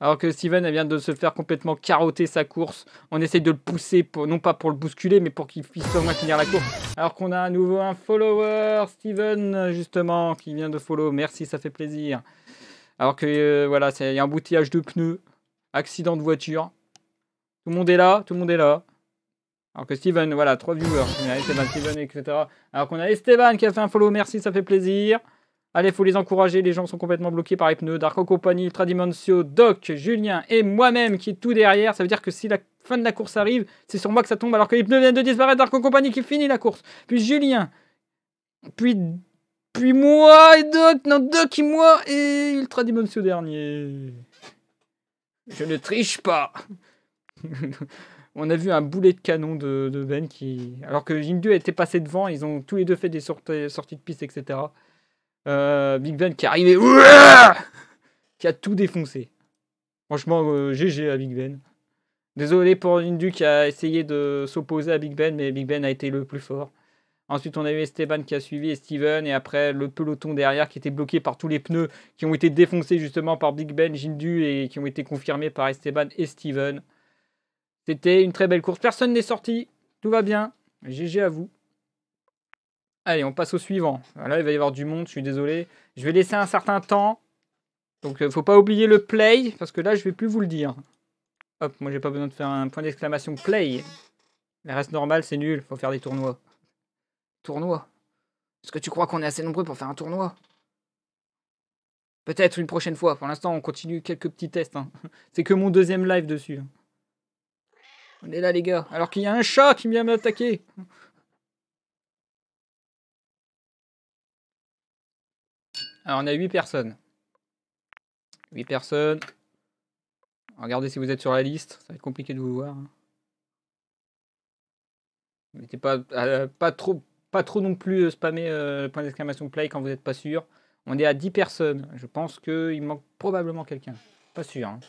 alors que Steven vient de se faire complètement carotter sa course. On essaye de le pousser, pour, non pas pour le bousculer, mais pour qu'il puisse au moins finir la course. Alors qu'on a à nouveau un follower, Steven, justement, qui vient de follow. Merci, ça fait plaisir. Alors que euh, voilà, il y a un bouteillage de pneus, accident de voiture. Tout le monde est là, tout le monde est là. Alors que Steven, voilà, trois viewers. Steven, etc. Alors qu'on a Esteban qui a fait un follow, merci, ça fait plaisir. Allez, faut les encourager, les gens sont complètement bloqués par les pneus. Darko Company, Ultra Dimensio, Doc, Julien et moi-même qui est tout derrière. Ça veut dire que si la fin de la course arrive, c'est sur moi que ça tombe alors que les pneus de disparaître. Dark Company qui finit la course. Puis Julien. Puis, puis moi et Doc. Non, Doc et moi et Ultra Dimensio dernier. Je ne triche pas. on a vu un boulet de canon de, Ben qui. Alors que Jim 2 était passé devant, ils ont tous les deux fait des sorties de piste, etc. Euh, Big Ben qui est arrivé, qui a tout défoncé. Franchement, GG euh, à Big Ben. Désolé pour Indu qui a essayé de s'opposer à Big Ben, mais Big Ben a été le plus fort. Ensuite, on a eu Esteban qui a suivi et Steven, et après le peloton derrière qui était bloqué par tous les pneus qui ont été défoncés justement par Big Ben, Jindu et qui ont été confirmés par Esteban et Steven. C'était une très belle course. Personne n'est sorti. Tout va bien. GG à vous. Allez, on passe au suivant. Là, il va y avoir du monde, je suis désolé. Je vais laisser un certain temps. Donc, il euh, faut pas oublier le play, parce que là, je vais plus vous le dire. Hop, moi, j'ai pas besoin de faire un point d'exclamation play. La reste normal, c'est nul, faut faire des tournois. Tournois Est-ce que tu crois qu'on est assez nombreux pour faire un tournoi Peut-être une prochaine fois. Pour l'instant, on continue quelques petits tests. Hein. C'est que mon deuxième live dessus. On est là, les gars. Alors qu'il y a un chat qui vient m'attaquer. Alors, on a 8 personnes. 8 personnes. Regardez si vous êtes sur la liste. Ça va être compliqué de vous voir. N'hésitez hein. pas, euh, pas, trop, pas trop non plus euh, spammer euh, le point d'exclamation play quand vous n'êtes pas sûr. On est à 10 personnes. Je pense qu'il manque probablement quelqu'un. Pas sûr. Hein.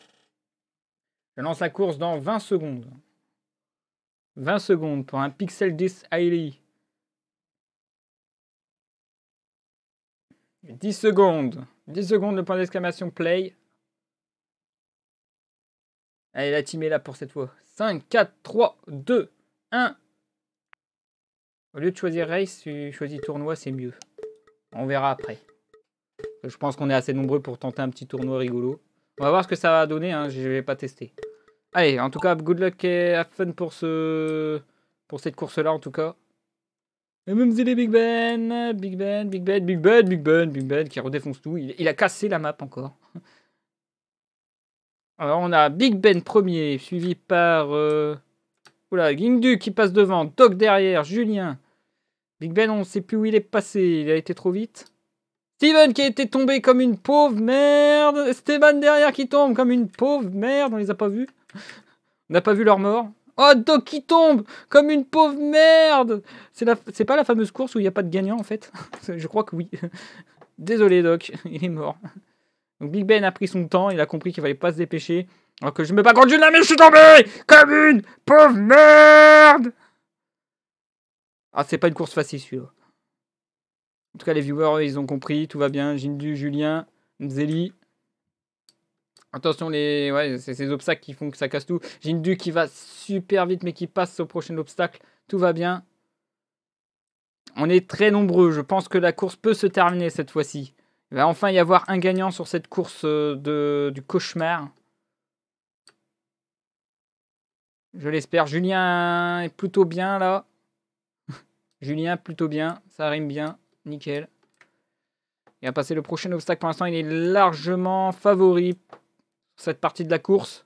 Je lance la course dans 20 secondes. 20 secondes pour un Pixel 10 Highly. 10 secondes. 10 secondes, le point d'exclamation play. Allez, la team est là pour cette fois. 5, 4, 3, 2, 1. Au lieu de choisir race, tu choisis tournoi, c'est mieux. On verra après. Je pense qu'on est assez nombreux pour tenter un petit tournoi rigolo. On va voir ce que ça va donner, hein, je ne vais pas tester. Allez, en tout cas, good luck et have fun pour, ce... pour cette course-là, en tout cas les Big Ben, Big Ben, Big Ben, Big Ben, Big Ben, Big Ben, qui redéfonce tout. Il, a cassé la map encore. Alors on a Big Ben premier, suivi par... Euh, oula, Gingdu qui passe devant, Doc derrière, Julien. Big Ben, on ne sait plus où il est passé, il a été trop vite. Steven qui a été tombé comme une pauvre merde. Steven derrière qui tombe comme une pauvre merde, on les a pas vus. On n'a pas vu leur mort. Oh, Doc qui tombe comme une pauvre merde C'est pas la fameuse course où il n'y a pas de gagnant, en fait Je crois que oui. Désolé, Doc, il est mort. Donc Big Ben a pris son temps, il a compris qu'il fallait pas se dépêcher. Alors que je me bats de la mais je suis tombé comme une pauvre merde Ah, c'est pas une course facile, celui En tout cas, les viewers, ils ont compris, tout va bien. Jindu, Julien, Zélie, Attention, les... c'est ces obstacles qui font que ça casse tout. J'ai une Jindu qui va super vite, mais qui passe au prochain obstacle. Tout va bien. On est très nombreux. Je pense que la course peut se terminer cette fois-ci. Il va enfin y avoir un gagnant sur cette course euh, de... du cauchemar. Je l'espère. Julien est plutôt bien là. Julien, plutôt bien. Ça rime bien. Nickel. Il va passer le prochain obstacle. Pour l'instant, il est largement favori cette partie de la course.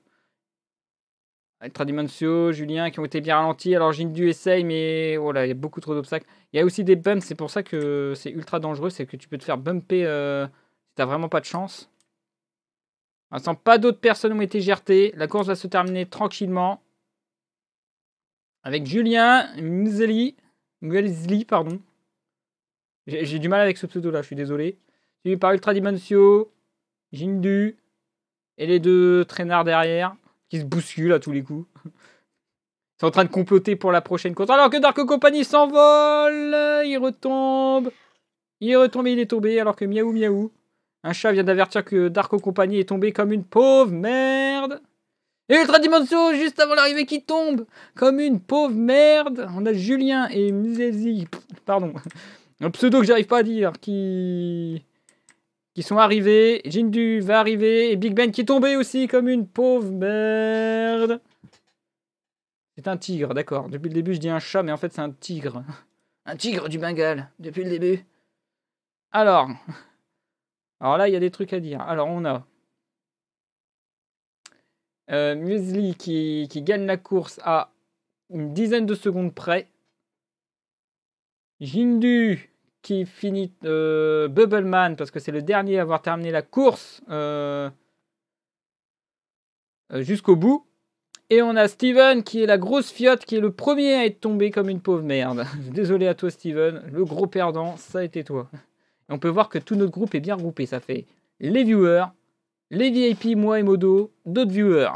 Tradimensio, Julien qui ont été bien ralentis. Alors Jindu essaye, mais voilà, oh il y a beaucoup trop d'obstacles. Il y a aussi des bumps, c'est pour ça que c'est ultra dangereux, c'est que tu peux te faire bumper euh, si t'as vraiment pas de chance. Pour ah, sent pas d'autres personnes ont été gertées. La course va se terminer tranquillement. Avec Julien Mzeli, Mzeli, pardon. J'ai du mal avec ce pseudo là, je suis désolé. Suivi par Ultra Dimensio, Jindu, et les deux traînards derrière qui se bousculent à tous les coups. Ils sont en train de comploter pour la prochaine course. Alors que Darko Company s'envole Il retombe Il retombe et il est tombé alors que miaou miaou. Un chat vient d'avertir que Darko Company est tombé comme une pauvre merde. Et Ultra Dimension, juste avant l'arrivée, qui tombe comme une pauvre merde. On a Julien et Mzézi. pardon, un pseudo que j'arrive pas à dire, qui qui sont arrivés. Jindu va arriver. Et Big Ben qui est tombé aussi comme une pauvre merde. C'est un tigre, d'accord. Depuis le début, je dis un chat, mais en fait, c'est un tigre. Un tigre du Bengale, depuis le début. Alors. Alors là, il y a des trucs à dire. Alors, on a. Euh, Muesli qui, qui gagne la course à une dizaine de secondes près. Jindu qui finit Bubble euh, Bubbleman, parce que c'est le dernier à avoir terminé la course euh, euh, jusqu'au bout. Et on a Steven qui est la grosse fiotte, qui est le premier à être tombé comme une pauvre merde. Désolé à toi Steven, le gros perdant, ça a été toi. Et on peut voir que tout notre groupe est bien regroupé, ça fait les viewers, les VIP, moi et Modo, d'autres viewers.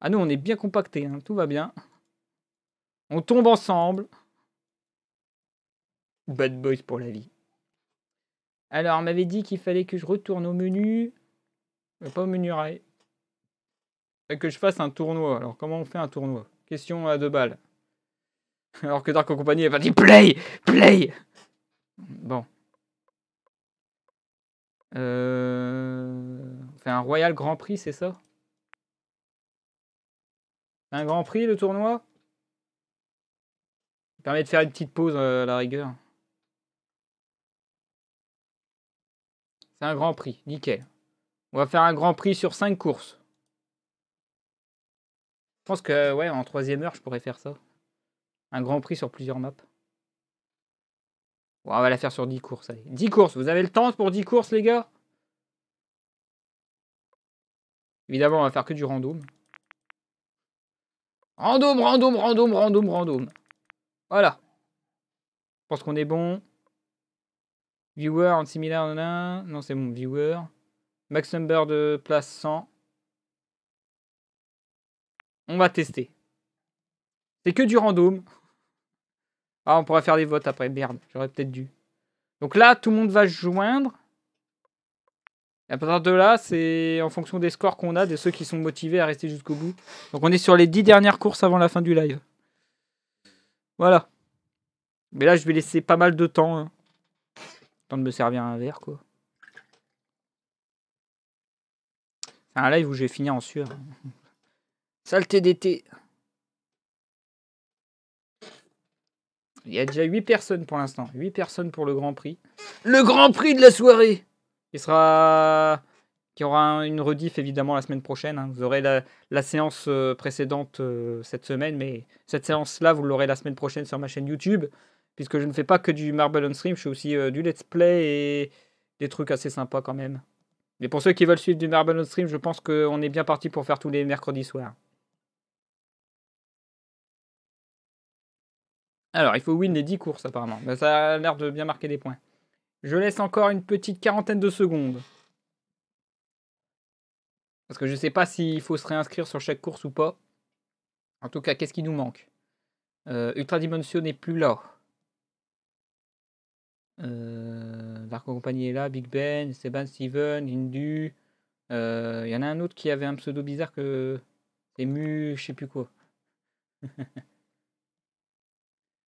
Ah non on est bien compactés, hein. tout va bien. On tombe ensemble. Bad boys pour la vie. Alors, on m'avait dit qu'il fallait que je retourne au menu. Euh, pas au menu rail. Que je fasse un tournoi. Alors, comment on fait un tournoi Question à deux balles. Alors que Dark Company, va pas dit Play Play Bon. Euh... On fait un Royal Grand Prix, c'est ça Un Grand Prix, le tournoi permet de faire une petite pause euh, à la rigueur. grand prix, nickel. On va faire un grand prix sur 5 courses. Je pense que, ouais, en troisième heure, je pourrais faire ça. Un grand prix sur plusieurs maps. on va la faire sur 10 courses, allez. 10 courses, vous avez le temps pour 10 courses, les gars Évidemment, on va faire que du random. Random, random, random, random, random. Voilà. Je pense qu'on est bon. Viewer, en similaire, non, non, c'est mon viewer. Max number de place 100. On va tester. C'est que du random. Ah, on pourrait faire des votes après. Merde, j'aurais peut-être dû. Donc là, tout le monde va se joindre. Et à partir de là, c'est en fonction des scores qu'on a, de ceux qui sont motivés à rester jusqu'au bout. Donc on est sur les 10 dernières courses avant la fin du live. Voilà. Mais là, je vais laisser pas mal de temps. Hein. Tant de me servir un verre, quoi. Ah, là, live où j'ai fini en sueur. Saleté d'été. Il y a déjà 8 personnes pour l'instant. 8 personnes pour le Grand Prix. Le Grand Prix de la soirée Il sera... Qui aura une rediff évidemment la semaine prochaine. Hein. Vous aurez la, séance euh, précédente euh, cette semaine, mais cette séance-là, vous l'aurez la semaine prochaine sur ma chaîne YouTube puisque je ne fais pas que du Marble on Stream, je fais aussi euh, du let's play et des trucs assez sympas quand même. Mais pour ceux qui veulent suivre du Marble on Stream, je pense qu'on est bien parti pour faire tous les mercredis soirs. Alors, il faut win les 10 courses apparemment. Mais ben, ça a l'air de bien marquer des points. Je laisse encore une petite quarantaine de secondes. Parce que je ne sais pas s'il faut se réinscrire sur chaque course ou pas. En tout cas, qu'est-ce qui nous manque euh, Ultra Dimension n'est plus là. Euh, Darko Company est là, Big Ben, Seban Steven, Hindu. Euh, il y en a un autre qui avait un pseudo bizarre que c'est Mu, je sais plus quoi.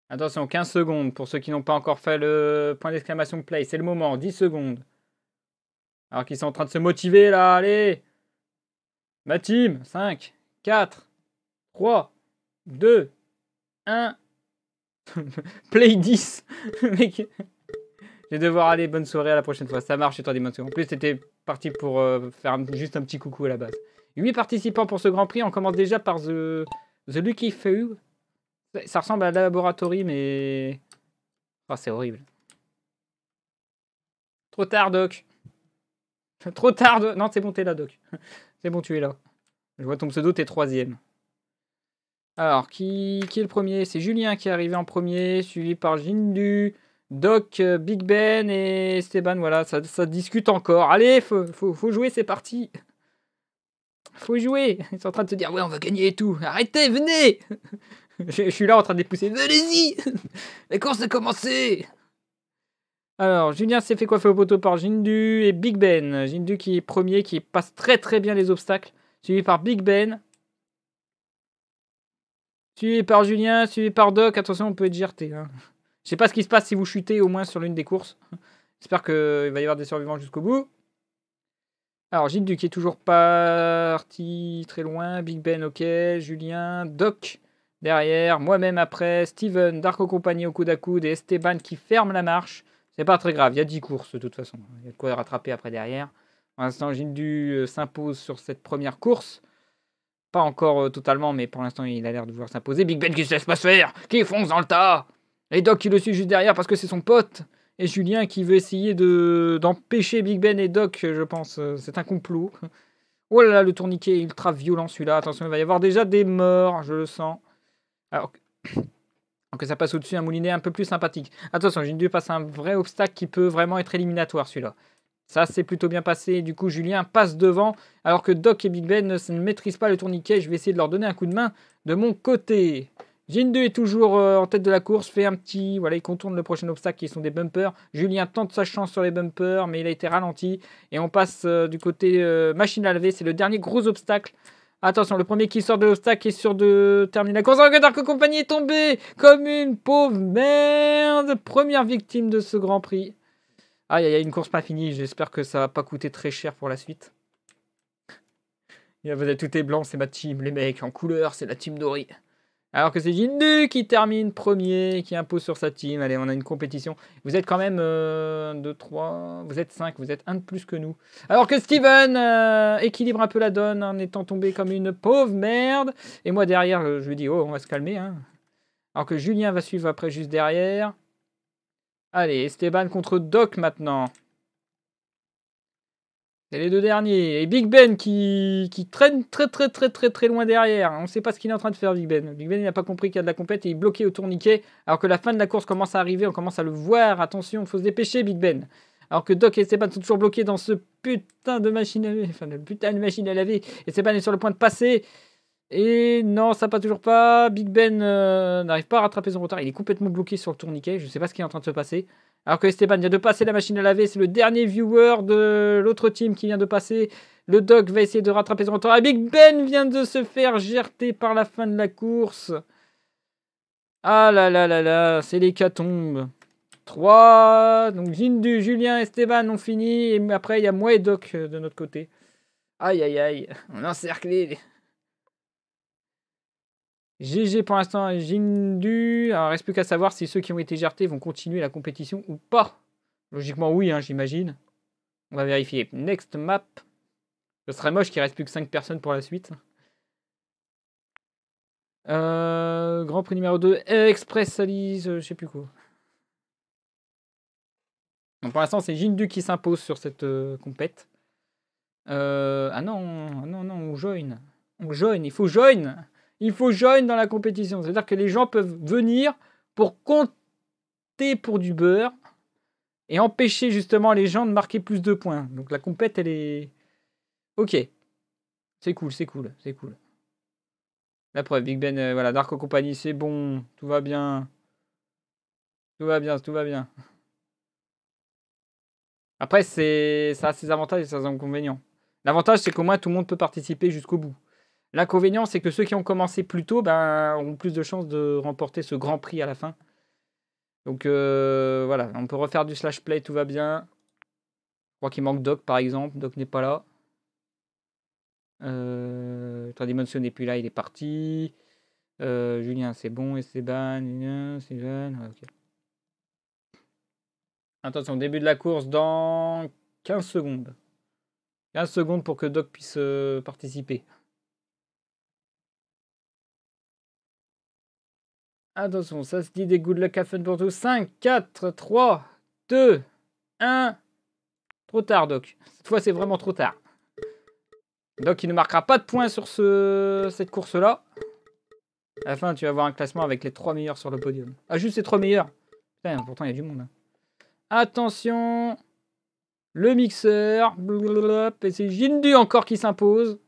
Attention, 15 secondes pour ceux qui n'ont pas encore fait le point d'exclamation play. C'est le moment, 10 secondes. Alors qu'ils sont en train de se motiver là, allez Ma team, 5, 4, 3, 2, 1. play 10. Mec. Je vais devoir aller. Bonne soirée à la prochaine fois. Ça marche, toi des En plus, c'était parti pour euh, faire juste un petit coucou à la base. 8 participants pour ce Grand Prix. On commence déjà par The, the Lucky Few. Ça ressemble à la Laboratory, mais... Oh, c'est horrible. Trop tard, Doc. Trop tard, Non, c'est bon, t'es là, Doc. C'est bon, tu es là. Je vois ton pseudo, t'es troisième. Alors, qui, qui est le premier C'est Julien qui est arrivé en premier, suivi par Jindu, Doc, euh, Big Ben et Esteban, voilà, ça, discute encore. Allez, faut, jouer, c'est parti. Faut jouer. Ils sont en train de se dire, ouais, on va gagner et tout. Arrêtez, venez. je, suis là en train de les pousser. Venez-y. La course a commencé. Alors, Julien s'est fait coiffer au poteau par Jindu et Big Ben. Jindu qui est premier, qui passe très très bien les obstacles. Suivi par Big Ben. Suivi par Julien, suivi par Doc. Attention, on peut être gerté, Hein. Je sais pas ce qui se passe si vous chutez au moins sur l'une des courses. J'espère qu'il va y avoir des survivants jusqu'au bout. Alors, du qui est toujours parti très loin. Big Ben, ok. Julien, Doc derrière. Moi-même après. Steven, Darko Compagnie au coude à coude. Et Esteban qui ferme la marche. C'est pas très grave. Il y a 10 courses de toute façon. Il y a de quoi rattraper après derrière. Pour l'instant, Gilles euh, s'impose sur cette première course. Pas encore euh, totalement, mais pour l'instant, il a l'air de vouloir s'imposer. Big Ben qui se laisse pas se faire. Qui fonce dans le tas. Et Doc qui le suit juste derrière parce que c'est son pote. Et Julien qui veut essayer de d'empêcher Big Ben et Doc, je pense. Euh, c'est un complot. Oh là là, le tourniquet est ultra violent celui-là. Attention, il va y avoir déjà des morts, je le sens. Alors que ça passe au-dessus un moulinet un peu plus sympathique. Attention, dû passe un vrai obstacle qui peut vraiment être éliminatoire celui-là. Ça, c'est plutôt bien passé. Du coup, Julien passe devant, alors que Doc et Big Ben ne maîtrisent pas le tourniquet. Je vais essayer de leur donner un coup de main de mon côté. Jin 2 est toujours euh, en tête de la course, fait un petit. Voilà, il contourne le prochain obstacle qui sont des bumpers. Julien tente sa chance sur les bumpers, mais il a été ralenti. Et on passe euh, du côté euh, machine à laver, c'est le dernier gros obstacle. Attention, le premier qui sort de l'obstacle est sûr de terminer la course. Regarde que compagnie est tombée comme une pauvre merde. Première victime de ce Grand Prix. Ah, il y a une course pas finie. J'espère que ça va pas coûter très cher pour la suite. Tout est blanc, c'est ma team. Les mecs en couleur, c'est la team Dory. Alors que c'est du qui termine premier, qui impose sur sa team. Allez, on a une compétition. Vous êtes quand même 1, 2, 3, vous êtes 5, vous êtes un de plus que nous. Alors que Steven euh, équilibre un peu la donne en étant tombé comme une pauvre merde. Et moi derrière, euh, je lui dis, oh, on va se calmer. Hein. Alors que Julien va suivre après juste derrière. Allez, Esteban contre Doc maintenant. C'est les deux derniers. Et Big Ben qui, qui traîne très très très très très loin derrière. On ne sait pas ce qu'il est en train de faire Big Ben. Big Ben n'a pas compris qu'il y a de la compète et il est bloqué au tourniquet. Alors que la fin de la course commence à arriver, on commence à le voir. Attention, il faut se dépêcher Big Ben. Alors que Doc et Esteban sont toujours bloqués dans ce putain de machine à laver. Enfin, de putain de machine à laver. Esteban est sur le point de passer. Et non, ça passe toujours pas. Big Ben euh, n'arrive pas à rattraper son retard. Il est complètement bloqué sur le tourniquet. Je ne sais pas ce qui est en train de se passer. Alors que Esteban vient de passer la machine à laver, c'est le dernier viewer de l'autre team qui vient de passer. Le Doc va essayer de rattraper son retard. Et Big Ben vient de se faire gerter par la fin de la course. Ah là là là là, c'est l'hécatombe. 3. Donc Zindu, Julien, et Esteban ont fini. Et après, il y a moi et Doc euh, de notre côté. Aïe aïe aïe, on a encerclé. GG pour l'instant Jindu. Alors, il reste plus qu'à savoir si ceux qui ont été jartés vont continuer la compétition ou pas. Logiquement, oui, hein, j'imagine. On va vérifier. Next map. Ce serait moche qu'il reste plus que 5 personnes pour la suite. Euh, Grand prix numéro 2, Express Alice, je euh, je sais plus quoi. pour l'instant, c'est Jindu qui s'impose sur cette euh, compète. Euh, ah, ah non, non, non, on join. On join, il faut join il faut joindre dans la compétition. C'est-à-dire que les gens peuvent venir pour compter pour du beurre et empêcher justement les gens de marquer plus de points. Donc la compète, elle est... Ok. C'est cool, c'est cool, c'est cool. La preuve, Big Ben, euh, voilà, Dark Company, c'est bon, tout va bien. Tout va bien, tout va bien. Après, ça a ses avantages et ses inconvénients. L'avantage, c'est qu'au moins tout le monde peut participer jusqu'au bout. L'inconvénient, c'est que ceux qui ont commencé plus tôt ben, ont plus de chances de remporter ce grand prix à la fin. Donc euh, voilà, on peut refaire du slash play, tout va bien. Je crois qu'il manque Doc par exemple, Doc n'est pas là. Euh, Tradimension n'est plus là, il est parti. Euh, Julien, c'est bon, Esteban, Julien, c'est jeune. Attention, début de la course dans 15 secondes. 15 secondes pour que Doc puisse euh, participer. Attention, ça se dit des good luck à fun pour tous. 5, 4, 3, 2, 1. Trop tard, Doc. Cette fois, c'est vraiment trop tard. Doc, il ne marquera pas de points sur cette course-là. À la fin, tu vas avoir un classement avec les 3 meilleurs sur le podium. Ah, juste les trois meilleurs. Putain, pourtant, il y a du monde. Hein. Attention. Le mixeur. Et c'est Jindu encore qui s'impose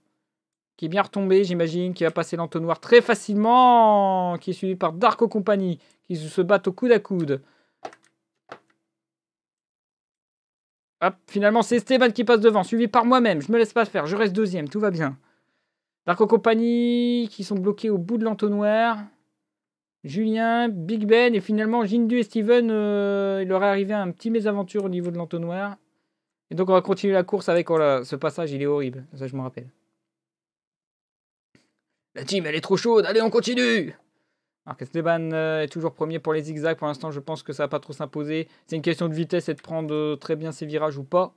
qui est bien retombé, j'imagine, qui va passer l'entonnoir très facilement, qui est suivi par Darko Company, qui se battent au coude à coude. Hop, finalement, c'est Esteban qui passe devant, suivi par moi-même. Je me laisse pas faire, je reste deuxième, tout va bien. Darko Company qui sont bloqués au bout de l'entonnoir. Julien, Big Ben et finalement Jindu et Steven, euh, il leur est arrivé un petit mésaventure au niveau de l'entonnoir. Et donc on va continuer la course avec oh ce passage, il est horrible, ça je me rappelle. La team, elle est trop chaude, allez, on continue alors Esteban euh, est toujours premier pour les zigzags. Pour l'instant, je pense que ça va pas trop s'imposer. C'est une question de vitesse et de prendre euh, très bien ses virages ou pas.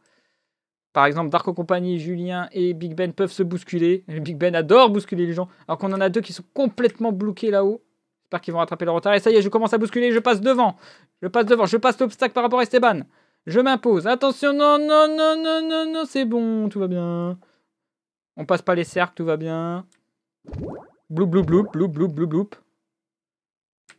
Par exemple, Darko Compagnie, Julien et Big Ben peuvent se bousculer. Big Ben adore bousculer les gens. Alors qu'on en a deux qui sont complètement bloqués là-haut. J'espère qu'ils vont rattraper le retard. Et ça y est, je commence à bousculer. Je passe devant. Je passe devant. Je passe l'obstacle par rapport à Esteban. Je m'impose. Attention, non, non, non, non, non, non, c'est bon. Tout va bien. On passe pas les cercles, tout va bien. Bloup, bloup, bloup, bloup, bloup, bloup, bloup.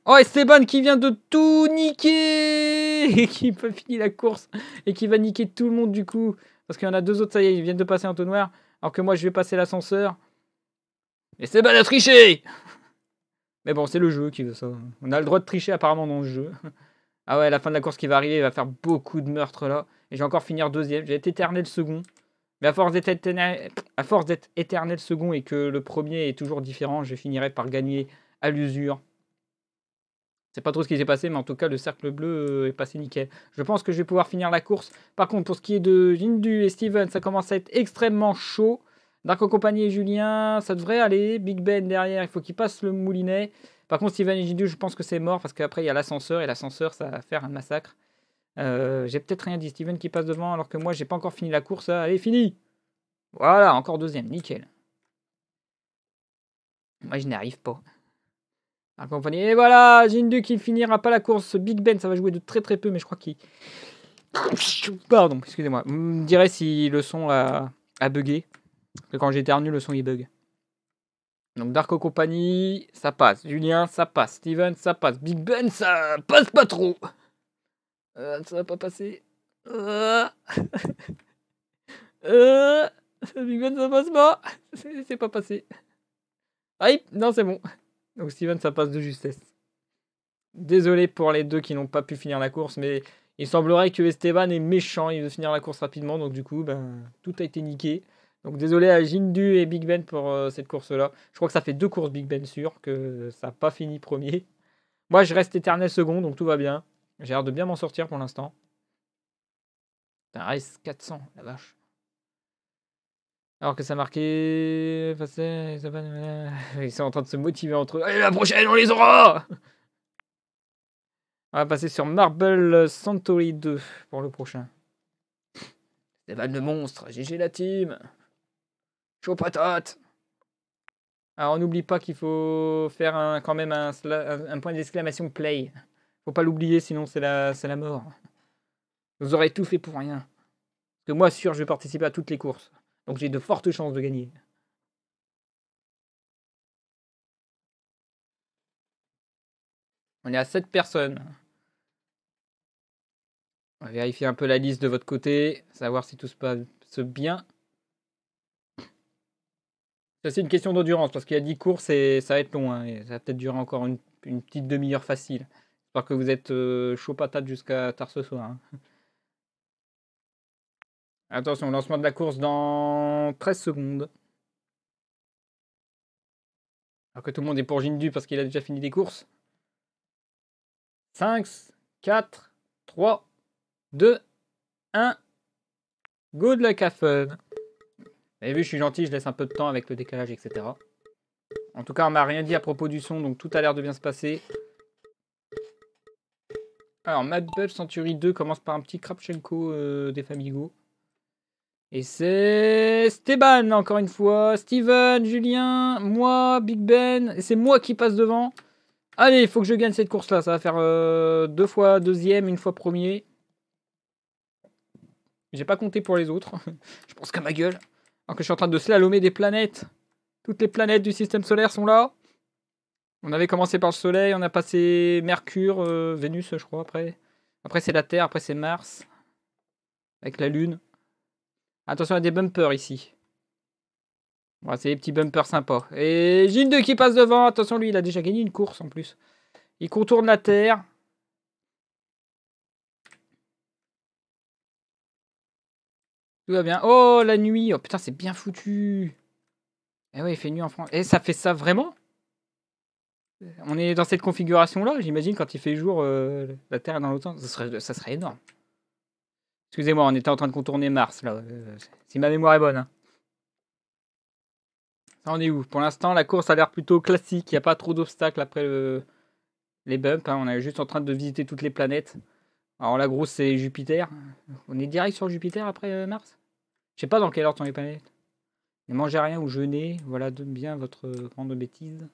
Oh, Esteban qui vient de tout niquer Et qui peut finir la course et qui va niquer tout le monde du coup. Parce qu'il y en a deux autres, ça y est, ils viennent de passer un tonnoir. Alors que moi, je vais passer l'ascenseur. Et Esteban a tricher Mais bon, c'est le jeu qui veut ça. On a le droit de tricher apparemment dans le jeu. Ah ouais, la fin de la course qui va arriver, il va faire beaucoup de meurtres là. Et je vais encore finir deuxième. J'ai été éternel second. Mais à force d'être éternel, second et que le premier est toujours différent, je finirai par gagner à l'usure. C'est pas trop ce qui s'est passé, mais en tout cas, le cercle bleu euh, est passé nickel. Je pense que je vais pouvoir finir la course. Par contre, pour ce qui est de Jindu et Steven, ça commence à être extrêmement chaud. Darko Compagnie et Julien, ça devrait aller. Big Ben derrière, il faut qu'il passe le moulinet. Par contre, Steven et Jindu, je pense que c'est mort parce qu'après, il y a l'ascenseur et l'ascenseur, ça va faire un massacre. Euh, j'ai peut-être rien dit. Steven qui passe devant alors que moi, j'ai pas encore fini la course. Ah, allez, fini Voilà, encore deuxième. Nickel. Moi, je n'y arrive pas. et voilà, Jindu qui finira pas la course. Big Ben, ça va jouer de très très peu, mais je crois qu'il. Pardon, excusez-moi. je me dirais si le son a, a bugué. que quand j'éternue, le son il bug. Donc Darko Company, ça passe. Julien, ça passe. Steven, ça passe. Big Ben, ça passe pas trop. Euh, ça va pas passer. Euh... Ben, ça passe pas. C'est pas passé. Aïe, non, c'est bon. Donc Steven, ça passe de justesse. Désolé pour les deux qui n'ont pas pu finir la course, mais il semblerait que Esteban est méchant, il veut finir la course rapidement, donc du coup, ben, tout a été niqué. Donc désolé à Jindu et Big Ben pour euh, cette course-là. Je crois que ça fait deux courses Big Ben sûr, que ça n'a pas fini premier. Moi, je reste éternel second, donc tout va bien. J'ai l'air de bien m'en sortir pour l'instant. Un reste 400, la vache. Alors que ça marquait. Ils sont en train de se motiver entre eux. Allez, la prochaine, on les aura On va passer sur Marble Santori 2 pour le prochain. Stéphane de monstre, GG la team Chaud patate Alors n'oublie pas qu'il faut faire quand même un point d'exclamation play. Faut pas l'oublier, sinon c'est la, la mort. Vous aurez tout fait pour rien. Parce que moi, sûr, je vais participer à toutes les courses. Donc j'ai de fortes chances de gagner. On est à 7 personnes. On va vérifier un peu la liste de votre côté, savoir si tout se passe bien. Ça, c'est une question d'endurance, parce qu'il y a 10 courses et ça va être long. Hein, et ça va peut-être durer encore une petite demi-heure facile. J'espère que vous êtes chaud patate jusqu'à tard ce soir. Hein. Attention, lancement de la course dans 13 secondes. Alors que tout le monde est pour Gindu parce qu'il a déjà fini des courses. 5, 4, 3, 2, 1. Good luck à fun. Vous avez vu, je suis gentil, je laisse un peu de temps avec le décalage, etc. En tout cas, on m'a rien dit à propos du son, donc tout a l'air de bien se passer. Alors, Bell Century 2 commence par un petit Krapchenko euh, des famigos, Et c'est Steban, encore une fois. Steven, Julien, moi, Big Ben. Et c'est moi qui passe devant. Allez, il faut que je gagne cette course-là. Ça va faire euh, deux fois deuxième, une fois premier. J'ai pas compté pour les autres. je pense qu'à ma gueule. Alors que je suis en train de slalomer des planètes. Toutes les planètes du système solaire sont là. On avait commencé par le Soleil, on a passé Mercure, euh, Vénus, je crois, après. Après, c'est la Terre, après, c'est Mars. Avec la Lune. Attention, à des bumpers ici. c'est des petits bumpers sympas. Et Gilles qui passe devant. Attention, lui, il a déjà gagné une course en plus. Il contourne la Terre. Tout va bien. Oh, la nuit. Oh putain, c'est bien foutu. Eh ouais, il fait nuit en France. Eh, ça fait ça vraiment on est dans cette configuration-là, j'imagine, quand il fait jour, euh, la Terre est dans l'automne, ça serait, ça énorme. Excusez-moi, on était en train de contourner Mars, là, euh, si ma mémoire est bonne. on hein. est où Pour l'instant, la course a l'air plutôt classique, il n'y a pas trop d'obstacles après les bumps, hein. on est juste en train de visiter toutes les planètes. Alors la grosse, c'est Jupiter. On est direct sur Jupiter après euh, Mars Je sais pas dans quelle ordre sont les planètes. Ne mangez rien ou jeûnez, voilà bien votre grande bêtise.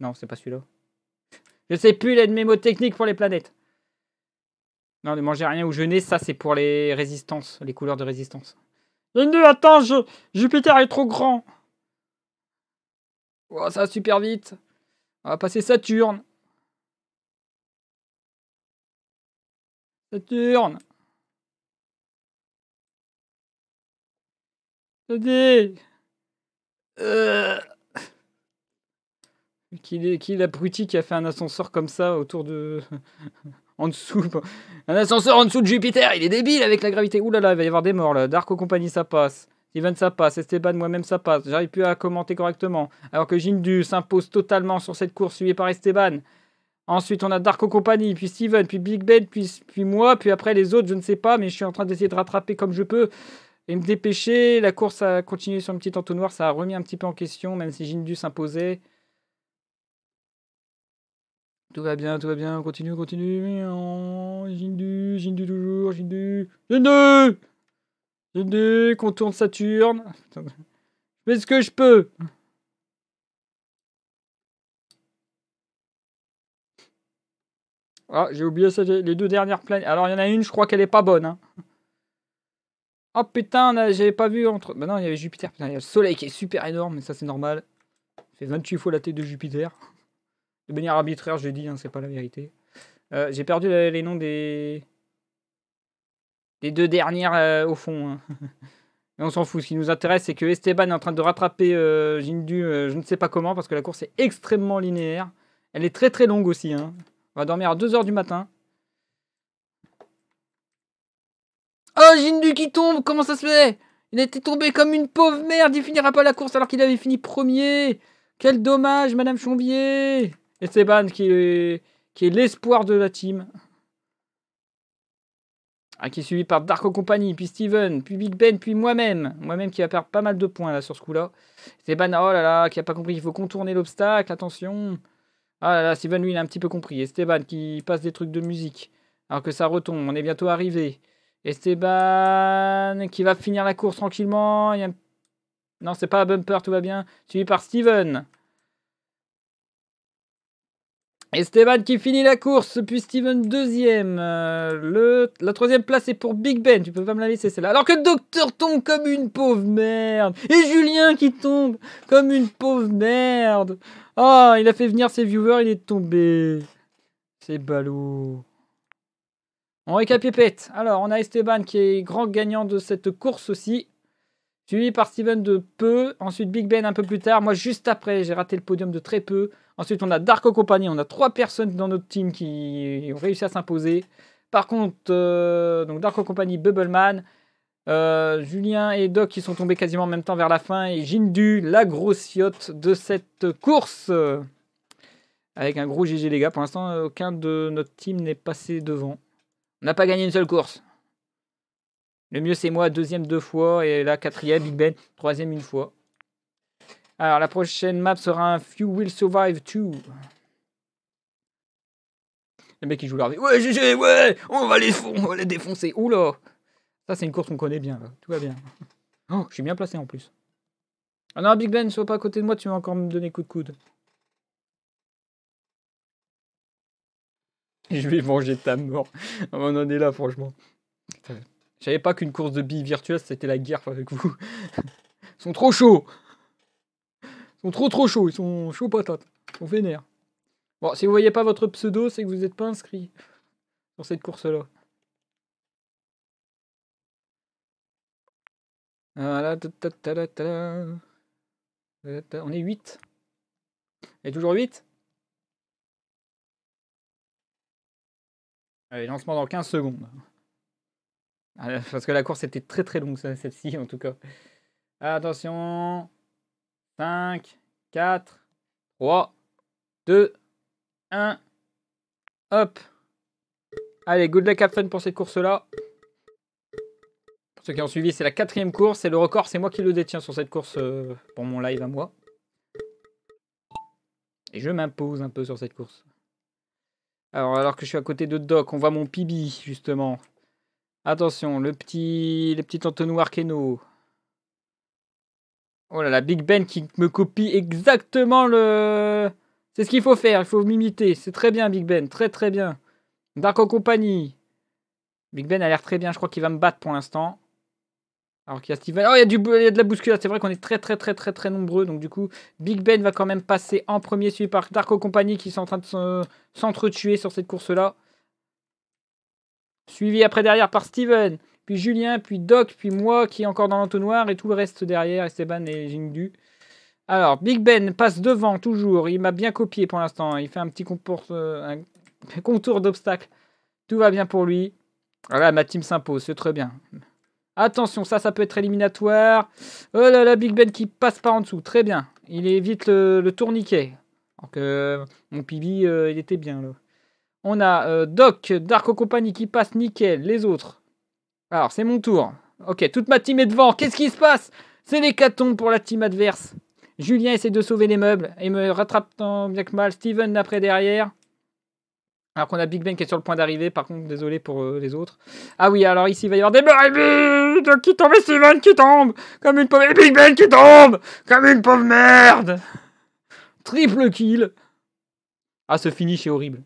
Non, c'est pas celui-là. Je sais plus l'aide mémotechnique pour les planètes. Non, ne mangez rien ou jeûner, ça c'est pour les résistances, les couleurs de résistance. Une attends, je... Jupiter est trop grand. Oh, ça va super vite. On va passer Saturne. Saturne. Saturne. Euh... Qui est, qui l'abruti qui a fait un ascenseur comme ça autour de. en dessous. Un ascenseur en dessous de Jupiter, il est débile avec la gravité. Ouh là là, il va y avoir des morts là. Darko Compagnie, ça passe. Steven ça passe. Esteban, moi-même, ça passe. J'arrive plus à commenter correctement. Alors que Du s'impose totalement sur cette course, suivie par Esteban. Ensuite, on a Darko Company, puis Steven, puis Big Ben, puis, puis moi, puis après les autres, je ne sais pas, mais je suis en train d'essayer de rattraper comme je peux et me dépêcher. La course a continué sur le petit entonnoir, ça a remis un petit peu en question, même si Du s'imposait. Tout va bien, tout va bien, continue, continue. Jindu, Jindu toujours, Jindu. Jindu Jindu, contourne Saturne. Je fais ce que je peux. Ah, j'ai oublié les deux dernières planètes. Alors, il y en a une, je crois qu'elle est pas bonne. Hein. Oh putain, j'avais pas vu entre. Bah non, il y avait Jupiter. Putain, il y a le soleil qui est super énorme, mais ça c'est normal. fait 28 fois la tête de Jupiter de manière arbitraire, je dis, hein, c'est pas la vérité. Euh, j'ai perdu les noms des... deux dernières euh, au fond. Hein. Mais on s'en fout. Ce qui nous intéresse, c'est que Esteban est en train de rattraper euh, Gindu, je ne sais pas comment, parce que la course est extrêmement linéaire. Elle est très très longue aussi. Hein. On va dormir à 2h du matin. Oh, Gindu qui tombe Comment ça se fait Il a été tombé comme une pauvre merde. Il finira pas la course alors qu'il avait fini premier. Quel dommage, Madame Chambier Esteban qui est, qui est l'espoir de la team. Ah, qui est suivi par Darko Company, puis Steven, puis Big Ben, puis moi-même. Moi-même qui va perdre pas mal de points là sur ce coup-là. Esteban, oh là là, qui a pas compris qu'il faut contourner l'obstacle, attention. Ah là là, Steven lui il a un petit peu compris. Esteban qui passe des trucs de musique. Alors que ça retombe, on est bientôt arrivé. Esteban qui va finir la course tranquillement. Non, c'est pas un bumper, tout va bien. Suivi par Steven. Esteban qui finit la course, puis Steven deuxième. Euh, le, la troisième place est pour Big Ben, tu peux pas me la laisser celle-là. Alors que Docteur tombe comme une pauvre merde. Et Julien qui tombe comme une pauvre merde. Oh, il a fait venir ses viewers, il est tombé. C'est balou On récapépète. Alors, on a Esteban qui est grand gagnant de cette course aussi. Suivi par Steven de peu. Ensuite, Big Ben un peu plus tard. Moi, juste après, j'ai raté le podium de très peu. Ensuite, on a Darko Company. On a trois personnes dans notre team qui ont réussi à s'imposer. Par contre, euh, donc Darko Company, Bubbleman, euh, Julien et Doc qui sont tombés quasiment en même temps vers la fin. Et Jindu, la grosse grossiotte de cette course. avec un gros GG, les gars. Pour l'instant, aucun de notre team n'est passé devant. On n'a pas gagné une seule course. Le mieux, c'est moi, deuxième deux fois. Et la quatrième, Big Ben, troisième une fois. Alors, la prochaine map sera un Few Will Survive 2. Les mecs, ils jouent leur vie. Ouais, GG, ouais, on va les, on va les défoncer. Oula Ça, c'est une course qu'on connaît bien. Là. Tout va bien. Oh, je suis bien placé en plus. Ah non, Big Ben, sois pas à côté de moi, tu vas encore me donner coup de coude. Je vais manger ta mort. On en est là, franchement. Je savais pas qu'une course de billes virtuelle, c'était la guerre avec vous. Ils sont trop chauds trop trop chaud ils sont chauds patates. on vénère Bon, si vous voyez pas votre pseudo, c'est que vous n'êtes pas inscrit dans cette course-là. Voilà, euh, on est 8. Et toujours 8 Allez, lancement dans 15 secondes. Ah, parce que la course était très très longue, celle-ci en tout cas. Attention 5, 4, 3, 2, 1. Hop. Allez, good luck fun pour cette course-là. Pour ceux qui ont suivi, c'est la quatrième course et le record, c'est moi qui le détiens sur cette course euh, pour mon live à moi. Et je m'impose un peu sur cette course. Alors, alors que je suis à côté de Doc, on voit mon pibi, justement. Attention, le petit, les petit noires Keno. Oh là là, Big Ben qui me copie exactement le... C'est ce qu'il faut faire, il faut m'imiter. C'est très bien, Big Ben, très très bien. Dark Company Big Ben a l'air très bien, je crois qu'il va me battre pour l'instant. Alors qu'il y a Steven... Oh, il y a, du... il y a de la bousculade, c'est vrai qu'on est très très très très très nombreux. Donc du coup, Big Ben va quand même passer en premier, suivi par Dark Company qui sont en train de s'entretuer sur cette course-là. Suivi après derrière par Steven puis Julien, puis Doc, puis moi qui est encore dans l'entonnoir et tout le reste derrière, Esteban et Jingdu. Alors, Big Ben passe devant toujours. Il m'a bien copié pour l'instant. Il fait un petit euh, contour d'obstacle. Tout va bien pour lui. Voilà, ma team s'impose. C'est très bien. Attention, ça, ça peut être éliminatoire. Oh là là, Big Ben qui passe par en dessous. Très bien. Il évite le, tourniquet. Donc, euh, mon Pibi, euh, il était bien On a Doc, Darko Company qui passe nickel. Les autres. Alors, c'est mon tour. Ok, toute ma team est devant. Qu'est-ce qui se passe C'est l'hécatombe pour la team adverse. Julien essaie de sauver les meubles et me rattrape tant bien que mal. Steven après derrière. Alors qu'on a Big Ben qui est sur le point d'arriver. Par contre, désolé pour euh, les autres. Ah oui, alors ici, il va y avoir des ben qui tombe Steven qui tombe Comme une Big Ben qui tombe Comme une pauvre merde Triple kill Ah, ce finish est horrible.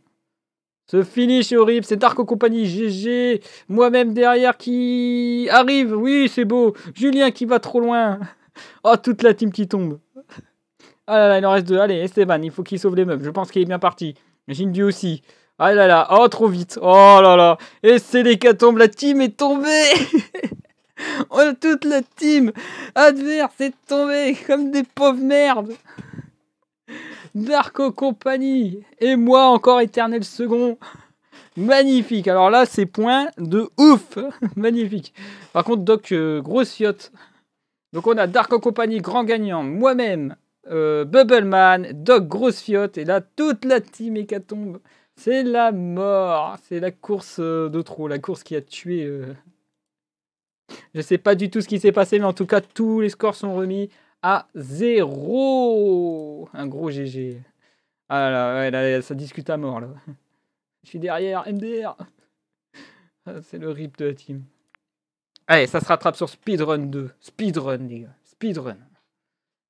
Ce finish est horrible, c'est Dark Company compagnie, GG, moi-même derrière qui arrive, oui c'est beau, Julien qui va trop loin, oh toute la team qui tombe. Ah là là, il en reste deux, allez Esteban, il faut qu'il sauve les meubles, je pense qu'il est bien parti, Jindu aussi. Ah là là, oh trop vite, oh là là, et c'est tombe, la team est tombée Oh toute la team adverse est tombée comme des pauvres merdes Darko Company et moi encore éternel second. Magnifique. Alors là, c'est point de ouf. Magnifique. Par contre, Doc, euh, grosse Donc on a Darko Company, grand gagnant, moi-même, euh, Bubbleman, Doc, grosse fiotte, et là, toute la team hécatombe. C'est la mort. C'est la course euh, de trop, la course qui a tué. Je sais pas du tout ce qui s'est passé, mais en tout cas, tous les scores sont remis à zéro Un gros GG. Ah là, là, ça discute à mort là. Je suis derrière, MDR. Ah, c'est le rip de la team. Allez, ça se rattrape sur Speedrun 2. Speedrun, les gars. Speedrun.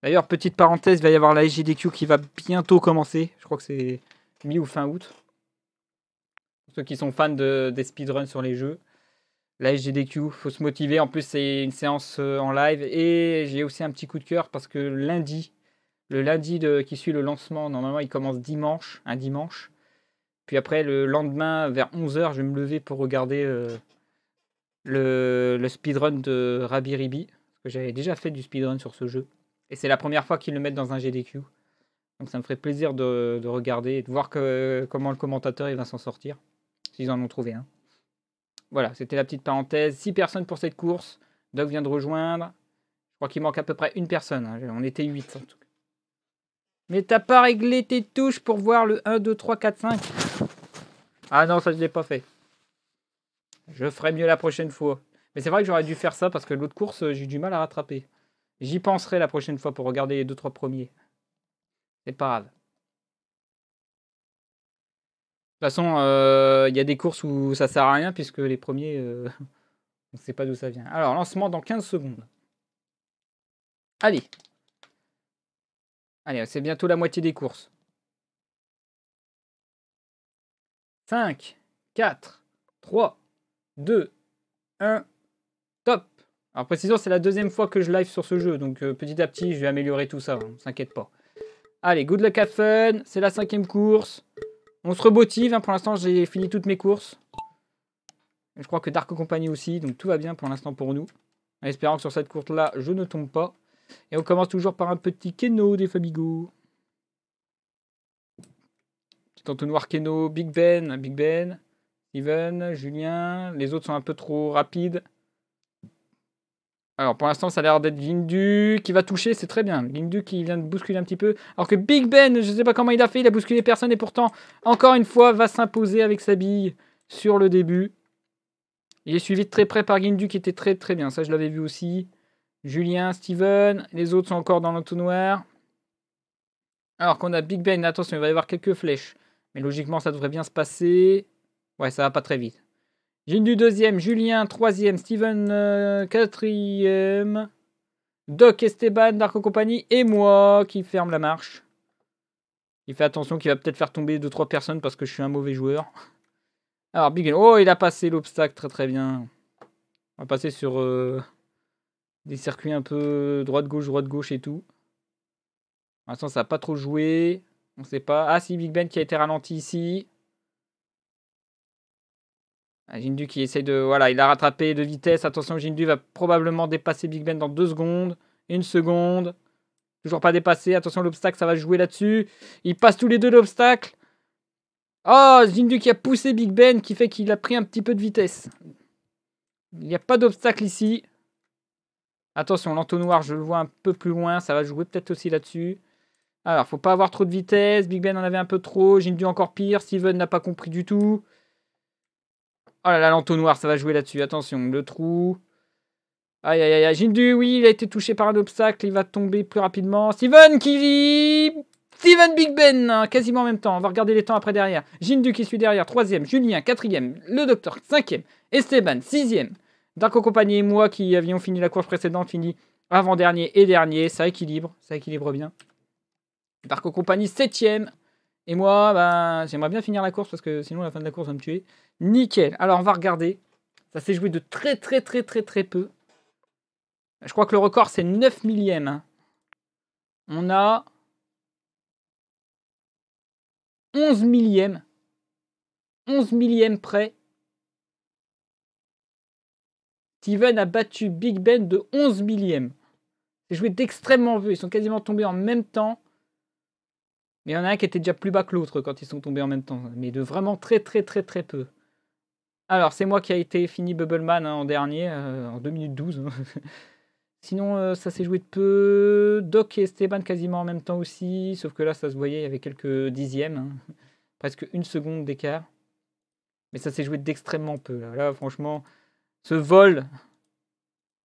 D'ailleurs, petite parenthèse, il va y avoir la SGDQ qui va bientôt commencer. Je crois que c'est mi ou fin août. Pour ceux qui sont fans des speedruns sur les jeux la SGDQ. faut se motiver. En plus, c'est une séance euh, en live. Et j'ai aussi un petit coup de cœur parce que lundi, le lundi qui suit le lancement, normalement, il commence dimanche, un dimanche. Puis après, le lendemain, vers 11h, je vais me lever pour regarder euh, le, le, speedrun de Rabi Ribi. Parce que j'avais déjà fait du speedrun sur ce jeu. Et c'est la première fois qu'ils le mettent dans un GDQ. Donc ça me ferait plaisir de, regarder et de voir comment le commentateur il va s'en sortir. S'ils en ont trouvé un. Voilà, c'était la petite parenthèse. 6 personnes pour cette course. Doc vient de rejoindre. Je crois qu'il manque à peu près une personne. Hein. On était 8 en tout cas. Mais t'as pas réglé tes touches pour voir le 1, 2, 3, 4, 5 Ah non, ça je l'ai pas fait. Je ferai mieux la prochaine fois. Mais c'est vrai que j'aurais dû faire ça parce que l'autre course, j'ai du mal à rattraper. J'y penserai la prochaine fois pour regarder les 2-3 premiers. C'est pas grave. De toute façon, euh, il y a des courses où ça sert à rien puisque les premiers, euh, on ne sait pas d'où ça vient. Alors, lancement dans 15 secondes. Allez. Allez, c'est bientôt la moitié des courses. 5, 4, 3, 2, 1, top Alors précision, c'est la deuxième fois que je live sur ce jeu, donc euh, petit à petit, je vais améliorer tout ça, on hein, ne s'inquiète pas. Allez, good luck have fun, c'est la cinquième course. On se rebotive, hein, pour l'instant j'ai fini toutes mes courses. Je crois que Dark Company aussi, donc tout va bien pour l'instant pour nous. En espérant que sur cette course-là, je ne tombe pas. Et on commence toujours par un petit Keno des Fabigo. Petit entonnoir Keno, Big Ben, Big Ben, Steven, Julien. Les autres sont un peu trop rapides. Alors pour l'instant, ça a l'air d'être Gindu qui va toucher, c'est très bien. Gindu qui vient de bousculer un petit peu. Alors que Big Ben, je ne sais pas comment il a fait, il a bousculé personne et pourtant, encore une fois, va s'imposer avec sa bille sur le début. Il est suivi de très près par Gindu qui était très très bien. Ça, je l'avais vu aussi. Julien, Steven, les autres sont encore dans l'entonnoir. Alors qu'on a Big Ben, attention, il va y avoir quelques flèches. Mais logiquement, ça devrait bien se passer. Ouais, ça va pas très vite du deuxième, Julien troisième, Steven euh, quatrième, Doc, Esteban, Darko Compagnie et moi qui ferme la marche. Il fait attention qu'il va peut-être faire tomber 2 trois personnes parce que je suis un mauvais joueur. Alors, Big Ben, Oh, il a passé l'obstacle très très bien. On va passer sur euh, des circuits un peu droite-gauche, droite-gauche et tout. Pour l'instant, ça n'a pas trop joué. On ne sait pas. Ah si, Big Ben qui a été ralenti ici. Ah, Jindu qui essaie de. Voilà, il a rattrapé de vitesse. Attention, Jindu va probablement dépasser Big Ben dans deux secondes. Une seconde. Toujours pas dépassé. Attention, l'obstacle, ça va jouer là-dessus. Ils passent tous les deux l'obstacle. Oh, Jindu qui a poussé Big Ben, qui fait qu'il a pris un petit peu de vitesse. Il n'y a pas d'obstacle ici. Attention, l'entonnoir, je le vois un peu plus loin. Ça va jouer peut-être aussi là-dessus. Alors, faut pas avoir trop de vitesse. Big Ben en avait un peu trop. Jindu encore pire. Steven n'a pas compris du tout. Oh là là, l'entonnoir, ça va jouer là-dessus. Attention, le trou. Aïe, aïe, aïe. Jindu, oui, il a été touché par un obstacle. Il va tomber plus rapidement. Steven qui vit Steven Big Ben, hein, quasiment en même temps. On va regarder les temps après derrière. Jindu qui suit derrière. Troisième. Julien, quatrième. Le docteur, cinquième. Esteban, sixième. Darko Compagnie et moi qui avions fini la course précédente, fini avant-dernier et dernier. Ça équilibre. Ça équilibre bien. Darko Compagnie, septième. Et moi, ben, j'aimerais bien finir la course parce que sinon la fin de la course va me tuer. Nickel. Alors on va regarder. Ça s'est joué de très très très très très peu. Je crois que le record c'est 9 millièmes. Hein. On a 11 millième 11 millième près. Steven a battu Big Ben de 11 millième C'est joué d'extrêmement vœux. Ils sont quasiment tombés en même temps. Mais il y en a un qui était déjà plus bas que l'autre quand ils sont tombés en même temps. Mais de vraiment très très très très peu. Alors, c'est moi qui a été fini Bubbleman Man hein, en dernier, euh, en 2 minutes 12. Hein. Sinon, euh, ça s'est joué de peu. Doc et Esteban quasiment en même temps aussi, sauf que là, ça se voyait, il y avait quelques dixièmes, hein. presque une seconde d'écart. Mais ça s'est joué d'extrêmement peu. Là. franchement, ce vol.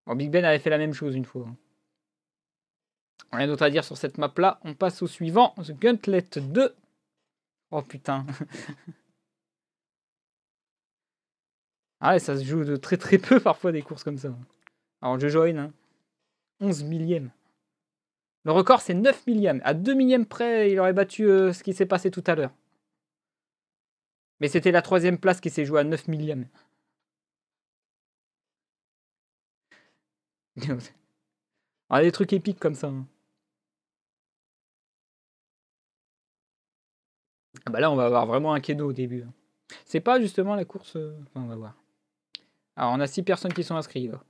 Bon, Big Ben avait fait la même chose une fois. Rien d'autre à dire sur cette map là. On passe au suivant, The Gauntlet 2. Oh putain. ah ouais, ça se joue de très très peu parfois des courses comme ça. Alors je join. 11 hein. millième. Le record c'est 9 millième. À 2 millième près, il aurait battu euh, ce qui s'est passé tout à l'heure. Mais c'était la troisième place qui s'est jouée à 9 millièmes. Ah, des trucs épiques comme ça. Hein. Ah bah là, on va avoir vraiment un kédo au début. Hein. C'est pas justement la course. Euh, on va voir. Alors, on a 6 personnes qui sont inscrites. Moi,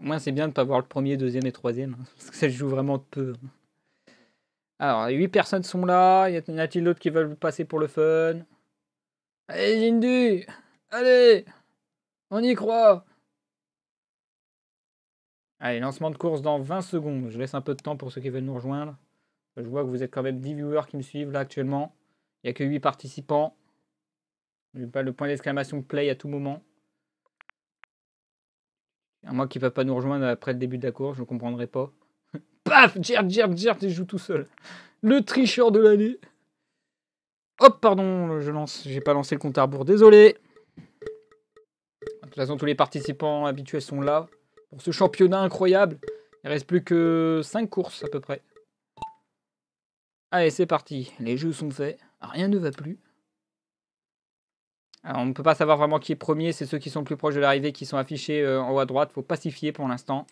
Au moins, c'est bien de pas voir le premier, deuxième et troisième. Hein, parce que ça joue vraiment de peu. Alors, 8 personnes sont là. Y a-t-il d'autres qui veulent passer pour le fun Allez, Zindu Allez On y croit Allez, lancement de course dans 20 secondes. Je laisse un peu de temps pour ceux qui veulent nous rejoindre. Je vois que vous êtes quand même 10 viewers qui me suivent là actuellement. Il n'y a que 8 participants. Pas le point d'exclamation play à tout moment. À moi qui ne pas nous rejoindre après le début de la course, je ne comprendrai pas. Paf jert, jert, Jert, il joue tout seul. Le tricheur de l'année. Hop, pardon, je lance, j'ai pas lancé le compte à rebours, désolé. De toute façon, tous les participants habituels sont là pour ce championnat incroyable. Il reste plus que 5 courses à peu près. Allez, c'est parti. Les jeux sont faits. Rien ne va plus. Alors, on ne peut pas savoir vraiment qui est premier. C'est ceux qui sont plus proches de l'arrivée qui sont affichés euh, en haut à droite. faut pacifier pour l'instant.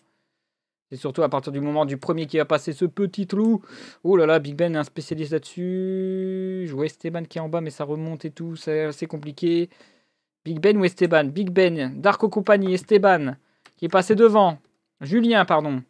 C'est surtout à partir du moment du premier qui va passer ce petit trou. Oh là là, Big Ben est un spécialiste là-dessus. Je vois Esteban qui est en bas, mais ça remonte et tout. C'est assez compliqué. Big Ben ou Esteban Big Ben, Darko Compagnie, Esteban qui est passé devant. Julien, pardon.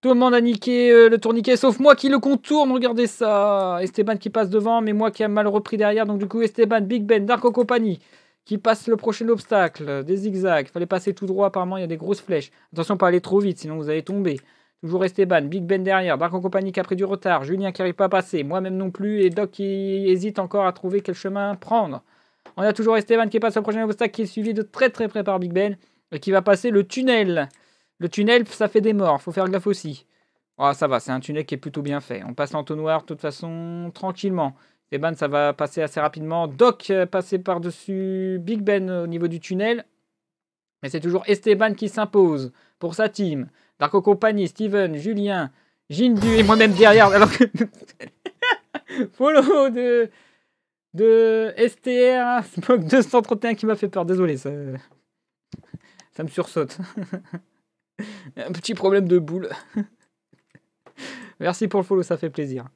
Tout le monde a niqué euh, le tourniquet, sauf moi qui le contourne, regardez ça. Esteban qui passe devant, mais moi qui a mal repris derrière. Donc du coup, Esteban, Big Ben, Darko Company, qui passe le prochain obstacle, des zigzags. Fallait passer tout droit, apparemment, il y a des grosses flèches. Attention, pas aller trop vite, sinon vous allez tomber. Toujours Esteban, Big Ben derrière, Darko Company qui a pris du retard, Julien qui n'arrive pas à passer, moi-même non plus, et Doc qui hésite encore à trouver quel chemin prendre. On a toujours Esteban qui passe le prochain obstacle, qui est suivi de très très près par Big Ben qui va passer le tunnel. Le tunnel, ça fait des morts, faut faire gaffe aussi. Ah, ça va, c'est un tunnel qui est plutôt bien fait. On passe l'entonnoir, de toute façon, tranquillement. Esteban, ça va passer assez rapidement. Doc, euh, passer par-dessus Big Ben euh, au niveau du tunnel. Mais c'est toujours Esteban qui s'impose pour sa team. Darko Compagnie, Steven, Julien, Jindu et moi-même derrière. Alors que. Follow de. De STR, Smoke 231 qui m'a fait peur, désolé. Ça... Euh. Ça me sursaute. Un petit problème de boule. Merci pour le follow, ça fait plaisir.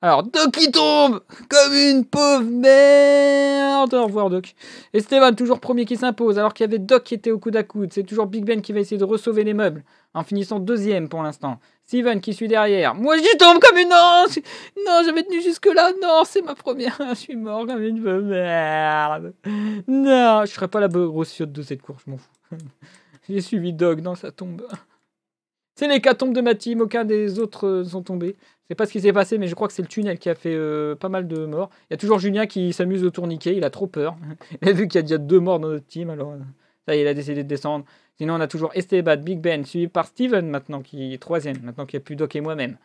Alors, Doc qui tombe Comme une pauvre merde Au revoir, Doc. Stéphane, toujours premier qui s'impose, alors qu'il y avait Doc qui était au coude à coude. C'est toujours Big Ben qui va essayer de ressauver les meubles, en finissant deuxième pour l'instant. Steven qui suit derrière. Moi j'y tombe comme une ange. Non, j'avais tenu jusque-là. Non, c'est ma première. je suis mort comme une merde. Non, je serais pas la grosse fiotte de cette course, je m'en fous. J'ai suivi Dog dans sa tombe. C'est l'hécatombe de ma team, aucun des autres euh, sont tombés. Je sais pas ce qui s'est passé, mais je crois que c'est le tunnel qui a fait euh, pas mal de morts. Il y a toujours Julien qui s'amuse au tourniquet, il a trop peur. Il vu qu'il y a déjà deux morts dans notre team, alors... Euh, ça il a décidé de descendre. Sinon, on a toujours Esteban, Big Ben, suivi par Steven, maintenant qui est troisième, maintenant qu'il n'y a plus Doc et moi-même.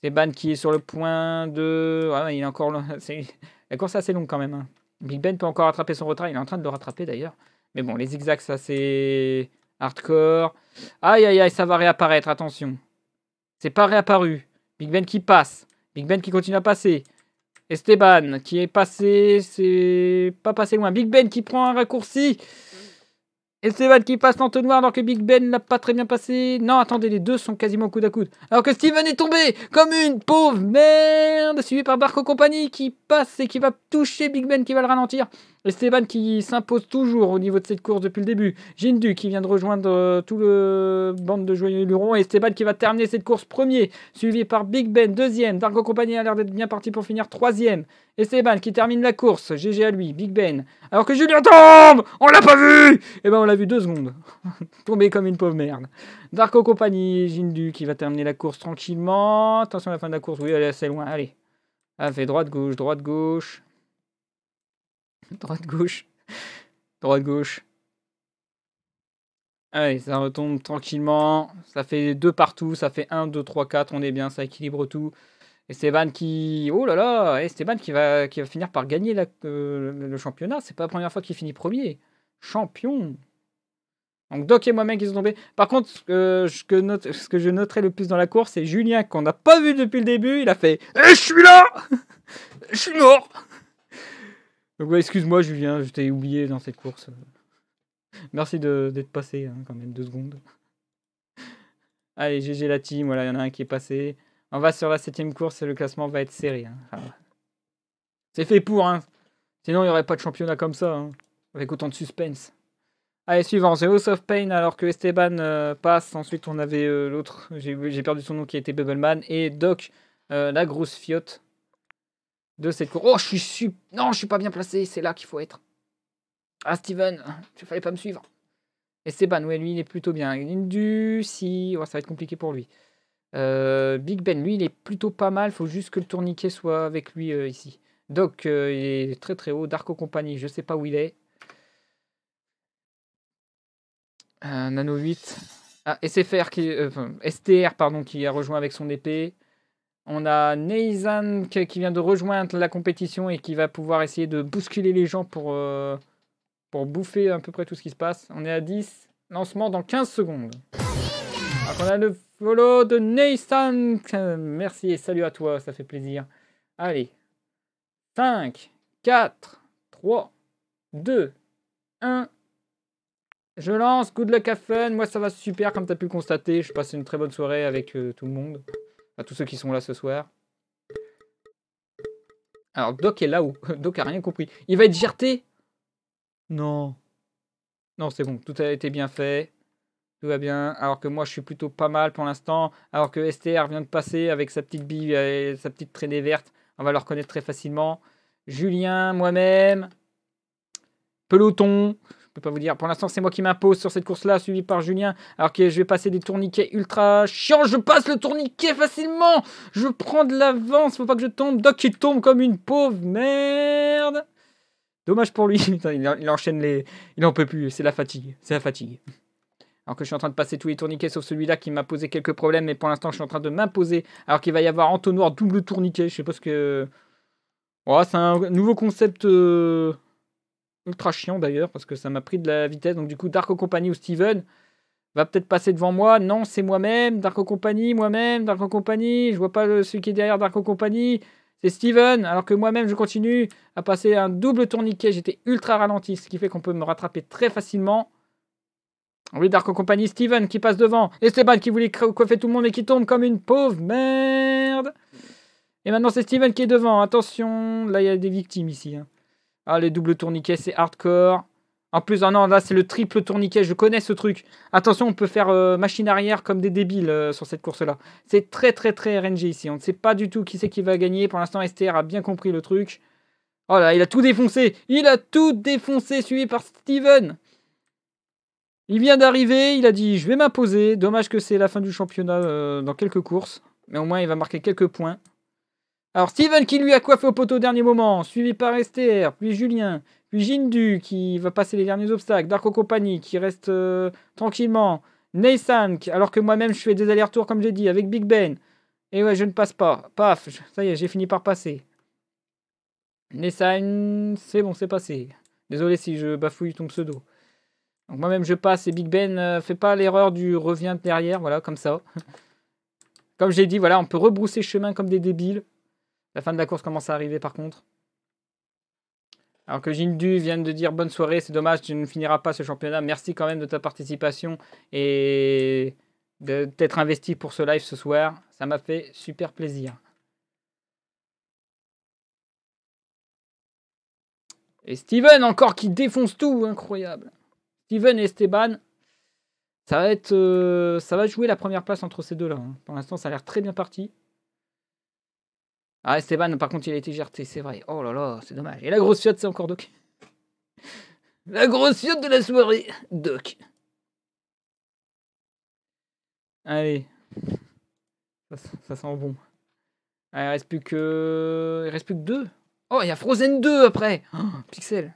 Esteban qui est sur le point de. Ah, il est encore. Long... La course est assez longue quand même. Hein. Big Ben peut encore rattraper son retard. Il est en train de le rattraper d'ailleurs. Mais bon, les zigzags, ça c'est hardcore. Aïe aïe aïe, ça va réapparaître. Attention. C'est pas réapparu. Big Ben qui passe. Big Ben qui continue à passer. Esteban qui est passé. C'est pas passé loin. Big Ben qui prend un raccourci. Et Val qui passe l'entonnoir alors que Big Ben n'a pas très bien passé. Non, attendez, les deux sont quasiment coude à coude. Alors que Steven est tombé comme une pauvre merde, suivi par Barco Compagnie qui passe et qui va toucher Big Ben qui va le ralentir. Esteban qui s'impose toujours au niveau de cette course depuis le début. Jindu qui vient de rejoindre euh, tout le bande de joyeux Luron. Et Esteban qui va terminer cette course premier, suivi par Big Ben deuxième. Darko Compagnie a l'air d'être bien parti pour finir troisième. Esteban qui termine la course. GG à lui, Big Ben. Alors que Julien tombe On l'a pas vu Eh ben on l'a vu deux secondes. Tomber comme une pauvre merde. Darko Compagnie, Jindu qui va terminer la course tranquillement. Attention à la fin de la course, oui, elle est assez loin. Allez. Elle fait droite, gauche, droite, gauche. Droite-gauche. Droite-gauche. Allez, ça retombe tranquillement. Ça fait deux partout. Ça fait 1, 2, 3, 4. On est bien, ça équilibre tout. Et Van qui. Oh là là Esteban qui va, qui va finir par gagner la, euh, le championnat. C'est pas la première fois qu'il finit premier. Champion donc Doc et moi-même qui sont tombés. Par contre, ce que, je, ce que je noterai le plus dans la course, c'est Julien qu'on n'a pas vu depuis le début. Il a fait eh, Je suis là Je suis mort !» excuse-moi Julien, je t'ai oublié dans cette course. Merci d'être passé hein, quand même, deux secondes. Allez, GG la team, voilà, il y en a un qui est passé. On va sur la septième course et le classement va être serré. Hein. Ah. c'est fait pour, hein. Sinon, il n'y aurait pas de championnat comme ça, hein, avec autant de suspense. Allez, suivant, c'est House of Pain, alors que Esteban euh, passe. Ensuite, on avait euh, l'autre, j'ai perdu son nom, qui était Bubbleman, et Doc, euh, la grosse fiotte de cette cour. Oh, je suis Non, je suis pas bien placé. C'est là qu'il faut être. Ah, Steven, il fallait pas me suivre. Et Seban, ouais, lui, il est plutôt bien. du si, ça va être compliqué pour lui. Euh, Big Ben, lui, il est plutôt pas mal. Faut juste que le tourniquet soit avec lui euh, ici. Doc, euh, il est très très haut. Darko Company, je sais pas où il est. nano 8. Ah, SFR qui, STR pardon, qui a rejoint avec son épée. On a Neizan qui vient de rejoindre la compétition et qui va pouvoir essayer de bousculer les gens pour, euh, pour bouffer à peu près tout ce qui se passe. On est à 10. Lancement dans 15 secondes. on a le follow de Neizan. Merci et salut à toi, ça fait plaisir. Allez. 5, 4, 3, 2, 1. Je lance, good luck à fun. Moi, ça va super, comme tu as pu constater. Je passe une très bonne soirée avec euh, tout le monde à tous ceux qui sont là ce soir. Alors, Doc est là où Doc a rien compris. Il va être gerté Non. Non, c'est bon. Tout a été bien fait. Tout va bien. Alors que moi, je suis plutôt pas mal pour l'instant. Alors que STR vient de passer avec sa petite bille et sa petite traînée verte. On va le reconnaître très facilement. Julien, moi-même. Peloton. Je peux pas vous dire. Pour l'instant, c'est moi qui m'impose sur cette course-là, suivi par Julien. Alors que je vais passer des tourniquets ultra chiants. Je passe le tourniquet facilement. Je prends de l'avance. Faut pas que je tombe. Doc, il tombe comme une pauvre merde. Dommage pour lui. il enchaîne les. Il n'en peut plus. C'est la fatigue. C'est la fatigue. Alors que je suis en train de passer tous les tourniquets sauf celui-là qui m'a posé quelques problèmes. Mais pour l'instant, je suis en train de m'imposer. Alors qu'il va y avoir entonnoir double tourniquet. Je sais pas ce que. Oh, c'est un nouveau concept. Euh, ultra chiant d'ailleurs, parce que ça m'a pris de la vitesse. Donc du coup, Dark Company ou Steven va peut-être passer devant moi. Non, c'est moi-même, Dark Company, moi-même, Dark Company. Je vois pas celui qui est derrière Dark Company. C'est Steven, alors que moi-même, je continue à passer un double tourniquet. J'étais ultra ralenti, ce qui fait qu'on peut me rattraper très facilement. Oui, Dark Company, Steven qui passe devant. Esteban qui voulait coiffer tout le monde et qui tombe comme une pauvre merde. Et maintenant, c'est Steven qui est devant. Attention, là, il y a des victimes ici. Hein. Ah, les doubles tourniquets, c'est hardcore. En plus, ah non, là, c'est le triple tourniquet. Je connais ce truc. Attention, on peut faire euh, machine arrière comme des débiles euh, sur cette course-là. C'est très, très, très RNG ici. On ne sait pas du tout qui c'est qui va gagner. Pour l'instant, STR a bien compris le truc. Oh là, il a tout défoncé. Il a tout défoncé, suivi par Steven. Il vient d'arriver. Il a dit Je vais m'imposer. Dommage que c'est la fin du championnat euh, dans quelques courses. Mais au moins, il va marquer quelques points. Alors Steven qui lui a coiffé au poteau au dernier moment, suivi par Esther, puis Julien, puis Jindu qui va passer les derniers obstacles, Darko Company qui reste euh, tranquillement, Nathan alors que moi-même je fais des allers-retours comme j'ai dit avec Big Ben. Et ouais, je ne passe pas. Paf, ça y est, j'ai fini par passer. Nathan, c'est bon, c'est passé. Désolé si je bafouille ton pseudo. Donc moi-même je passe et Big Ben fais euh, fait pas l'erreur du revient derrière, voilà, comme ça. Comme j'ai dit, voilà, on peut rebrousser chemin comme des débiles. La fin de la course commence à arriver par contre. Alors que Du vient de dire bonne soirée, c'est dommage, tu ne finiras pas ce championnat. Merci quand même de ta participation et de t'être investi pour ce live ce soir. Ça m'a fait super plaisir. Et Steven encore qui défonce tout, incroyable. Steven et Esteban, ça va être, euh, ça va jouer la première place entre ces deux-là. Hein. Pour l'instant, ça a l'air très bien parti. Ah, Esteban, par contre, il a été jarté, c'est vrai. Oh là là, c'est dommage. Et la grosse fiotte, c'est encore Doc. La grosse fiotte de la soirée, Doc. Allez. Ça, sent bon. Ah, il reste plus que. Il reste plus que deux. Oh, il y a Frozen 2 après oh, Pixel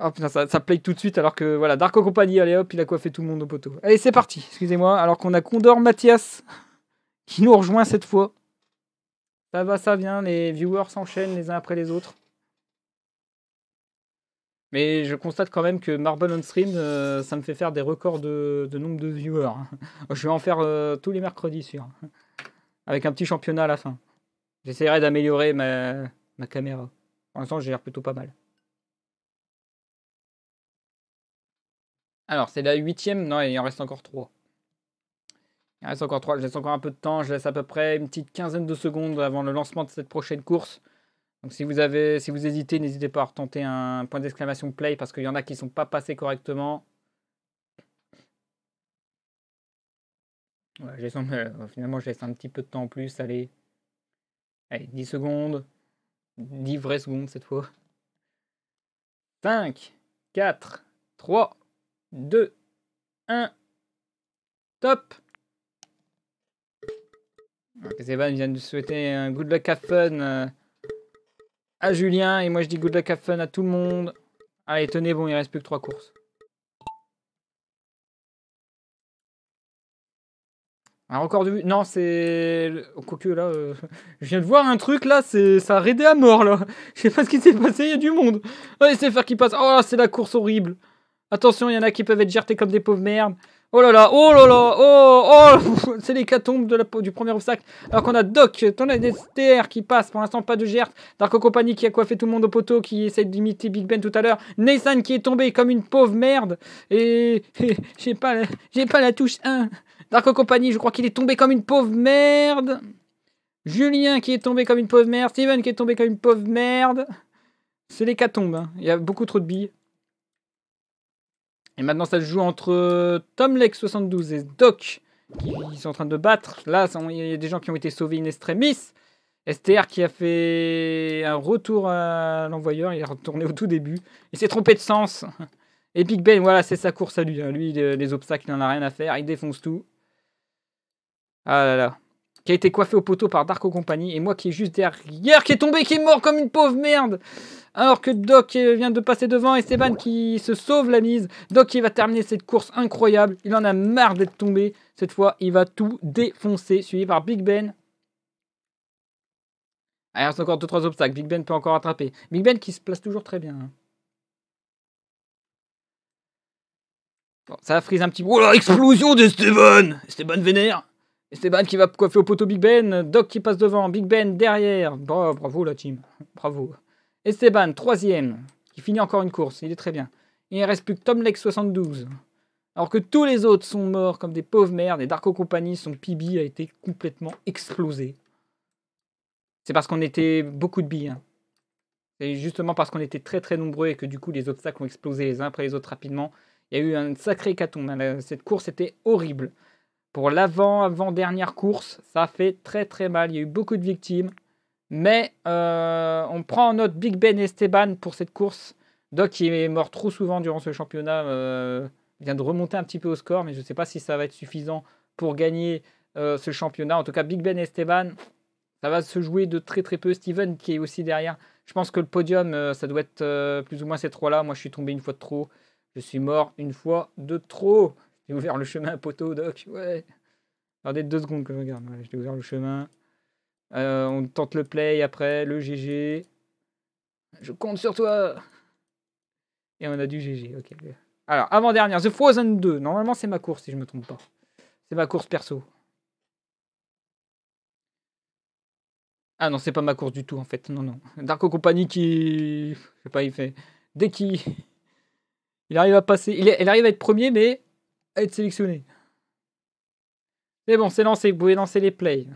Oh putain, ça, ça play tout de suite alors que voilà, Dark Company, allez hop, il a coiffé tout le monde au poteau. Allez, c'est parti, excusez-moi, alors qu'on a Condor Mathias qui nous rejoint cette fois. Ça va, ça vient, les viewers s'enchaînent les uns après les autres. Mais je constate quand même que Marble on Stream, euh, ça me fait faire des records de, nombre de viewers. je vais en faire euh, tous les mercredis, sûr. Avec un petit championnat à la fin. J'essaierai d'améliorer ma, ma caméra. Pour l'instant, j'ai l'air plutôt pas mal. Alors, c'est la huitième. Non, il en reste encore trois je laisse encore un peu de temps, je laisse à peu près une petite quinzaine de secondes avant le lancement de cette prochaine course. Donc si vous, avez, si vous hésitez, n'hésitez pas à retenter un point d'exclamation play parce qu'il y en a qui ne sont pas passés correctement. Ouais, euh, finalement, je laisse un petit peu de temps en plus. Allez, allez 10 secondes. 10 vraies secondes cette fois. 5, 4, 3, 2, 1. Top Zéban vient de souhaiter un good luck have fun euh, à Julien. Et moi, je dis good luck have fun à tout le monde. Allez, tenez bon, il reste plus que trois courses. Un record de Non, c'est. Quoique là, euh, je viens de voir un truc là, c'est ça a raidé à mort là. Je sais pas ce qui s'est passé, il y a du monde. Oh, c'est faire qui passe. Oh, c'est la course horrible. Attention, il y en a qui peuvent être jertés comme des pauvres merdes. Oh là là, oh là là, oh, oh, c'est l'hécatombe du premier obstacle. Alors qu'on a Doc, ton ADSTR qui passe, pour l'instant pas de Gert. Darko Company qui a coiffé tout le monde au poteau, qui essaie d'imiter Big Ben tout à l'heure. Nathan qui est tombé comme une pauvre merde. Et, j'ai pas, la, j'ai pas la touche 1. Darko Company, je crois qu'il est tombé comme une pauvre merde. Julien qui est tombé comme une pauvre merde. Steven qui est tombé comme une pauvre merde. C'est l'hécatombe, hein. il y a beaucoup trop de billes. Et maintenant, ça se joue entre euh, Tomlex72 et Doc, qui sont en train de battre. Là, il y a des gens qui ont été sauvés in extremis. STR qui a fait un retour à l'envoyeur, il est retourné au tout début. Il s'est trompé de sens. Epic Ben, voilà, c'est sa course à lui. Hein. Lui, les obstacles, il n'en a rien à faire. Il défonce tout. Ah là là. Qui a été coiffé au poteau par Darko Company. Et moi qui est juste derrière, qui est tombé, qui est mort comme une pauvre merde. Alors que Doc euh, vient de passer devant, et Esteban qui se sauve la mise. Doc qui va terminer cette course incroyable. Il en a marre d'être tombé. Cette fois, il va tout défoncer, suivi par Big Ben. Ah, c'est encore 2-3 obstacles. Big Ben peut encore attraper. Big Ben qui se place toujours très bien. Hein. ça frise un petit... Oh là, explosion d'Esteban Esteban vénère Esteban qui va coiffer au poteau Big Ben. Doc qui passe devant. Big Ben derrière. bravo la team. Bravo. Esteban, troisième, qui finit encore une course. Il est très bien. Il ne reste plus que Tom Lake 72. Alors que tous les autres sont morts comme des pauvres merdes et Darko Company, son PB a été complètement explosé. C'est parce qu'on était beaucoup de billes. Hein. C'est justement parce qu'on était très très nombreux et que du coup les autres sacs ont explosé les uns après les autres rapidement. Il y a eu un sacré caton, hein. Cette course était horrible. Pour l'avant-avant-dernière course, ça a fait très très mal. Il y a eu beaucoup de victimes. Mais euh, on prend en note Big Ben Esteban pour cette course. Doc, qui est mort trop souvent durant ce championnat, euh, vient de remonter un petit peu au score, mais je ne sais pas si ça va être suffisant pour gagner euh, ce championnat. En tout cas, Big Ben Esteban, ça va se jouer de très très peu. Steven, qui est aussi derrière, je pense que le podium, ça doit être plus ou moins ces trois-là. Moi, je suis tombé une fois de trop. Je suis mort une fois de trop. J'ai ouvert le chemin, à poteau, Doc. Ouais. Attendez deux secondes que je regarde. je J'ai ouvert le chemin. Euh, on tente le play après, le GG. Je compte sur toi. Et on a du GG, ok. Alors, avant-dernière, The Frozen 2. Normalement, c'est ma course, si je me trompe pas. C'est ma course perso. Ah non, c'est pas ma course du tout, en fait. Non, non. Darko Company qui... Je sais pas, il fait... Dès qu'il... Il arrive à passer... Il, arrive à être premier, mais à être sélectionné. C'est bon, c'est lancé. Vous pouvez lancer les plays.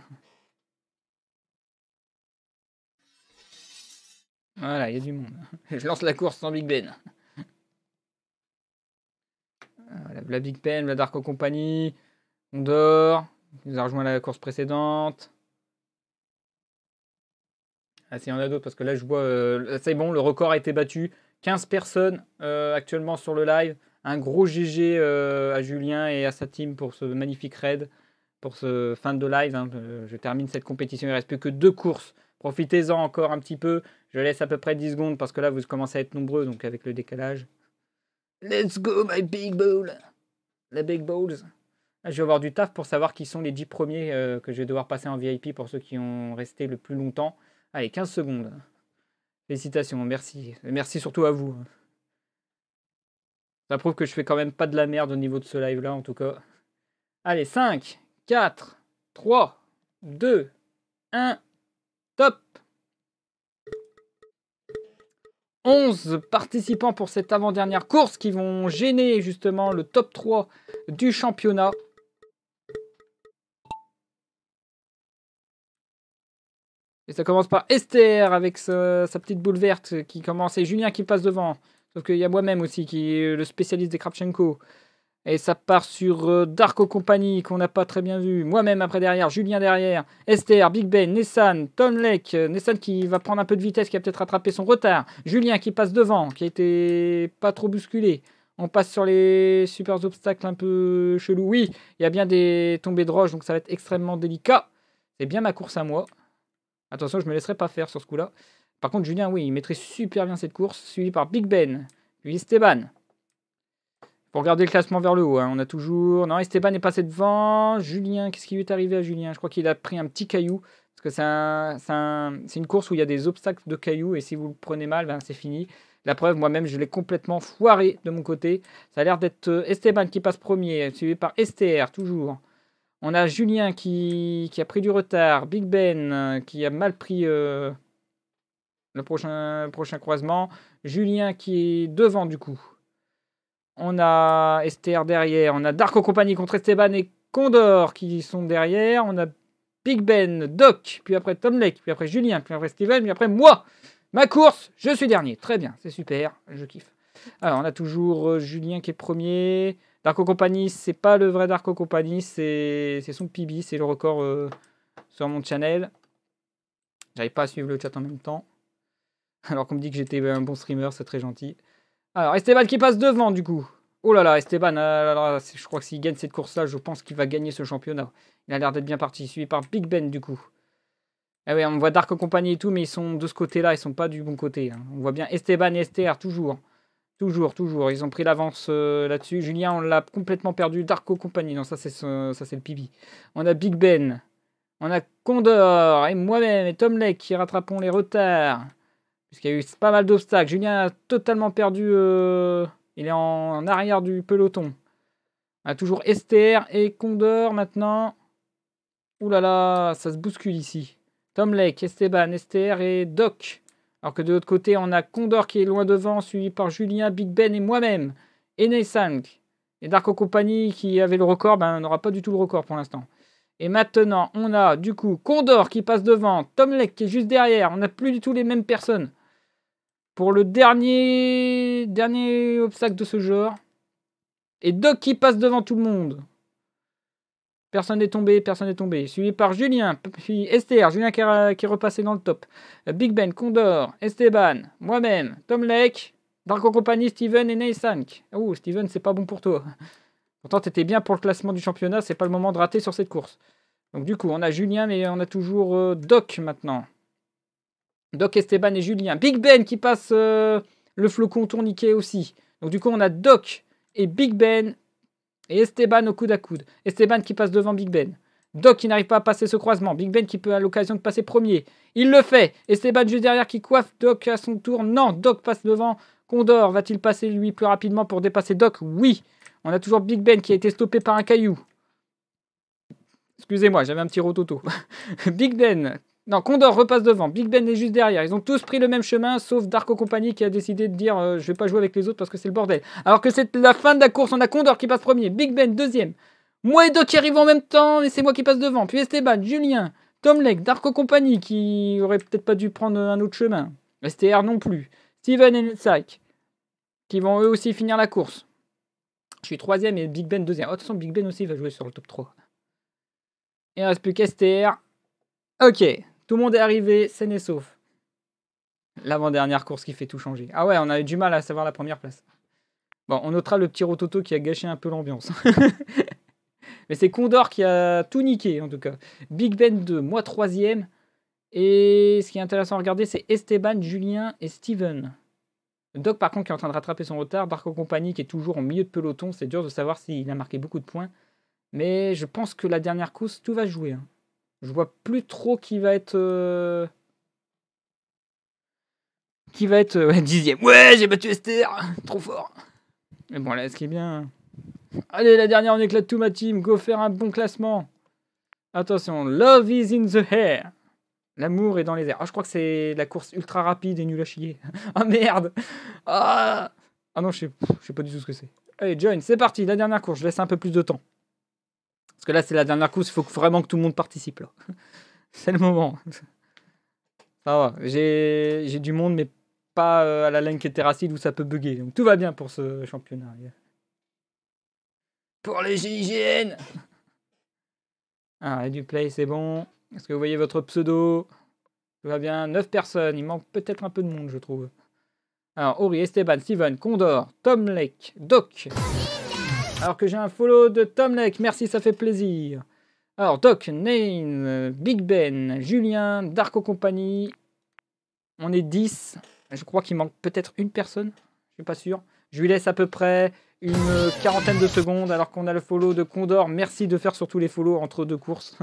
Voilà, il y a du monde. Je lance la course sans Big Ben. la Big Ben, la Darko Company, on dort, nous a rejoint la course précédente. Ah, s'il y en a d'autres, parce que là, je vois. Euh, c'est bon, le record a été battu. 15 personnes euh, actuellement sur le live. Un gros GG euh, à Julien et à sa team pour ce magnifique raid, pour ce fin de live. Hein. Je termine cette compétition. Il ne reste plus que deux courses. Profitez-en encore un petit peu. Je laisse à peu près 10 secondes parce que là, vous commencez à être nombreux, donc avec le décalage. Let's go, my big ball. la big balls. Ah, je vais avoir du taf pour savoir qui sont les 10 premiers euh, que je vais devoir passer en VIP pour ceux qui ont resté le plus longtemps. Allez, 15 secondes. Félicitations, merci. Et merci surtout à vous. Ça prouve que je fais quand même pas de la merde au niveau de ce live-là, en tout cas. Allez, 5, 4, 3, 2, 1, top 11 participants pour cette avant-dernière course qui vont gêner justement le top 3 du championnat. Et ça commence par Esther avec sa, petite boule verte qui commence et Julien qui passe devant. Sauf qu'il y a moi-même aussi qui est le spécialiste des Kravchenko. Et ça part sur euh, Darko Company qu'on n'a pas très bien vu. Moi-même après derrière, Julien derrière, Esther, Big Ben, Nessan, Tom Lake. Euh, Nessan qui va prendre un peu de vitesse, qui a peut-être rattrapé son retard. Julien qui passe devant, qui a été pas trop bousculé. On passe sur les super obstacles un peu chelous. Oui, il y a bien des tombées de roche, donc ça va être extrêmement délicat. C'est bien ma course à moi. Attention, je me laisserai pas faire sur ce coup-là. Par contre, Julien, oui, il mettrait super bien cette course, suivi par Big Ben, puis Esteban. Pour regarder le classement vers le haut, hein, on a toujours. Non, Esteban est passé devant. Julien, qu'est-ce qui lui est arrivé à Julien Je crois qu'il a pris un petit caillou. Parce que c'est une course où il y a des obstacles de cailloux. Et si vous le prenez mal, ben, c'est fini. La preuve, moi-même, je l'ai complètement foiré de mon côté. Ça a l'air d'être euh, Esteban qui passe premier, suivi par Esther toujours. On a Julien qui, qui a pris du retard. Big Ben euh, qui a mal pris euh, le prochain, prochain croisement. Julien qui est devant, du coup. On a Esther derrière. On a Darko Company contre Esteban et Condor qui sont derrière. On a Big Ben, Doc, puis après Tom Lake, puis après Julien, puis après Steven, puis après moi. Ma course, je suis dernier. Très bien, c'est super, je kiffe. Alors, on a toujours euh, Julien qui est premier. Darko Company, c'est pas le vrai Darko Company, c'est son PB, c'est le record euh, sur mon channel. J'arrive pas à suivre le chat en même temps. Alors qu'on me dit que j'étais un bon streamer, c'est très gentil. Alors, Esteban qui passe devant, du coup. Oh là là, Esteban, euh, je crois que s'il gagne cette course-là, je pense qu'il va gagner ce championnat. Il a l'air d'être bien parti, suivi par Big Ben, du coup. Eh ah oui, on voit Dark compagnie et tout, mais ils sont de ce côté-là, ils sont pas du bon côté. Hein. On voit bien Esteban et Esther, toujours. Toujours, toujours. Ils ont pris l'avance euh, là-dessus. Julien, on l'a complètement perdu. Darko Compagnie. Non, ça, c'est ça c'est le pibi. On a Big Ben. On a Condor. Et moi-même. Et Tom Lake qui rattrapons les retards puisqu'il y a eu pas mal d'obstacles. Julien a totalement perdu. Euh, il est en arrière du peloton. On a toujours Esther et Condor maintenant. Ouh là là, ça se bouscule ici. Tom Lake, Esteban, Esther et Doc. Alors que de l'autre côté, on a Condor qui est loin devant, suivi par Julien, Big Ben et moi-même. Et Ney Et Darko Company qui avait le record, ben, n'aura pas du tout le record pour l'instant. Et maintenant, on a du coup Condor qui passe devant, Tom Lake qui est juste derrière. On n'a plus du tout les mêmes personnes. Pour le dernier, dernier obstacle de ce genre. Et Doc qui passe devant tout le monde. Personne n'est tombé, personne n'est tombé. Suivi par Julien, puis Esther, Julien qui, est repassé dans le top. Big Ben, Condor, Esteban, moi-même, Tom Lake, Darko Company, Steven et Naysank. Oh, Steven, c'est pas bon pour toi. Tant tu étais bien pour le classement du championnat, c'est pas le moment de rater sur cette course. Donc du coup, on a Julien, mais on a toujours euh, Doc maintenant. Doc, Esteban et Julien. Big Ben qui passe euh, le flocon tourniquet aussi. Donc du coup, on a Doc et Big Ben et Esteban au coude à coude. Esteban qui passe devant Big Ben. Doc qui n'arrive pas à passer ce croisement. Big Ben qui peut à l'occasion de passer premier. Il le fait. Esteban juste derrière qui coiffe Doc à son tour. Non, Doc passe devant Condor. Va-t-il passer lui plus rapidement pour dépasser Doc Oui. On a toujours Big Ben qui a été stoppé par un caillou. Excusez-moi, j'avais un petit rototo. Big Ben. Non, Condor repasse devant. Big Ben est juste derrière. Ils ont tous pris le même chemin, sauf Darko Company qui a décidé de dire Je euh, je vais pas jouer avec les autres parce que c'est le bordel. Alors que c'est la fin de la course, on a Condor qui passe premier, Big Ben deuxième. Moi et Doc qui arrivent en même temps, mais c'est moi qui passe devant. Puis Esteban, Julien, Tom Lake, Darko Company qui aurait peut-être pas dû prendre un autre chemin. STR non plus. Steven et Psych qui vont eux aussi finir la course. Je suis troisième et Big Ben deuxième. Oh, façon, Big Ben aussi va jouer sur le top 3. Il ne reste plus qu'Esther. Ok, tout le monde est arrivé, c'est et sauf. L'avant-dernière course qui fait tout changer. Ah ouais, on a eu du mal à savoir la première place. Bon, on notera le petit rototo qui a gâché un peu l'ambiance. Mais c'est Condor qui a tout niqué, en tout cas. Big Ben 2, moi troisième. Et ce qui est intéressant à regarder, c'est Esteban, Julien et Steven. Doc, par contre, qui est en train de rattraper son retard. Barco Compagnie, qui est toujours au milieu de peloton. C'est dur de savoir s'il a marqué beaucoup de points. Mais je pense que la dernière course, tout va jouer. Hein. Je vois plus trop qui va être. Euh, qui va être euh, dixième. Ouais, j'ai battu Esther Trop fort Mais bon, là, ce qui est bien. Hein. Allez, la dernière, on éclate tout ma team. Go faire un bon classement. Attention, love is in the air L'amour est dans les airs. Ah, je crois que c'est la course ultra rapide et nul à chier. ah merde Ah, ah non, je sais, sais pas du tout ce que c'est. Allez, John, c'est parti, la dernière course. Je laisse un peu plus de temps. Parce que là, c'est la dernière course, il faut vraiment que tout le monde participe. c'est le moment. j'ai du monde, mais pas euh, à la laine qui est terracide où ça peut bugger. Donc tout va bien pour ce championnat. Pour les GIGN Ah, et du play, c'est bon. Est-ce que vous voyez votre pseudo Tout va bien. 9 personnes. Il manque peut-être un peu de monde, je trouve. Alors, Ori, Esteban, Steven, Condor, Tom Lake, Doc. Alors que j'ai un follow de Tom Lake. Merci, ça fait plaisir. Alors, Doc, Nain, Big Ben, Julien, Darko Company. On est 10. Je crois qu'il manque peut-être une personne. Je suis pas sûr. Je lui laisse à peu près une quarantaine de secondes alors qu'on a le follow de Condor. Merci de faire surtout les follow entre deux courses.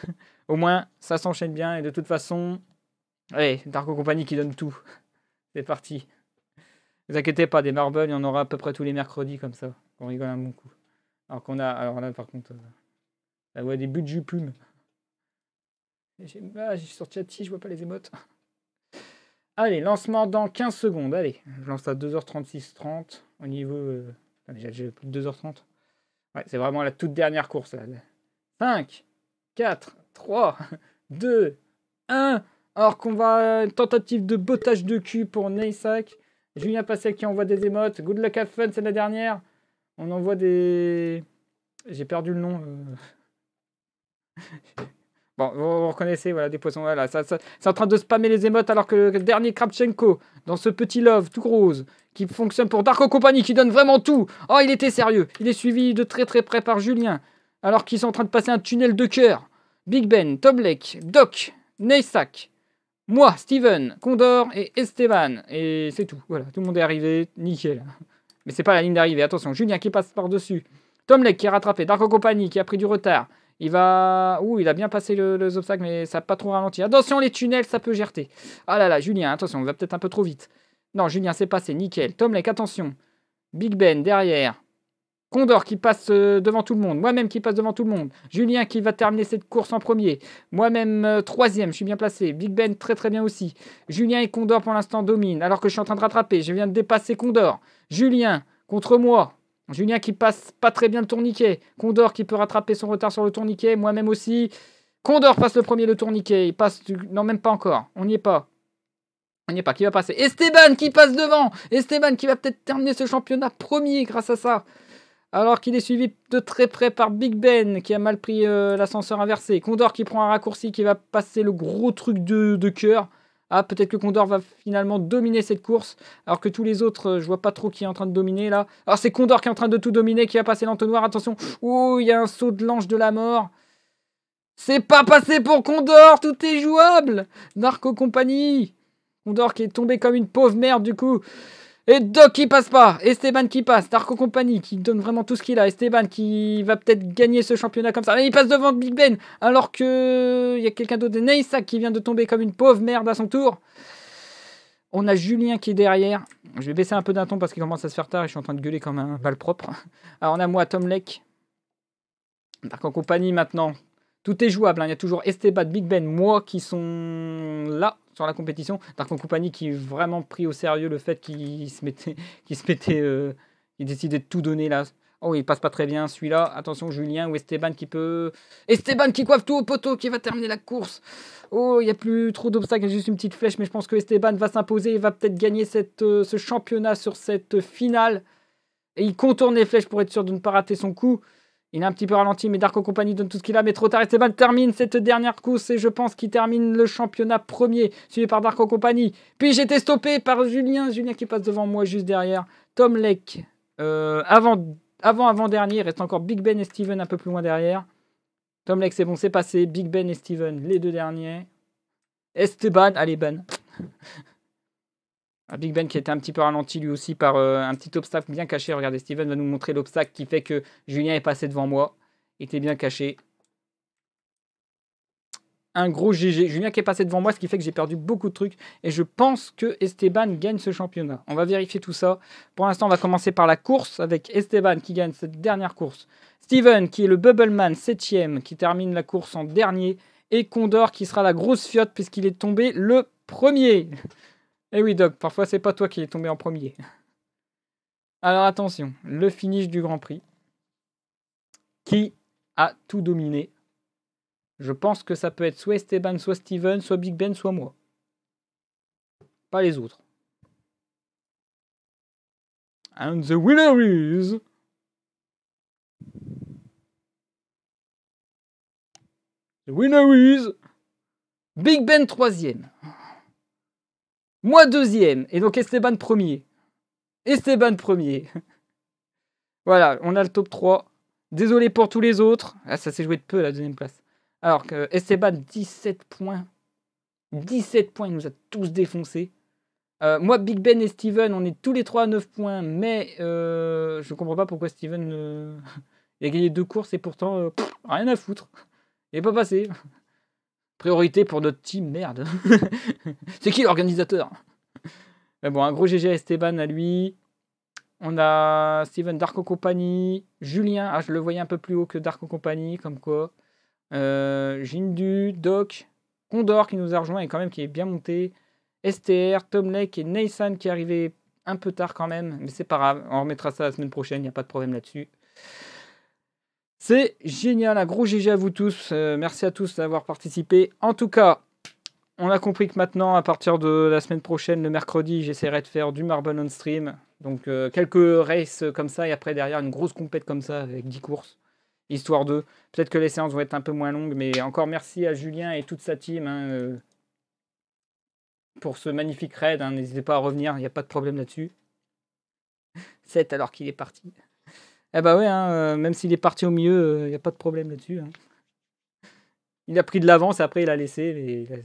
Au moins, ça s'enchaîne bien et de toute façon, allez, Darko Company qui donne tout. C'est parti. Ne vous inquiétez pas, des marbles, il y en aura à peu près tous les mercredis comme ça. On rigole un bon coup. Alors qu'on a, alors là par contre, euh, la voix des buts de plume. J'ai sorti ah, sur ti je vois pas les émotes. Allez, lancement dans 15 secondes. Allez, je lance à 2h36-30 au niveau euh, Déjà, ah, j'ai plus de 2h30. Ouais, c'est vraiment la toute dernière course. 5, 4, 3, 2, 1. Alors qu'on va une tentative de bottage de cul pour Neysac. Julien Passel qui envoie des émotes. Good luck, have fun, c'est la dernière. On envoie des. J'ai perdu le nom. Euh... Bon, vous, reconnaissez, voilà, des poissons, voilà, ça, ça c'est en train de spammer les émotes alors que le dernier Krabchenko, dans ce petit love tout rose, qui fonctionne pour Darko Company, qui donne vraiment tout. Oh, il était sérieux. Il est suivi de très très près par Julien, alors qu'ils sont en train de passer un tunnel de cœur. Big Ben, Lake, Doc, Neysak, moi, Steven, Condor et Esteban. Et c'est tout. Voilà, tout le monde est arrivé. Nickel. Mais c'est pas la ligne d'arrivée. Attention, Julien qui passe par-dessus. Tomlek qui est rattrapé. Darko Company qui a pris du retard. Il va. Ouh, il a bien passé le, les mais ça n'a pas trop ralenti. Attention, les tunnels, ça peut gerter. Ah là là, Julien, attention, on va peut-être un peu trop vite. Non, Julien, c'est passé, nickel. Tom Lake, attention. Big Ben derrière. Condor qui passe euh, devant tout le monde. Moi-même qui passe devant tout le monde. Julien qui va terminer cette course en premier. Moi-même euh, troisième, je suis bien placé. Big Ben très très bien aussi. Julien et Condor pour l'instant dominent alors que je suis en train de rattraper. Je viens de dépasser Condor. Julien contre moi. Julien qui passe pas très bien le tourniquet. Condor qui peut rattraper son retard sur le tourniquet. Moi-même aussi. Condor passe le premier le tourniquet. Il passe. Non, même pas encore. On n'y est pas. On n'y est pas. Qui va passer Esteban qui passe devant. Esteban qui va peut-être terminer ce championnat premier grâce à ça. Alors qu'il est suivi de très près par Big Ben qui a mal pris euh, l'ascenseur inversé. Condor qui prend un raccourci qui va passer le gros truc de, de cœur ah peut-être que Condor va finalement dominer cette course, alors que tous les autres, euh, je vois pas trop qui est en train de dominer là. Alors c'est Condor qui est en train de tout dominer, qui a passé l'entonnoir, attention, ouh, il y a un saut de l'ange de la mort. C'est pas passé pour Condor, tout est jouable Narco Compagnie Condor qui est tombé comme une pauvre merde du coup. Et Doc qui passe pas, Esteban qui passe, Darko compagnie qui donne vraiment tout ce qu'il a, Esteban qui va peut-être gagner ce championnat comme ça, mais il passe devant Big Ben, alors que il y a quelqu'un d'autre, Neysak qui vient de tomber comme une pauvre merde à son tour. On a Julien qui est derrière. Je vais baisser un peu d'un ton parce qu'il commence à se faire tard et je suis en train de gueuler comme un bal propre. Alors on a moi Tom Lake. Darko compagnie maintenant. Tout est jouable, hein. il y a toujours Esteban, Big Ben, moi qui sont là sur la compétition. Darkon Company qui vraiment pris au sérieux le fait qu'il se mettait, qu'il se mettait, euh, il décidait de tout donner là. Oh, il passe pas très bien celui-là. Attention, Julien ou Esteban qui peut. Esteban qui coiffe tout au poteau, qui va terminer la course. Oh, il n'y a plus trop d'obstacles, juste une petite flèche, mais je pense que Esteban va s'imposer et va peut-être gagner cette, euh, ce championnat sur cette finale. Et il contourne les flèches pour être sûr de ne pas rater son coup. Il est un petit peu ralenti, mais Darko Compagnie donne tout ce qu'il a, mais trop tard. Esteban termine cette dernière course et je pense qu'il termine le championnat premier, suivi par Darko Compagnie. Puis j'ai été stoppé par Julien, Julien qui passe devant moi juste derrière. Tom Lake, euh, avant, avant, avant dernier, reste encore Big Ben et Steven un peu plus loin derrière. Tom Lake, c'est bon, c'est passé. Big Ben et Steven, les deux derniers. Esteban, allez Ben. Ah, Big Ben qui était un petit peu ralenti lui aussi par euh, un petit obstacle bien caché. Regardez, Steven va nous montrer l'obstacle qui fait que Julien est passé devant moi. Il était bien caché. Un gros GG. Julien qui est passé devant moi, ce qui fait que j'ai perdu beaucoup de trucs. Et je pense que Esteban gagne ce championnat. On va vérifier tout ça. Pour l'instant, on va commencer par la course avec Esteban qui gagne cette dernière course. Steven qui est le Bubbleman 7ème qui termine la course en dernier. Et Condor qui sera la grosse fiotte puisqu'il est tombé le premier. Eh oui, Doc, parfois c'est pas toi qui est tombé en premier. Alors attention, le finish du Grand Prix. Qui a tout dominé Je pense que ça peut être soit Esteban, soit Steven, soit Big Ben, soit moi. Pas les autres. And the winner is... The winner is... Big Ben troisième. Moi deuxième. Et donc Esteban premier. Esteban premier. voilà, on a le top 3. Désolé pour tous les autres. Ah, ça s'est joué de peu la deuxième place. Alors que Esteban, 17 points. 17 points, il nous a tous défoncés. Euh, moi, Big Ben et Steven, on est tous les trois à 9 points, mais je euh, je comprends pas pourquoi Steven euh, a gagné deux courses et pourtant rien à foutre. Il n'est pas passé. Priorité pour notre team, merde. c'est qui l'organisateur Mais bon, un gros GG à Esteban à lui. On a Steven Darko Company, Julien, ah, je le voyais un peu plus haut que Darko Company, comme quoi. Euh, Jindu, Doc, Condor qui nous a rejoint et quand même qui est bien monté. STR, Lake et Nathan qui est arrivé un peu tard quand même, mais c'est pas grave, on remettra ça la semaine prochaine, il n'y a pas de problème là-dessus. C'est génial, un gros GG à vous tous. Euh, merci à tous d'avoir participé. En tout cas, on a compris que maintenant, à partir de la semaine prochaine, le mercredi, j'essaierai de faire du marbon on stream. Donc euh, quelques races comme ça et après derrière une grosse compète comme ça avec 10 courses. Histoire de. Peut-être que les séances vont être un peu moins longues, mais encore merci à Julien et toute sa team hein, euh, pour ce magnifique raid. Hein. N'hésitez pas à revenir, il n'y a pas de problème là-dessus. C'est alors qu'il est parti. Eh bah ouais, hein, euh, même s'il est parti au milieu, il euh, n'y a pas de problème là-dessus. Hein. Il a pris de l'avance, après il a laissé, mais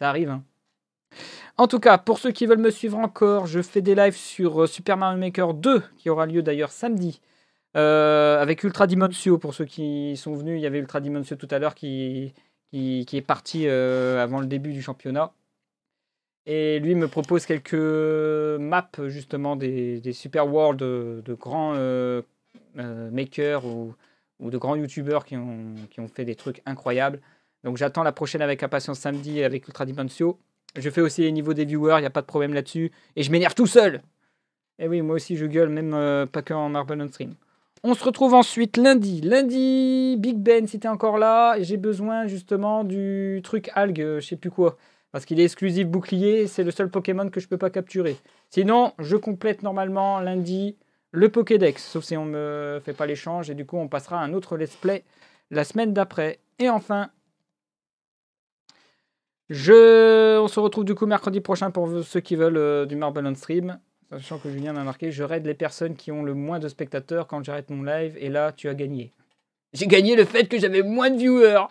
ça arrive. Hein. En tout cas, pour ceux qui veulent me suivre encore, je fais des lives sur euh, Super Mario Maker 2, qui aura lieu d'ailleurs samedi, avec Ultra Dimensio. Pour ceux qui sont venus, il y avait Ultra Dimensio tout à l'heure qui, qui, est parti avant le début du championnat. Et lui me propose quelques maps, justement, des, Super World de, grands euh, makers ou, de grands youtubeurs qui ont, fait des trucs incroyables. Donc j'attends la prochaine avec impatience samedi avec Ultra Dimensio. Je fais aussi les niveaux des viewers, il n'y a pas de problème là-dessus. Et je m'énerve tout seul. Et eh oui, moi aussi je gueule, même euh, pas qu'en Marble on Stream. On se retrouve ensuite lundi. Lundi, Big Ben, si t'es encore là, j'ai besoin justement du truc algue, euh, je sais plus quoi. Parce qu'il est exclusif bouclier, c'est le seul Pokémon que je peux pas capturer. Sinon, je complète normalement lundi le Pokédex, sauf si on ne me fait pas l'échange, et du coup on passera à un autre let's play la semaine d'après. Et enfin, je... on se retrouve du coup mercredi prochain pour ceux qui veulent euh, du Marble on Stream. Sachant que Julien m'a marqué, je raide les personnes qui ont le moins de spectateurs quand j'arrête mon live, et là tu as gagné. J'ai gagné le fait que j'avais moins de viewers.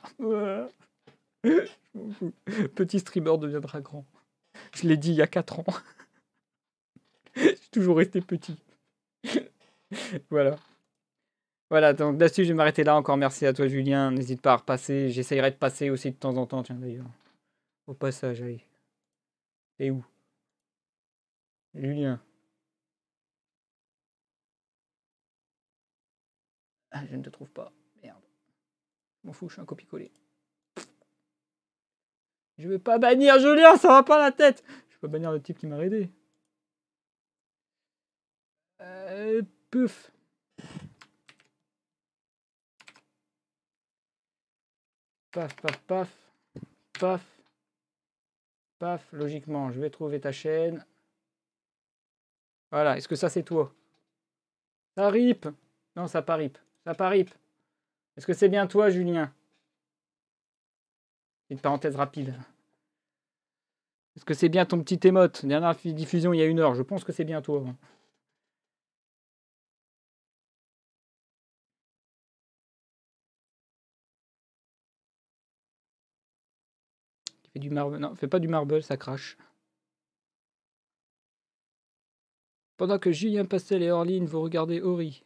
Petit streamer deviendra grand. Je l'ai dit il y a 4 ans. J'ai toujours resté petit. voilà. Voilà, donc là-dessus, je vais m'arrêter là. Encore merci à toi, Julien. N'hésite pas à repasser. J'essayerai de passer aussi de temps en temps, tiens, d'ailleurs. Au passage, allez. Et où Julien. Ah, je ne te trouve pas. Merde. Je m'en fous, je suis un copie-coller. Je veux pas bannir Julien, ça va pas la tête. Je veux pas bannir le type qui m'a aidé. Euh, paf, paf, paf. Paf. Paf, logiquement, je vais trouver ta chaîne. Voilà, est-ce que ça c'est toi Ça rip Non, ça pas rip. Ça pas rip. Est-ce que c'est bien toi, Julien Une parenthèse rapide. Est-ce que c'est bien ton petit émote Dernière diffusion il y a une heure. Je pense que c'est bien toi. marble. Non, fais pas du marble, ça crache. Pendant que Julien Pastel et Orline vous regardez Ori.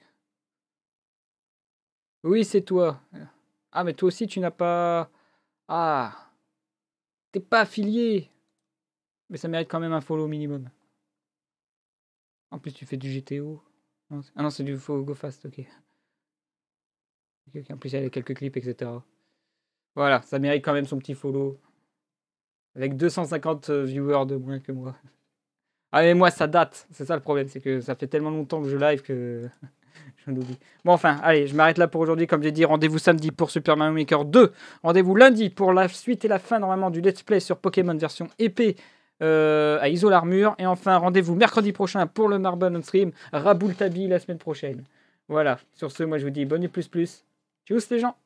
Oui, c'est toi. Ah, mais toi aussi, tu n'as pas. Ah T'es pas affilié Mais ça mérite quand même un follow minimum. En plus, tu fais du GTO. ah non, c'est du faux Go Fast, ok. En plus, il y a quelques clips, etc. Voilà, ça mérite quand même son petit follow. Avec 250 euh, viewers de moins que moi. Ah mais moi ça date, c'est ça le problème, c'est que ça fait tellement longtemps que je live que je l'oublie. Bon enfin, allez, je m'arrête là pour aujourd'hui. Comme j'ai dit, rendez-vous samedi pour Super Mario Maker 2. Rendez-vous lundi pour la suite et la fin normalement du let's play sur Pokémon version épée euh, à Iso l'armure. Et enfin, rendez-vous mercredi prochain pour le Marble on Stream. Raboul la semaine prochaine. Voilà, sur ce, moi je vous dis bonne et plus plus. Tchuss les gens